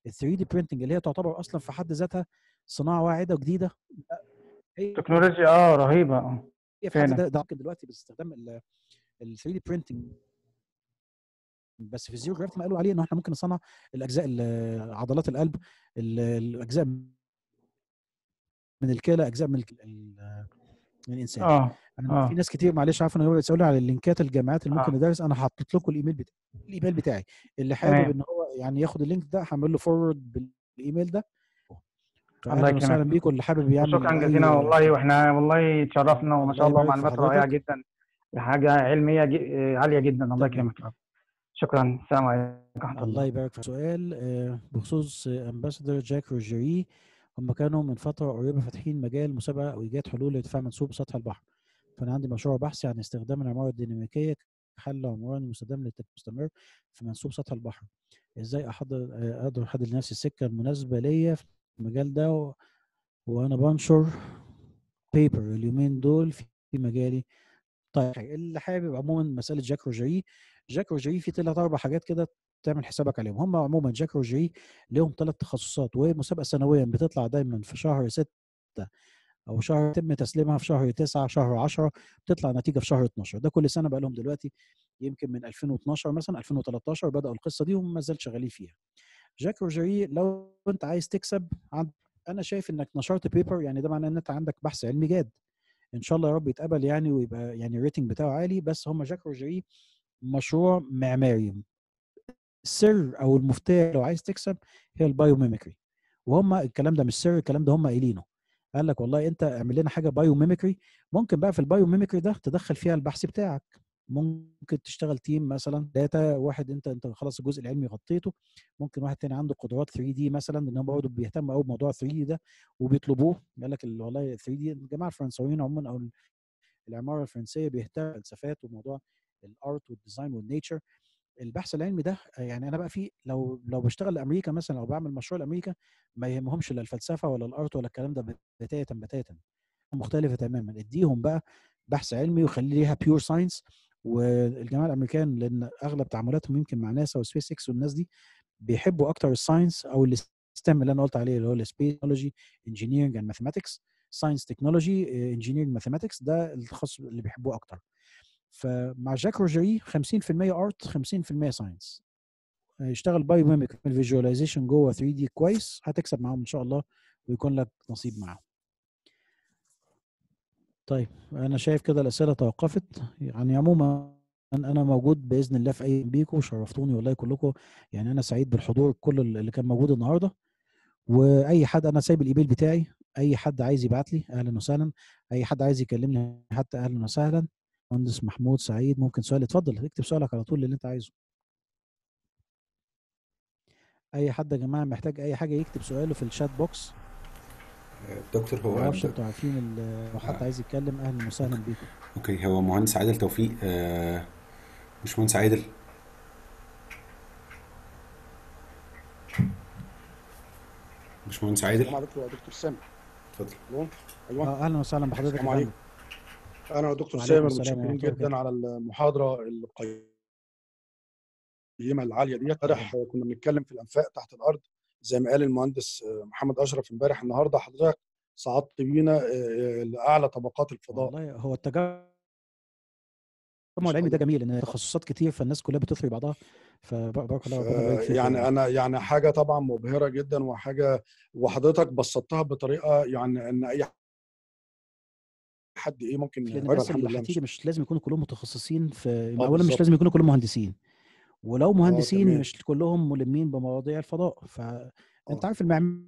ال 3 دي برينتنج اللي هي تعتبر اصلا في حد ذاتها صناعه واعده وجديده تكنولوجيا اه رهيبه اه في حد ده, ممكن دلوقتي باستخدام ال 3 دي برينتنج بس في الزيرو جرافيتي ما قالوا عليه ان احنا ممكن نصنع الاجزاء عضلات القلب الاجزاء من الكلى اجزاء من, من الانسان اه انا آه. في ناس كتير معلش عارف انا بيسالوا على اللينكات الجامعات اللي ممكن آه. ادرس آه. انا حطيت لكم الايميل بتاعي الايميل بتاعي اللي حابب ان هو يعني ياخد اللينك ده هعمل له فورورد بالايميل ده الله يكرمك وسهلا بيكم اللي حابب يعمل شكرا جزيلا والله واحنا والله اتشرفنا وما شاء الله معلومات رائعه جدا حاجه علميه عاليه جدا الله يكرمك شكرا السلام عليكم ورحمه الله يبارك في سؤال آه، بخصوص امباسادور جاك روجيري هم كانوا من فتره قريبه فاتحين مجال مسابقه او ايجاد حلول لارتفاع منسوب سطح البحر فانا عندي مشروع بحثي عن استخدام العماره الديناميكيه كحل عمراني مستدام للتك مستمر في منسوب سطح البحر ازاي احضر اقدر احدد لنفسي السكه المناسبه ليا في المجال ده و... وانا بنشر بيبر اليومين دول في مجالي طيب اللي حابب عموما مساله جاك روجري جاك روجري في ثلاث اربع حاجات كده تعمل حسابك عليهم هم عموما جاك روجري ليهم ثلاث تخصصات ومسابقه سنويا بتطلع دايما في شهر 6 او شهر يتم تسليمها في شهر 9 شهر 10 بتطلع نتيجه في شهر 12 ده كل سنه بقى لهم دلوقتي يمكن من 2012 مثلا 2013 بداوا القصه دي وما زال شغالين فيها جاك روجري لو انت عايز تكسب انا شايف انك نشرت بيبر يعني ده معناه ان انت عندك بحث علمي جاد ان شاء الله يا رب يتقبل يعني ويبقى يعني الريتنج بتاعه عالي بس هم جاك روجري مشروع معماري السر او المفتاح لو عايز تكسب هي البايوميميكري وهم الكلام ده مش سر الكلام ده هم قايلينه قال لك والله انت اعمل لنا حاجه بايو ميميكري ممكن بقى في البايو ميميكري ده تدخل فيها البحث بتاعك ممكن تشتغل تيم مثلا داتا واحد انت انت خلاص الجزء العلمي غطيته ممكن واحد تاني عنده قدرات 3 دي مثلا ان هم برضه بيهتموا قوي بموضوع 3 دي ده وبيطلبوه قال لك والله 3 دي الجماعه الفرنسويين عموما او العماره الفرنسيه بيهتموا بالفلسفات وموضوع الارت والديزاين والنيتشر البحث العلمي ده يعني انا بقى في لو لو بشتغل لامريكا مثلا او بعمل مشروع لامريكا ما يهمهمش لا الفلسفه ولا الارض ولا الكلام ده بتاتا بتاتا مختلفه تماما اديهم بقى بحث علمي وخلي ليها بيور ساينس والجماعه الامريكان لان اغلب تعاملاتهم يمكن مع ناسا وسبيس اكس والناس دي بيحبوا اكتر الساينس او الستم اللي انا قلت عليه اللي هو السبيس تكنولوجي انجينيرنج اند ماثيماتكس ساينس تكنولوجي انجينيرنج ماثيماتكس ده التخصص اللي بيحبوه اكتر فمع جاك روجري 50% ارت 50% ساينس يشتغل باي ميمك الفيجواليزيشن جوه 3 دي كويس هتكسب معاهم ان شاء الله ويكون لك نصيب معاهم طيب انا شايف كده الاسئله توقفت يعني عموما انا موجود باذن الله في اي بيكم شرفتوني والله كلكم يعني انا سعيد بالحضور كل اللي كان موجود النهارده واي حد انا سايب الايميل بتاعي اي حد عايز يبعت لي اهلا وسهلا اي حد عايز يكلمني حتى اهلا وسهلا مهندس محمود سعيد ممكن سؤال اتفضل اكتب سؤالك على طول اللي انت عايزه اي حد يا جماعه محتاج اي حاجه يكتب سؤاله في الشات بوكس دكتور هو معرفش انتوا عارفين لو حد آه. عايز يتكلم اهلا وسهلا بيكم اوكي هو مهندس عادل توفيق آه مش مهندس عادل مش مهندس عادل السلام عليكم يا دكتور سامي اتفضل ايوه آه، اهلا وسهلا بحضرتك السلام عليكم انا دكتور سامر متشكرين جدا على المحاضره القيمه العاليه دي امبارح كنا بنتكلم في الانفاق تحت الارض زي ما قال المهندس محمد اشرف امبارح النهارده حضرتك صعدت بينا آه، آه، لاعلى طبقات الفضاء والله هو التجمع العلمي ده جميل ان تخصصات كتير فالناس كلها بتثري بعضها فبارك الله ربنا يعني انا يعني حاجه طبعا مبهره جدا وحاجه وحضرتك بسطتها بطريقه يعني ان اي حد ايه ممكن الناس اللي هتيجي مش لازم يكونوا كلهم متخصصين في اولا آه، مش لازم يكونوا كلهم مهندسين ولو آه، مهندسين مش كلهم ملمين بمواضيع الفضاء فانت آه. عارف المعماري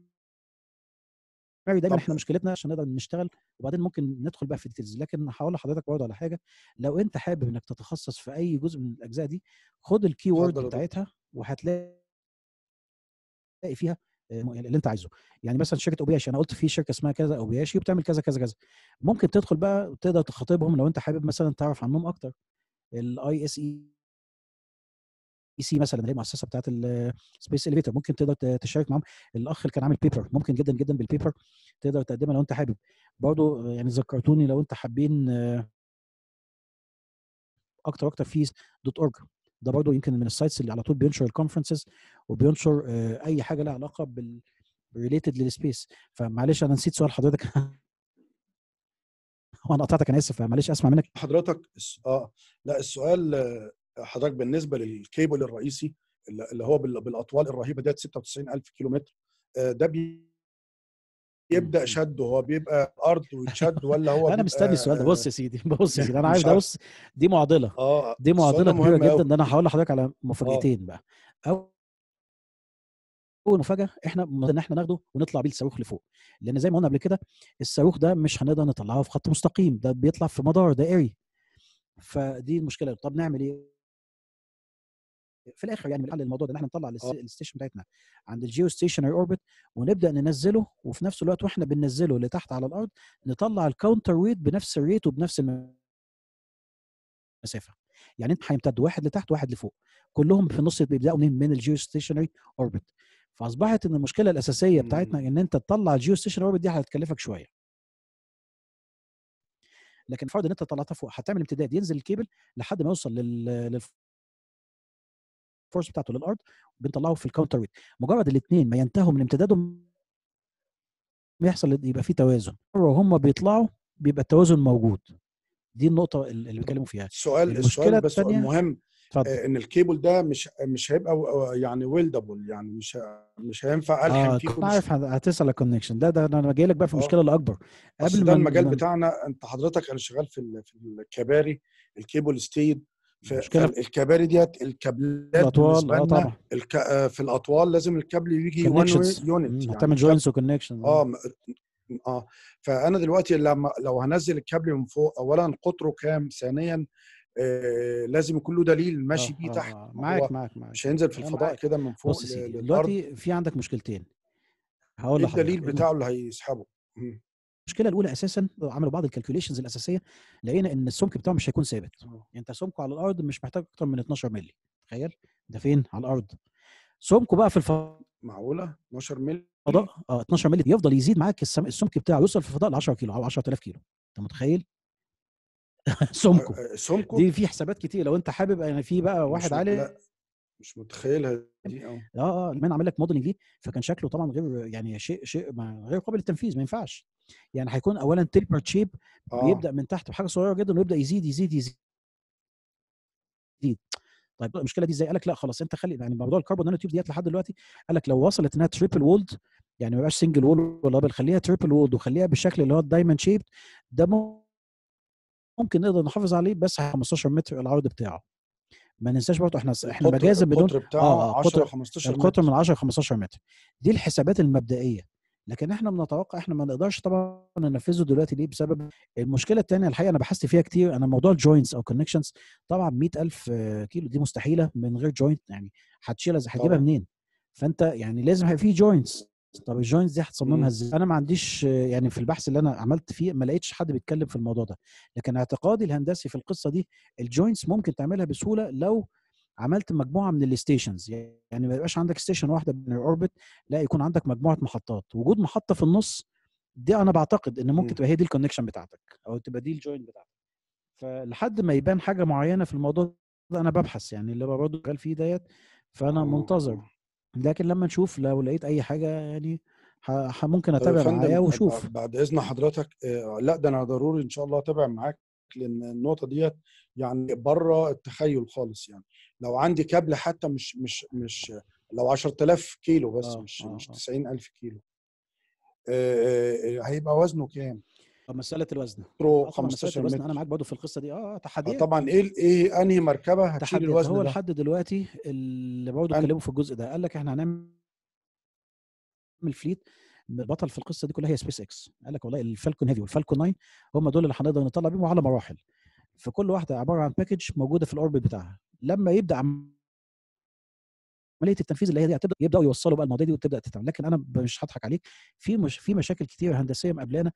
دايما احنا مشكلتنا عشان نقدر نشتغل وبعدين ممكن ندخل بقى في ديتيلز لكن هقول لحضرتك برضه على حاجه لو انت حابب انك تتخصص في اي جزء من الاجزاء دي خد الكي وورد بتاعتها وهتلاقي فيها آه، اللي انت عايزه يعني مثلا شركه اوبياشي انا قلت في شركه اسمها كذا اوبياشي وبتعمل كذا كذا كذا ممكن تدخل بقى تقدر تخاطبهم لو انت حابب مثلا تعرف عنهم اكتر الاي اس اي اي e سي مثلا اللي هي المؤسسه بتاعت السبيس اليفيتر ممكن تقدر تشارك معاهم الاخ اللي كان عامل بيبر ممكن جدا جدا بالبيبر تقدر تقدمها لو انت حابب برضو يعني ذكرتوني لو انت حابين آه، اكتر واكتر في دوت اورج ده برضو يمكن من السايتس اللي على طول بينشر الكونفرنسز وبينشر آه، اي حاجه لها علاقه بال ريليتد للسبيس فمعلش انا نسيت سؤال حضرتك وانا قطعتك انا اسف معلش اسمع منك حضرتك اه لا السؤال آه، حضرتك بالنسبه للكيبل الرئيسي اللي هو بالاطوال الرهيبه ديت 96000 متر آه، ده بي يبدا شد هو بيبقى ارض ويتشد ولا هو انا مستني السؤال ده بص يا سيدي بص يا سيدي انا عايز بص دي معضله اه دي معضله كبيره جدا ان انا هقول لحضرتك على مفاجاتين بقى اول مفاجاه احنا ان احنا ناخده ونطلع بيه الصاروخ لفوق لان زي ما قلنا قبل كده الصاروخ ده مش هنقدر نطلعه في خط مستقيم ده بيطلع في مدار دائري فدي المشكله طب نعمل ايه في الاخر يعني حل الموضوع ده ان احنا نطلع آه. الستيشن بتاعتنا عند الجيو ستيشنري اوربت ونبدا ننزله وفي نفس الوقت واحنا بننزله لتحت على الارض نطلع الكاونتر ويت بنفس الريت وبنفس المسافه يعني انت هيمتد واحد لتحت واحد لفوق كلهم في النص بيبداوا من الجيو ستيشنري اوربت فاصبحت ان المشكله الاساسيه بتاعتنا إمم. ان انت تطلع الجيو ستيشن اوربت دي هتكلفك شويه لكن فرض ان انت طلعتها فوق هتعمل امتداد ينزل الكيبل لحد ما يوصل لل, للفورس بتاعته للارض بنطلعه في الكاونتر ويت مجرد الاثنين ما ينتهوا من امتدادهم بيحصل يبقى في توازن وهم بيطلعوا بيبقى التوازن موجود دي النقطه اللي بيتكلموا فيها السؤال السؤال بس سؤال مهم فضل. آه، ان الكيبل ده مش مش هيبقى آه، يعني ويلدبل يعني مش مش هينفع الحم آه فيه كنت عارف هتسال الكونكشن ده ده انا جاي لك بقى في المشكله آه. الاكبر قبل ده المجال من... بتاعنا انت حضرتك انا شغال في في الكباري الكيبل ستيد في الكباري ديت الكابلات الاطوال اه طبعا الك... في الاطوال لازم الكابل يجي يونت يعني هتعمل جوينتس وكونكشن اه اه فانا دلوقتي لما لو هنزل الكابل من فوق اولا قطره كام ثانيا آه، لازم يكون له دليل ماشي آه، بيه آه، تحت معاك معاك معاك مش هينزل في الفضاء كده من فوق بص دلوقتي في عندك مشكلتين هقول إيه لحضرتك الدليل بتاعه اللي هيسحبه المشكله الاولى اساسا عملوا بعض الكالكوليشنز الاساسيه لقينا ان السمك بتاعه مش هيكون ثابت انت سمكه على الارض مش محتاج اكتر من 12 مللي تخيل ده فين على الارض سمكه بقى في الفضاء معقوله 12 مللي فضاء اه 12 مللي يفضل يزيد معاك السمك بتاعه يوصل في الفضاء ل 10 كيلو او 10000 كيلو انت متخيل سمكو سمكو آه، آه، دي في حسابات كتير لو انت حابب يعني في بقى واحد علي لا. مش متخيلها دي اه اه, آه، المان عامل لك موديلنج ليه فكان شكله طبعا غير يعني شيء شيء غير قابل للتنفيذ ما ينفعش يعني هيكون اولا تيبر شيب آه. بيبدا من تحت بحاجه صغيره جدا ويبدا يزيد يزيد يزيد, يزيد. طيب المشكله دي ازاي؟ قال لك لا خلاص انت خلي يعني موضوع الكربون نانو تيوب ديت لحد دلوقتي قال لك لو وصلت انها تريبل وولد يعني ما يبقاش سنجل وول ولا خليها تريبل وولد وخليها بالشكل اللي هو الدايموند شيب ده ممكن نقدر نحافظ عليه بس 15 متر العرض بتاعه ما ننساش برضه احنا احنا مجازا بدون القطر بتاعه آه 10 آه، 15 القطر من 10 15 متر دي الحسابات المبدئيه لكن احنا بنتوقع احنا ما نقدرش طبعا ننفذه دلوقتي ليه بسبب المشكله الثانيه الحقيقه انا بحثت فيها كتير انا موضوع الجوينتس او كونكشنز طبعا 100000 كيلو دي مستحيله من غير جوينت يعني هتشيلها هتجيبها منين فانت يعني لازم في جوينتس طب الجوينتس دي هتصممها إمم. ازاي؟ انا ما عنديش يعني في البحث اللي انا عملت فيه ما لقيتش حد بيتكلم في الموضوع ده، لكن اعتقادي الهندسي في القصه دي الجوينتس ممكن تعملها بسهوله لو عملت مجموعه من الستيشنز يعني ما يبقاش عندك ستيشن واحده من الاوربت لا يكون عندك مجموعه محطات، وجود محطه في النص دي انا بعتقد ان ممكن إمم. تبقى هي دي الكونكشن بتاعتك او تبقى دي الجوينت بتاعتك. فلحد ما يبان حاجه معينه في الموضوع ده انا ببحث يعني اللي برضه شغال فيه ديت فانا آه. منتظر لكن لما نشوف لو لقيت اي حاجه يعني ممكن طيب اتابع معايا واشوف بعد اذن حضرتك آه، لا ده انا ضروري ان شاء الله اتابع معاك لان النقطه ديت يعني بره التخيل خالص يعني لو عندي كابل حتى مش مش مش لو 10000 كيلو بس آه مش آه مش 90000 آه. كيلو آه، هيبقى وزنه كام؟ آه، مساله الوزن برو 15 متر انا معاك برضه في القصه دي اه, آه، تحدي آه، طبعا ايه ايه انهي مركبه هتشيل الوزن هو لحد دلوقتي اللي برضه اتكلموا في الجزء ده قال لك احنا هنعمل فليت البطل في القصه دي كلها هي سبيس اكس قال لك والله الفالكون هيفي والفالكون 9 هم دول اللي هنقدر نطلع بيهم على مراحل فكل واحده عباره عن باكج موجوده في الاوربت بتاعها لما يبدا عمليه التنفيذ اللي هي دي يبداوا يوصلوا بقى المواضيع دي وتبدا تتعمل لكن انا مش هضحك عليك في مش في مشاكل كتير هندسيه مقابلانا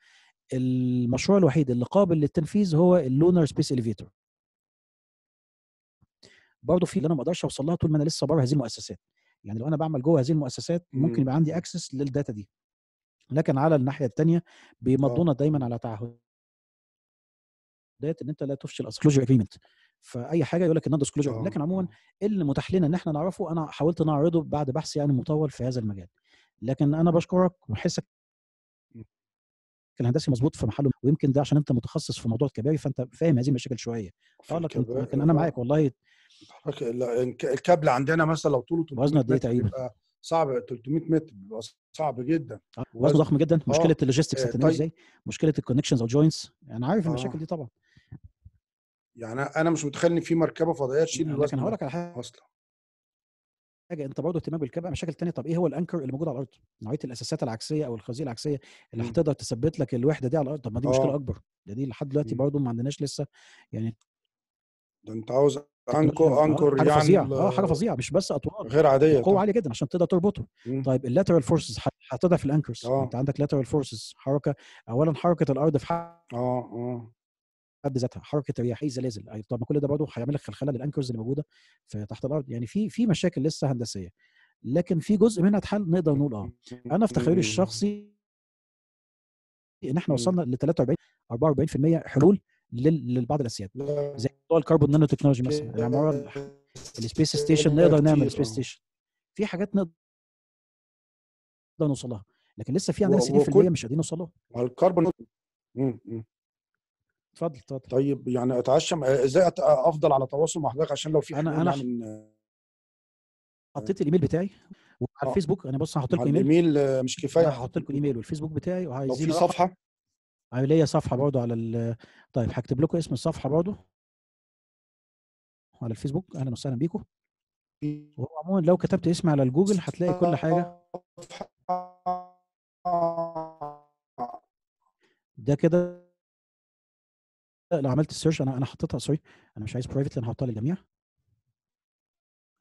المشروع الوحيد اللي قابل للتنفيذ هو اللونر سبيس اليفيتور برضه في اللي انا ما اقدرش اوصل لها طول ما انا لسه بره هذه المؤسسات يعني لو انا بعمل جوه هذه المؤسسات ممكن يبقى عندي اكسس للداتا دي لكن على الناحيه الثانيه آه. بيمضونا دايما على تعهدات ان انت لا تفشل اسكلوجر اجريمنت فاي حاجه يقول لك النون ديسكلوجر آه، لكن عموما آه. اللي متاح لنا ان احنا نعرفه انا حاولت ان اعرضه بعد بحث يعني مطول في هذا المجال لكن انا آه. بشكرك وحسك الهندسي مظبوط في محله ويمكن ده عشان انت متخصص في موضوع الكباري فانت فاهم هذه المشاكل شويه اقول لك لكن انا معاك والله الكابل عندنا مثلا لو طوله وزنه قد ايه تقريبا صعب 300 متر بيبقى صعب جدا وزنه ضخم جدا مشكله اللوجيستكس طيب. ازاي مشكله الكونكشنز او جوينتس انا عارف المشاكل دي طبعا يعني انا مش متخيل ان في مركبه فضائيه تشيل لكن هقول لك على حاجه اصلا حاجه انت برضه اهتمام بالكبه مشاكل تانية طب ايه هو الانكر اللي موجود على الارض نوعيه الاساسات العكسيه او الخزيه العكسيه اللي إمم. هتقدر تثبت لك الوحده دي على الارض طب ما دي أوه. مشكله آه. اكبر ده دي لحد دلوقتي إمم. برضه ما عندناش لسه يعني ده انت عاوز انكر آه، انكر حاجة يعني فزيعة. اه حاجه فظيعه مش بس اطوار غير عاديه قوه طيب. عاليه جدا عشان تقدر تربطه مم. طيب اللاترال فورسز هتضعف الانكرز آه. انت عندك لاترال فورسز حركه اولا حركه الارض في حق اه اه حد ذاتها حركه رياح إيه اي زلازل طب ما كل ده برضه هيعمل لك خلخله للانكرز اللي موجوده في تحت الارض يعني في في مشاكل لسه هندسيه لكن في جزء منها اتحل نقدر نقول اه انا في تخيلي الشخصي ان احنا وصلنا ل 43 44% حلول لبعض الاساسيات زي موضوع الكربون نانو تكنولوجي مثلا العماره السبيس ستيشن نقدر نعمل سبيس آه. ستيشن في حاجات نقدر نوصلها لكن لسه في عندنا 60% مش قادرين نوصلها الكربون اتفضل اتفضل طيب يعني اتعشى ازاي افضل على تواصل مع حضرتك عشان لو في انا انا من... يعني حطيت الايميل بتاعي وعلى آه. الفيسبوك انا بص هحط لكم ايميل الايميل مش كفايه هحط لكم الايميل والفيسبوك بتاعي وعايزين لو في صفحه أيوة، ليا صفحه برضه على ال... طيب هكتب لكم اسم الصفحه برضه على الفيسبوك اهلا وسهلا بيكم وهو عموما لو كتبت اسمي على الجوجل هتلاقي كل حاجه ده كده لو عملت السيرش انا انا حطيتها سوري انا مش عايز برايفت لان هحطها للجميع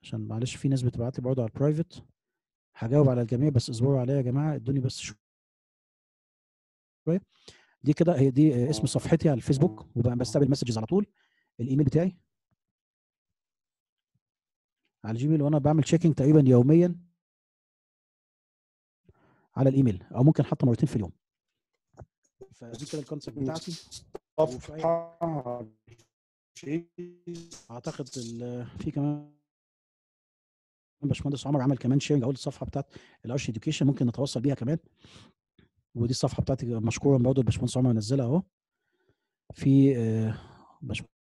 عشان معلش في ناس بتبعت لي برضه على البرايفت هجاوب على الجميع بس اصبروا عليا يا جماعه ادوني بس شويه دي كده هي دي آه، اسم صفحتي على الفيسبوك وبستقبل مسجز على طول الايميل بتاعي على الجيميل وانا بعمل تشيكنج تقريبا يوميا على الايميل او ممكن حتى مرتين في اليوم فدي كده الكونسيبت بتاعتي اعتقد في كمان باشمهندس عمر عمل كمان شيرنج اهو الصفحه بتاعت الارش اديوكيشن ممكن نتواصل بيها كمان ودي الصفحه بتاعتي مشكورا برضه الباشمهندس عمر نزلها اهو في آه، باشمهندس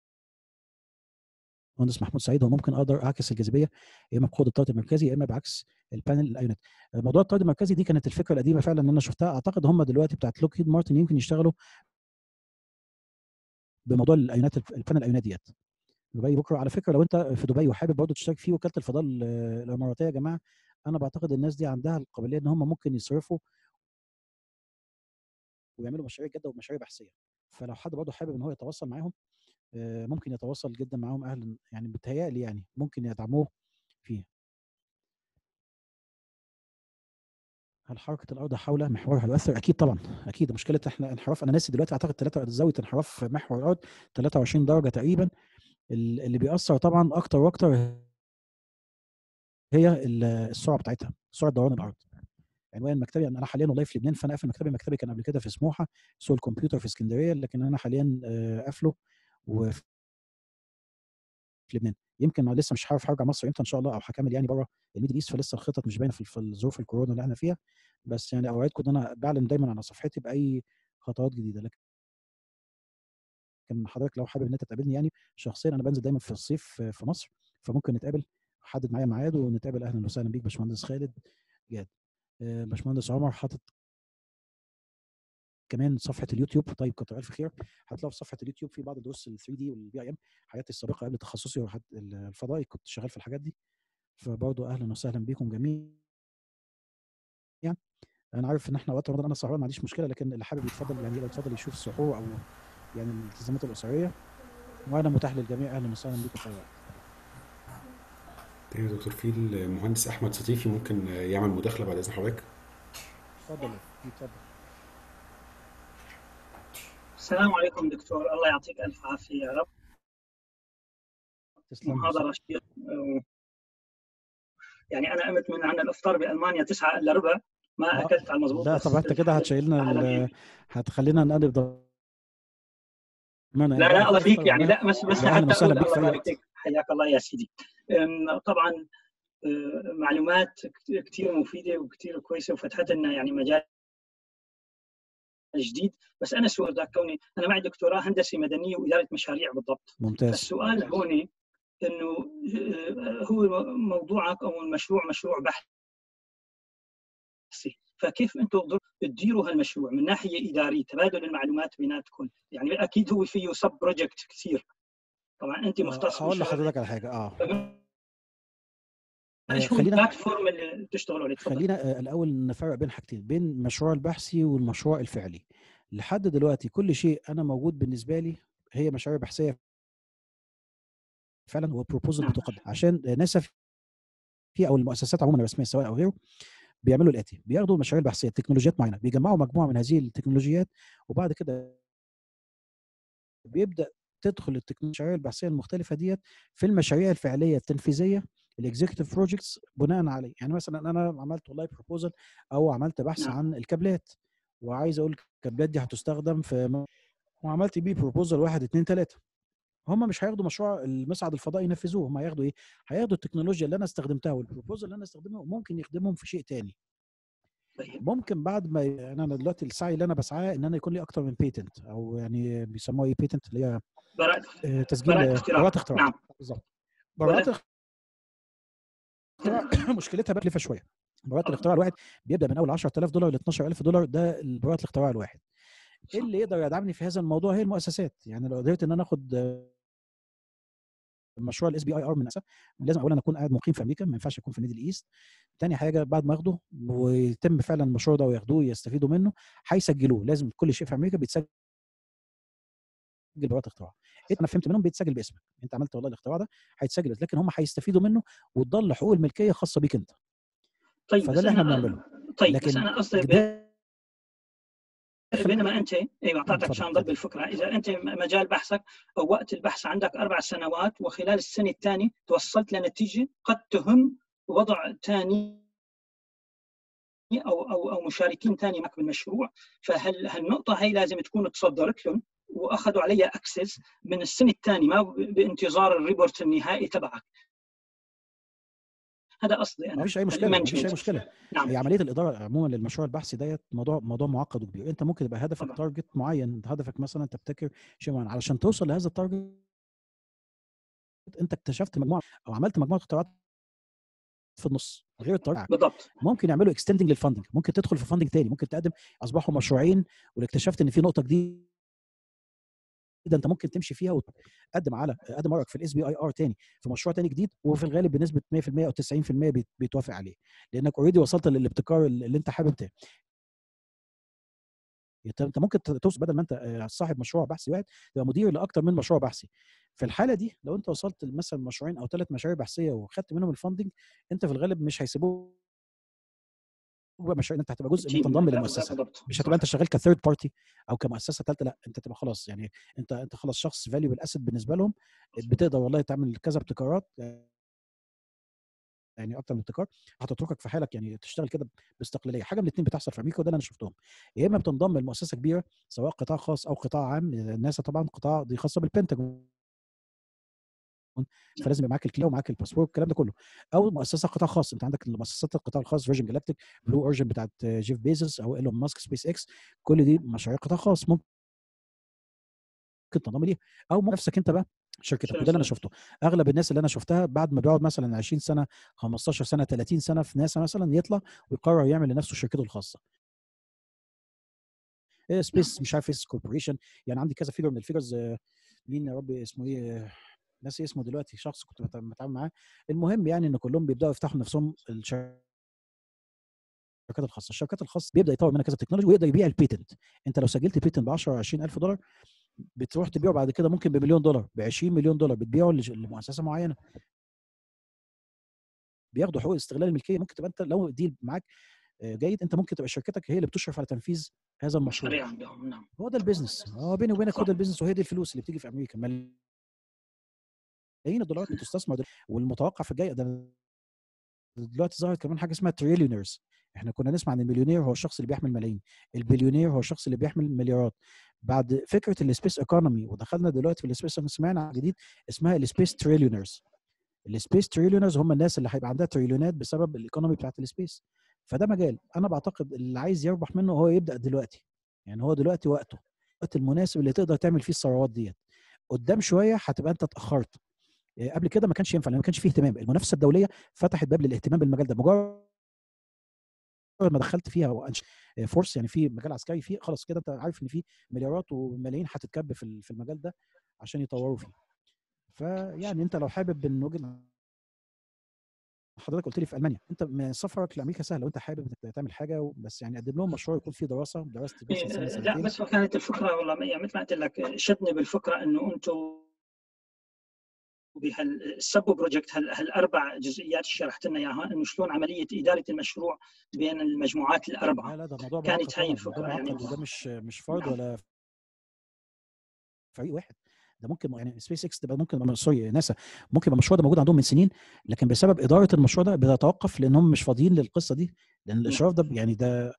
محمود سعيد هو ممكن اقدر اعكس الجاذبيه يا اما بقوه الطرد المركزي يا اما بعكس البانل الايونت موضوع الطرد المركزي دي كانت الفكره القديمه فعلا ان انا شفتها اعتقد هم دلوقتي بتاعت لوكيد مارتن يمكن يشتغلوا بموضوع الايونات الفن الايونات ديت دبي بكره على فكره لو انت في دبي وحابب برضه تشترك فيه وكاله الفضاء الاماراتيه يا جماعه انا بعتقد الناس دي عندها القابليه ان هم ممكن يصرفوا ويعملوا مشاريع جاده ومشاريع بحثيه فلو حد برضه حابب ان هو يتواصل معاهم آه، ممكن يتواصل جدا معاهم اهلا يعني بتهيألي يعني ممكن يدعموه فيه هل حركه الارض حول محورها يؤثر؟ اكيد طبعا اكيد مشكله احنا انحراف انا ناسي دلوقتي اعتقد ثلاثة زاويه انحراف محور الارض 23 درجه تقريبا اللي بيأثر طبعا اكتر واكتر هي السرعه بتاعتها سرعه دوران الارض عنوان مكتبي انا حاليا والله في لبنان فانا قافل مكتبي مكتبي كان قبل كده في سموحه سوق الكمبيوتر في اسكندريه لكن انا حاليا آه، قافله وفي في لبنان يمكن ما لسه مش عارف هرجع مصر امتى ان شاء الله او هكمل يعني بره الميدل ايست فلسه الخطط مش باينه في ظروف الكورونا اللي احنا فيها بس يعني اوعدكم ان انا بعلن دايما على صفحتي باي خطوات جديده لكن لكن حضرتك لو حابب ان انت تقابلني يعني شخصيا انا بنزل دايما في الصيف في مصر فممكن نتقابل حدد معايا ميعاد ونتقابل اهلا وسهلا بيك باشمهندس خالد جاد آه، باشمهندس عمر حاطط كمان صفحه اليوتيوب طيب كتر الف خير هتلاقوا في صفحه اليوتيوب في بعض دروس ال 3 دي والبي اي ام حياتي السابقه قبل تخصصي الفضائي كنت شغال في الحاجات دي فبرضه اهلا وسهلا بيكم جميعا يعني انا عارف ان احنا وقت رمضان انا سهران ما عنديش مشكله لكن اللي حابب يتفضل يعني إيه لو يتفضل يشوف السحور او يعني الالتزامات الاسريه وانا متاح للجميع اهلا وسهلا بيكم في اي وقت تمام يا دكتور في المهندس احمد سطيفي ممكن يعمل مداخله بعد اذن حضرتك اتفضل اتفضل السلام عليكم دكتور الله يعطيك الف عافيه يا رب تسلم محاضره شيقه آه، يعني انا قمت من عند الافطار بالمانيا تسعه الا ربع ما اكلت على المضبوط لا طبعا انت كده هتشيلنا هتخلينا نقلب ضمانة لا لا الله فيك يعني لا بس بس حتى وسهلا بك حياك الله يا سيدي طبعا آه، معلومات كثير مفيده وكثير كويسه وفتحت لنا يعني مجال جديد بس انا سؤال ذاك كوني انا معي دكتوراه هندسه مدنيه واداره مشاريع بالضبط ممتاز السؤال هون انه آه، هو موضوعك او المشروع مشروع بحثي فكيف انتم تديروا هالمشروع من ناحيه اداريه تبادل المعلومات بيناتكم يعني اكيد هو فيه سب بروجكت كثير طبعا انت آه، مختص اقول لحضرتك على حاجه اه خلينا البلاتفورم اللي بتشتغلوا عليه خلينا آه، الاول نفرق بين حاجتين بين المشروع البحثي والمشروع الفعلي لحد دلوقتي كل شيء انا موجود بالنسبه لي هي مشاريع بحثيه فعلا هو بروبوزل بتقدم نعم. عشان ناسا في او المؤسسات عموما الرسميه سواء او غيره بيعملوا الاتي بياخدوا المشاريع البحثيه تكنولوجيات معينه بيجمعوا مجموعه من هذه التكنولوجيات وبعد كده بيبدا تدخل التكنولوجيا البحثيه المختلفه ديت في المشاريع الفعليه التنفيذيه الاكزيكتيف بروجكتس بناء عليه يعني مثلا انا عملت والله بروبوزل او عملت بحث نعم. عن الكابلات وعايز اقول الكابلات دي هتستخدم في وعملت بيه بروبوزل واحد اثنين ثلاثه هم مش هياخدوا مشروع المصعد الفضائي ينفذوه هم هياخدوا ايه؟ هياخدوا التكنولوجيا اللي انا استخدمتها والبروبوزل اللي انا استخدمه ممكن يخدمهم في شيء تاني طيب. ممكن بعد ما يعني انا دلوقتي السعي اللي انا بسعاه ان انا يكون لي اكتر من بيتنت او يعني بيسموها ايه بيتنت اللي هي آه، تسجيل براءة اختراع نعم بالظبط براءة الاختراع مشكلتها بتكلفه شويه براءه آه. الاختراع الواحد بيبدا من اول 10000 دولار ل 12000 دولار ده براءه الاختراع الواحد إيه اللي يقدر يدعمني في هذا الموضوع هي المؤسسات يعني لو قدرت ان انا اخد مشروع الاس بي اي ار من اسا لازم اولا اكون قاعد مقيم في امريكا ما ينفعش اكون في ميدل ايست تاني حاجه بعد ما اخده ويتم فعلا المشروع ده وياخدوه يستفيدوا منه هيسجلوه لازم كل شيء في امريكا بيتسجل براءه اختراع انا فهمت منهم بيتسجل باسمك انت عملت والله الاختراع ده هيتسجل لكن هم هيستفيدوا منه وتضل حقوق الملكيه خاصه بيك انت طيب فده اللي احنا بنعمله طيب لكن بس انا قصدي بينما انت ايوه اعطيتك عشان ضرب الفكره اذا انت مجال بحثك او وقت البحث عندك اربع سنوات وخلال السنه الثانيه توصلت لنتيجه قد تهم وضع ثاني او او او مشاركين ثاني معك بالمشروع فهل هالنقطه هي لازم تكون تصدرت لهم واخذوا علي اكسس من السنه الثانيه ما بانتظار الريبورت النهائي تبعك هذا قصدي انا ما فيش اي مشكله ما فيش اي مشكله نعم. عمليه الاداره عموما للمشروع البحثي ديت موضوع موضوع معقد وكبير انت ممكن يبقى هدفك تارجت معين هدفك مثلا تبتكر شيء معين علشان توصل لهذا التارجت انت اكتشفت مجموعه او عملت مجموعه اختراعات في النص غير التارجت بالضبط ممكن يعملوا اكستندنج للفاندنج ممكن تدخل في فاندنج تاني ممكن تقدم اصبحوا مشروعين واكتشفت ان في نقطه جديده ده انت ممكن تمشي فيها وتقدم على قدم ورقك في الاس بي اي ار تاني في مشروع تاني جديد وفي الغالب بنسبه 100% او 90% بيتوافق عليه لانك اوريدي وصلت للابتكار اللي انت حابب ته يعني انت ممكن توصل بدل ما انت آه، صاحب مشروع بحثي واحد تبقى مدير لاكثر من مشروع بحثي في الحاله دي لو انت وصلت مثلا مشروعين او ثلاث مشاريع بحثيه وخدت منهم الفاندنج انت في الغالب مش هيسيبوك مشروع انت هتبقى جزء من تنضم للمؤسسه مش هتبقى انت شغال كثيرد بارتي او كمؤسسه ثالثه لا انت تبقى خلاص يعني انت انت خلاص شخص فاليوبل اسيت بالنسبه لهم بتقدر والله تعمل كذا ابتكارات يعني اكتر من ابتكار هتتركك في حالك يعني تشتغل كده باستقلاليه حاجه من الاثنين بتحصل في امريكا وده اللي انا شفتهم يا اما بتنضم لمؤسسه كبيره سواء قطاع خاص او قطاع عام ناسا طبعا قطاع دي خاصه بالبنتاجون اصلا فلازم يبقى معاك الكليه ومعاك الباسبور والكلام ده كله او مؤسسه قطاع خاص انت عندك المؤسسات القطاع الخاص فيرجن جلاكتيك بلو اورجن بتاعت جيف بيزوس او ايلون ماسك سبيس اكس كل دي مشاريع قطاع خاص ممكن تنضم ليها او نفسك انت بقى شركتك وده اللي انا شفته اغلب الناس اللي انا شفتها بعد ما بيقعد مثلا 20 سنه 15 سنه 30 سنه في ناسا مثلا يطلع ويقرر يعمل لنفسه شركته الخاصه سبيس إيه، نعم. مش عارف اس إيه، كوربوريشن يعني عندي كذا فيجر من الفيجرز آه، مين يا رب اسمه ايه آه، ناسي اسمه دلوقتي شخص كنت بتعامل معاه المهم يعني ان كلهم بيبداوا يفتحوا نفسهم الشركات الخاصه الشركات الخاصه بيبدا يطور منها كذا تكنولوجي ويقدر يبيع البيتنت انت لو سجلت بيتنت ب 10 20 الف دولار بتروح تبيعه بعد كده ممكن بمليون دولار ب 20 مليون دولار بتبيعه لمؤسسه معينه بياخدوا حقوق استغلال الملكيه ممكن تبقى انت لو ديل معاك آه، جيد انت ممكن تبقى شركتك هي اللي بتشرف على تنفيذ هذا المشروع نعم. هو ده البيزنس اه بيني وبينك هو ده البيزنس وهي دي الفلوس اللي بتيجي في امريكا ملايين الدولارات بتستثمر والمتوقع في الجاي ده دلوقتي ظهرت كمان حاجه اسمها تريليونيرز احنا كنا نسمع ان المليونير هو الشخص اللي بيحمل ملايين البليونير هو الشخص اللي بيحمل مليارات بعد فكره السبيس ايكونومي ودخلنا دلوقتي في السبيس سمعنا جديد اسمها السبيس تريليونيرز السبيس تريليونيرز هم الناس اللي هيبقى عندها تريليونات بسبب الايكونومي بتاعت السبيس فده مجال انا بعتقد اللي عايز يربح منه هو يبدا دلوقتي يعني هو دلوقتي وقته الوقت المناسب اللي تقدر تعمل فيه الثروات ديت قدام شويه هتبقى انت اتاخرت آه، قبل كده ما كانش ينفع لان ما كانش فيه اهتمام المنافسه الدوليه فتحت باب للاهتمام بالمجال ده مجرد ما دخلت فيها وانش فورس آه، يعني في مجال عسكري فيه خلاص كده انت عارف ان في مليارات وملايين هتتكب في المجال ده عشان يطوروا فيه فيعني انت لو حابب ان حضرتك قلت لي في المانيا انت سفرك لامريكا سهل لو انت حابب تعمل حاجه بس يعني قدم لهم مشروع يكون فيه دراسه دراسه آه، لا بس كانت الفكره والله يعني مثل ما قلت لك شدني بالفكره انه انتم وبهالسبو بروجكت هالاربع جزئيات اللي شرحت لنا اياها انه شلون عمليه اداره المشروع بين المجموعات الاربعه لا لا ده موضوع كانت هاي الفكره يعني ده مش مش فرد نعم. ولا فريق واحد ده ممكن يعني سبيس اكس تبقى ممكن سوري ناسا ممكن يبقى المشروع ده موجود عندهم من سنين لكن بسبب اداره المشروع ده بيتوقف لانهم مش فاضيين للقصه دي لان نعم. الاشراف ده يعني ده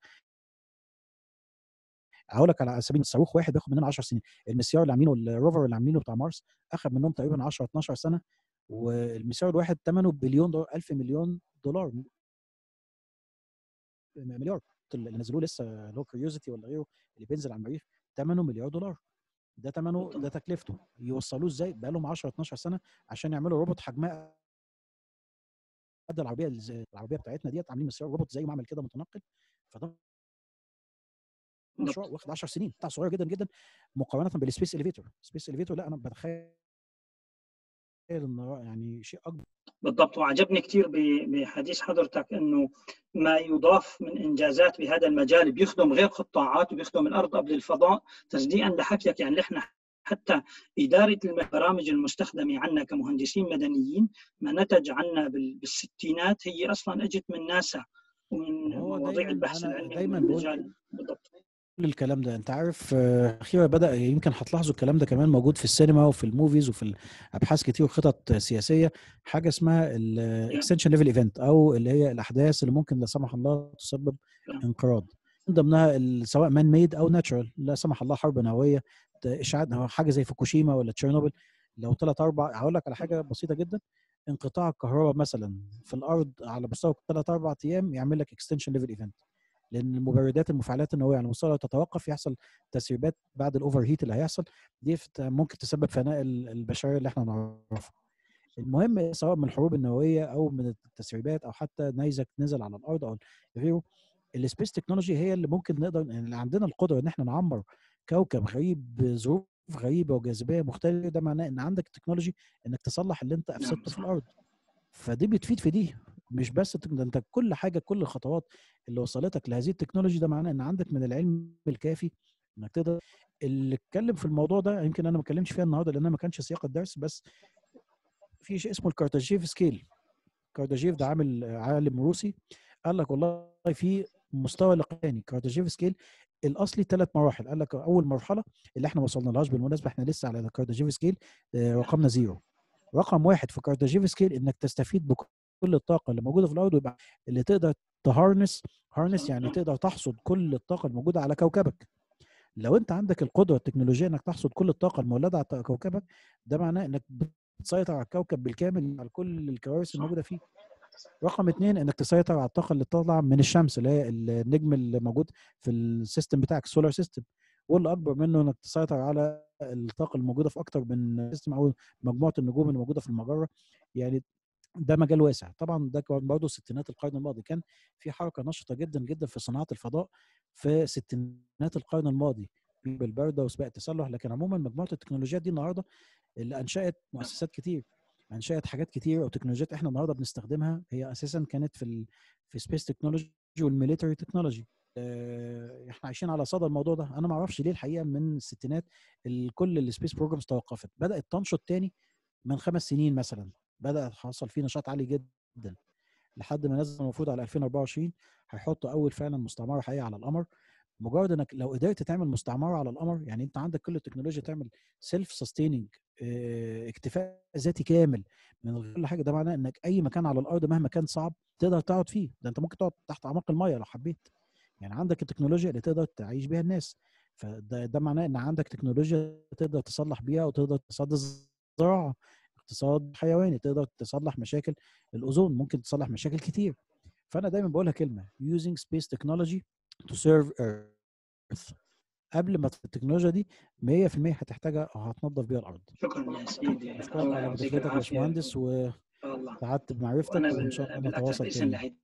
هقول لك على سبيل الصاروخ واحد بياخد مننا 10 سنين المسيار اللي عاملينه الروفر اللي عاملينه بتاع مارس اخذ منهم تقريبا 10 12 سنه والمسيار الواحد ثمنه بليون دولار 1000 مليون دولار مليار اللي نزلوه لسه اللي هو كيوزيتي ولا غيره اللي بينزل على المريخ ثمنه مليار دولار ده ثمنه ده تكلفته يوصلوه ازاي بقى لهم 10 12 سنه عشان يعملوا روبوت حجمها قد العربيه العربيه بتاعتنا ديت عاملين مسيار روبوت زي ما عمل كده متنقل فده مشروع واخد 10 سنين بتاع صغير جدا جدا مقارنه بالسبيس اليفيتور سبيس اليفيتور لا انا بتخيل انه يعني شيء اكبر بالضبط وعجبني كثير بحديث حضرتك انه ما يضاف من انجازات بهذا المجال بيخدم غير قطاعات وبيخدم الارض قبل الفضاء تصديقا لحكيك يعني نحن حتى إدارة البرامج المستخدمة عنا كمهندسين مدنيين ما نتج عنا بالستينات هي أصلا أجت من ناسا ومن مواضيع البحث العلمي دايما بالضبط كل الكلام ده انت عارف اخيرا آه، بدا يمكن هتلاحظوا الكلام ده كمان موجود في السينما وفي الموفيز وفي ابحاث كتير وخطط سياسيه حاجه اسمها الاكستنشن ليفل ايفنت او اللي هي الاحداث اللي ممكن لا سمح الله تسبب انقراض من ضمنها سواء مان ميد او ناتشرال لا سمح الله حرب نوويه اشعاعات حاجه زي فوكوشيما ولا تشيرنوبل لو ثلاث اربع هقول لك على حاجه بسيطه جدا انقطاع الكهرباء مثلا في الارض على مستوى ثلاث اربع ايام يعمل لك اكستنشن ليفل ايفنت لان المبردات المفاعلات النوويه على مستوى لو تتوقف يحصل تسريبات بعد الاوفر هيت اللي هيحصل دي ممكن تسبب فناء البشريه اللي احنا نعرفها. المهم سواء من الحروب النوويه او من التسريبات او حتى نيزك نزل على الارض او غيره السبيس تكنولوجي هي اللي ممكن نقدر اللي يعني عندنا القدره ان احنا نعمر كوكب غريب بظروف غريبه وجاذبيه مختلفه ده معناه ان عندك تكنولوجي انك تصلح اللي انت افسدته نعم، في الارض فدي بتفيد في دي مش بس ده انت كل حاجه كل الخطوات اللي وصلتك لهذه التكنولوجي ده معناه ان عندك من العلم الكافي انك تقدر اللي اتكلم في الموضوع ده يمكن انا ما اتكلمش فيها النهارده لان ما كانش سياق الدرس بس في شيء اسمه الكارتاجيف سكيل كارتاجيف ده عامل عالم روسي قال لك والله في مستوى لقاني كارتاجيف سكيل الاصلي ثلاث مراحل قال لك اول مرحله اللي احنا ما وصلنا لهاش بالمناسبه احنا لسه على كارتاجيف آه، سكيل رقمنا زيرو رقم واحد في كارتاجيف سكيل انك تستفيد كل الطاقه اللي موجوده في الارض ويبقى اللي تقدر تهارنس هارنس يعني تقدر تحصد كل الطاقه الموجوده على كوكبك لو انت عندك القدره التكنولوجيه انك تحصد كل الطاقه المولده على كوكبك ده معناه انك بتسيطر على الكوكب بالكامل على كل الكوارث الموجوده فيه رقم اثنين انك تسيطر على الطاقه اللي طالعه من الشمس اللي هي النجم اللي موجود في السيستم بتاعك السولار سيستم واللي اكبر منه انك تسيطر على الطاقه الموجوده في اكتر من سيستم او مجموعه النجوم الموجوده في المجره يعني ده مجال واسع طبعا ده كان برضه ستينات القرن الماضي كان في حركه نشطه جدا جدا في صناعه الفضاء في ستينات القرن الماضي بالبرده وسباق التسلح لكن عموما مجموعه التكنولوجيات دي النهارده اللي انشات مؤسسات كتير انشات حاجات كتير او تكنولوجيات احنا النهارده بنستخدمها هي اساسا كانت في في سبيس تكنولوجي والميليتري تكنولوجي احنا عايشين على صدى الموضوع ده انا ما اعرفش ليه الحقيقه من الستينات كل السبيس بروجرامز توقفت بدات تنشط تاني من خمس سنين مثلا بدا حصل فيه نشاط عالي جدا لحد ما نزل المفروض على 2024 هيحطوا اول فعلا مستعمره حقيقيه على القمر مجرد انك لو قدرت تعمل مستعمره على القمر يعني انت عندك كل التكنولوجيا تعمل سيلف سستيننج آه، اكتفاء ذاتي كامل من غير حاجه ده معناه انك اي مكان على الارض مهما كان صعب تقدر تقعد فيه ده انت ممكن تقعد تحت اعماق الميه لو حبيت يعني عندك التكنولوجيا اللي تقدر تعيش بيها الناس فده ده معناه ان عندك تكنولوجيا تقدر تصلح بيها وتقدر تصدر الزراعه اقتصاد حيواني تقدر تصلح مشاكل الاوزون ممكن تصلح مشاكل كتير فانا دايما بقولها كلمه using space technology to serve earth قبل ما التكنولوجيا دي 100% هتحتاجها او هتنظف بيها الارض شكرا يا سيدي شكرا على يا باشمهندس وسعدت بمعرفتك وان شاء الله نتواصل تاني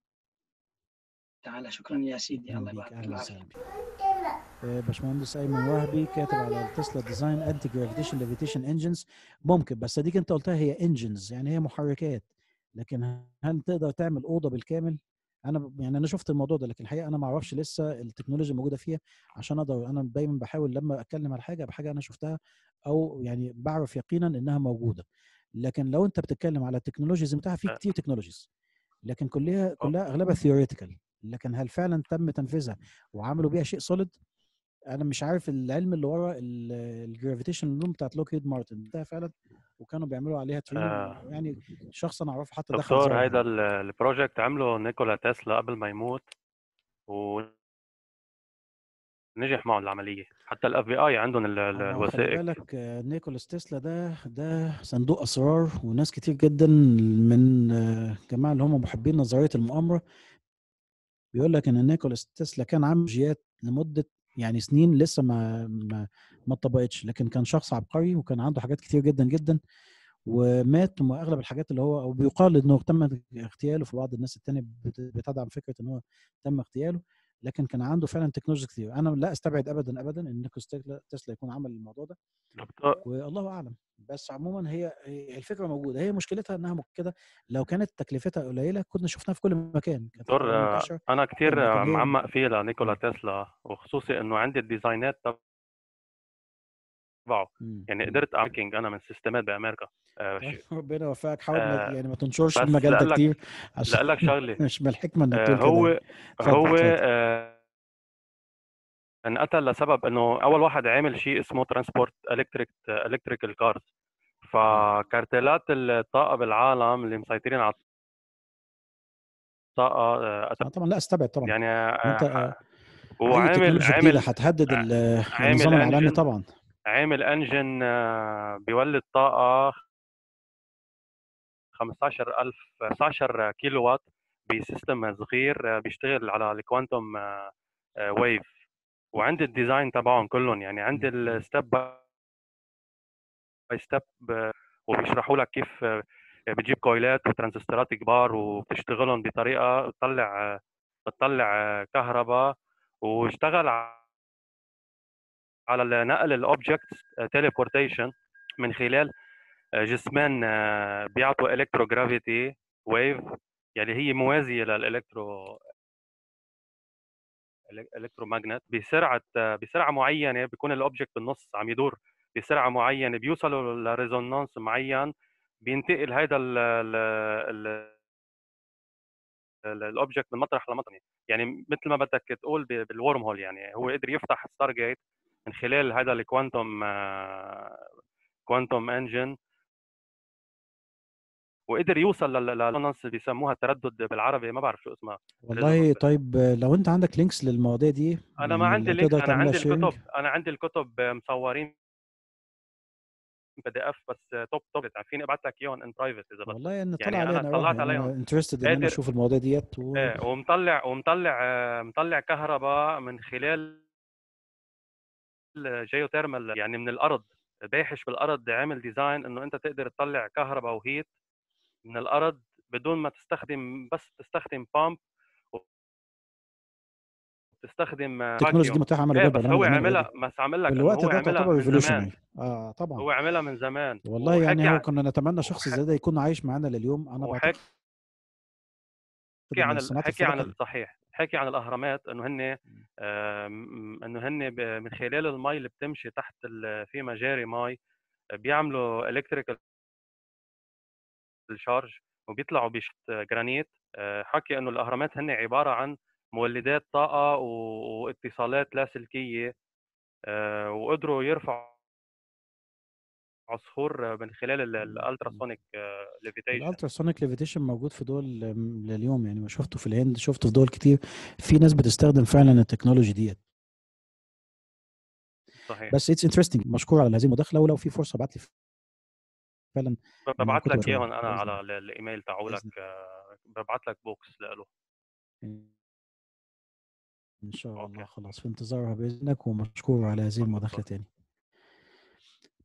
تعالى شكرا يا سيدي الله يبارك فيك آه، باشمهندس ايمن وهبي كاتب على التسلا ديزاين انتي جرافيتيشن ليفيتيشن انجنز ممكن بس اديك انت قلتها هي انجنز يعني هي محركات لكن هل تقدر تعمل اوضه بالكامل انا يعني انا شفت الموضوع ده لكن الحقيقه انا ما اعرفش لسه التكنولوجيا الموجوده فيها عشان اقدر انا دايما بحاول لما اتكلم على حاجه بحاجه انا شفتها او يعني بعرف يقينا انها موجوده لكن لو انت بتتكلم على التكنولوجيز بتاعها في آه. كتير تكنولوجيز لكن كلها كلها اغلبها ثيوريتيكال لكن هل فعلا تم تنفيذها وعملوا بيها شيء سوليد انا مش عارف العلم اللي ورا الجرافيتيشن لوم بتاعت لوكيد مارتن ده فعلا وكانوا بيعملوا عليها تريننج آه. يعني شخص انا اعرفه حتى دخل دكتور هيدا البروجكت عمله نيكولا تسلا قبل ما يموت ونجح معه العمليه حتى الاف بي اي عندهم آه، الوثائق خلي بالك آه، نيكولاس تسلا ده ده صندوق اسرار وناس كتير جدا من آه، جماعه اللي هم محبين نظريه المؤامره بيقول لك ان نيكولاس تسلا كان عامل جيات لمده يعني سنين لسه ما ما, ما اتطبقتش لكن كان شخص عبقري وكان عنده حاجات كتير جدا جدا ومات واغلب الحاجات اللي هو او بيقال انه تم اغتياله في بعض الناس التانية بتدعم فكره ان هو تم اغتياله لكن كان عنده فعلا تكنولوجي كتير انا لا استبعد ابدا ابدا ان نيكولا تسلا يكون عمل الموضوع ده والله اعلم بس عموما هي الفكره موجوده هي مشكلتها انها كده لو كانت تكلفتها قليله كنا شفناها في كل مكان دكتور انا كتير معمق فيه لنيكولا تسلا وخصوصي انه عندي الديزاينات بطباعه إمم، يعني إمم. قدرت اعمل انا من سيستمات بامريكا آه، ربنا يوفقك حاول آه يعني ما تنشرش المجال ده كتير عشان لا لك شغله مش من الحكمه انك آه هو يعني. هو آه انقتل لسبب انه اول واحد عامل شيء اسمه ترانسبورت الكتريك الكتريكال كارز فكارتلات الطاقه بالعالم اللي مسيطرين على الطاقه آه, آه، طبعا لا استبعد طبعا يعني آه، انت وعامل عامل هتهدد النظام العالمي طبعا عامل انجن آه، بيولد طاقه 15000 15 كيلو وات بسيستم صغير آه، بيشتغل على الكوانتم آه، ويف وعندي الديزاين تبعهم كلهم يعني عندي الستيب باي ستيب وبيشرحوا لك كيف بتجيب كويلات وترانزستورات كبار وبتشتغلهم بطريقه بتطلع بتطلع كهرباء واشتغل على على نقل الاوبجكت آه، تيليبورتيشن من خلال آه، جسمان بيعطوا الكترو جرافيتي ويف يعني هي موازيه للالكترو الكترو ماجنت بسرعه آه، بسرعه معينه بيكون الاوبجكت بالنص عم يدور بسرعه معينه بيوصلوا لريزونانس معين بينتقل هذا الاوبجكت من مطرح لمطرح يعني مثل ما بدك تقول بالورم هول يعني هو قدر يفتح ستار جيت من خلال هذا الكوانتم كوانتم انجن وقدر يوصل للريزونانس اللي بيسموها التردد بالعربي ما بعرف شو اسمها والله طيب لو انت عندك لينكس للمواضيع دي انا ما عندي لينكس انا عندي الكتب انا عندي الكتب مصورين بي دي اف بس توب توب فيني ابعث لك اياهم ان برايفت اذا بدك والله يعني طلع يعني انا طلعت عليهم انترستد ان انا اشوف المواضيع ديت و... ايه ومطلع ومطلع آه، مطلع كهرباء من خلال جيوثيرمال يعني من الارض باحش بالارض عامل ديزاين انه انت تقدر تطلع كهرباء وهيت من الارض بدون ما تستخدم بس تستخدم بامب تستخدم التكنولوجيا دي متاحه عمل إيه بس هو عاملها بس عامل لك الوقت هو عاملها اه طبعا هو عاملها من زمان والله يعني هو كنا نتمنى شخص زي ده يكون عايش معانا لليوم انا وحكي عن حكي عن الصحيح حكي عن الاهرامات انه هن إمم. آه، انه هن من خلال المي اللي بتمشي تحت في مجاري مي بيعملوا الكتريكال الشارج وبيطلعوا بشت جرانيت آه، حكي انه الاهرامات هن عباره عن مولدات طاقه واتصالات لاسلكيه آه، وقدروا يرفعوا عصفور من خلال الالتراسونيك ليفيتيشن الالتراسونيك ليفيتيشن موجود في دول لليوم يعني ما شفته في الهند شفته في دول كتير في ناس بتستخدم فعلا إمم. التكنولوجي ديت صحيح بس اتس انترستنج مشكور على هذه المداخله ولو في فرصه ابعت لي فعلا ببعت لك اياهم انا على الايميل تاعولك ببعت لك بوكس له ان شاء الله خلاص في انتظارها باذنك ومشكور على هذه المداخله تاني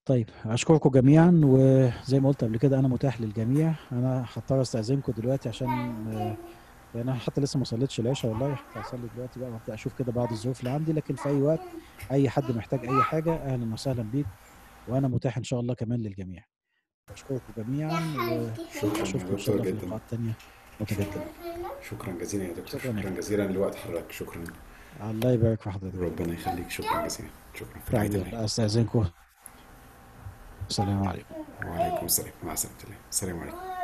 طيب اشكركم جميعا وزي ما قلت قبل كده انا متاح للجميع انا هضطر استاذنكم دلوقتي عشان آه، يعني انا حتى لسه ما صليتش العشاء والله هصلي دلوقتي بقى وابدا اشوف كده بعض الظروف اللي عندي لكن في اي وقت اي حد محتاج اي حاجه اهلا وسهلا بيك وانا متاح ان شاء الله كمان للجميع اشكركم جميعا واشوفكم ان شاء الله في لقاءات ثانيه متجدده شكرا جزيلا يا دكتور شكرا, شكرا جزيلا لوقت حضرتك شكرا الله يبارك في حضرتك ربنا يخليك شكرا جزيلا شكرا استاذنكم salaamaaleykum. waaleykum salaam wa rahmatulah salaamaaleykum.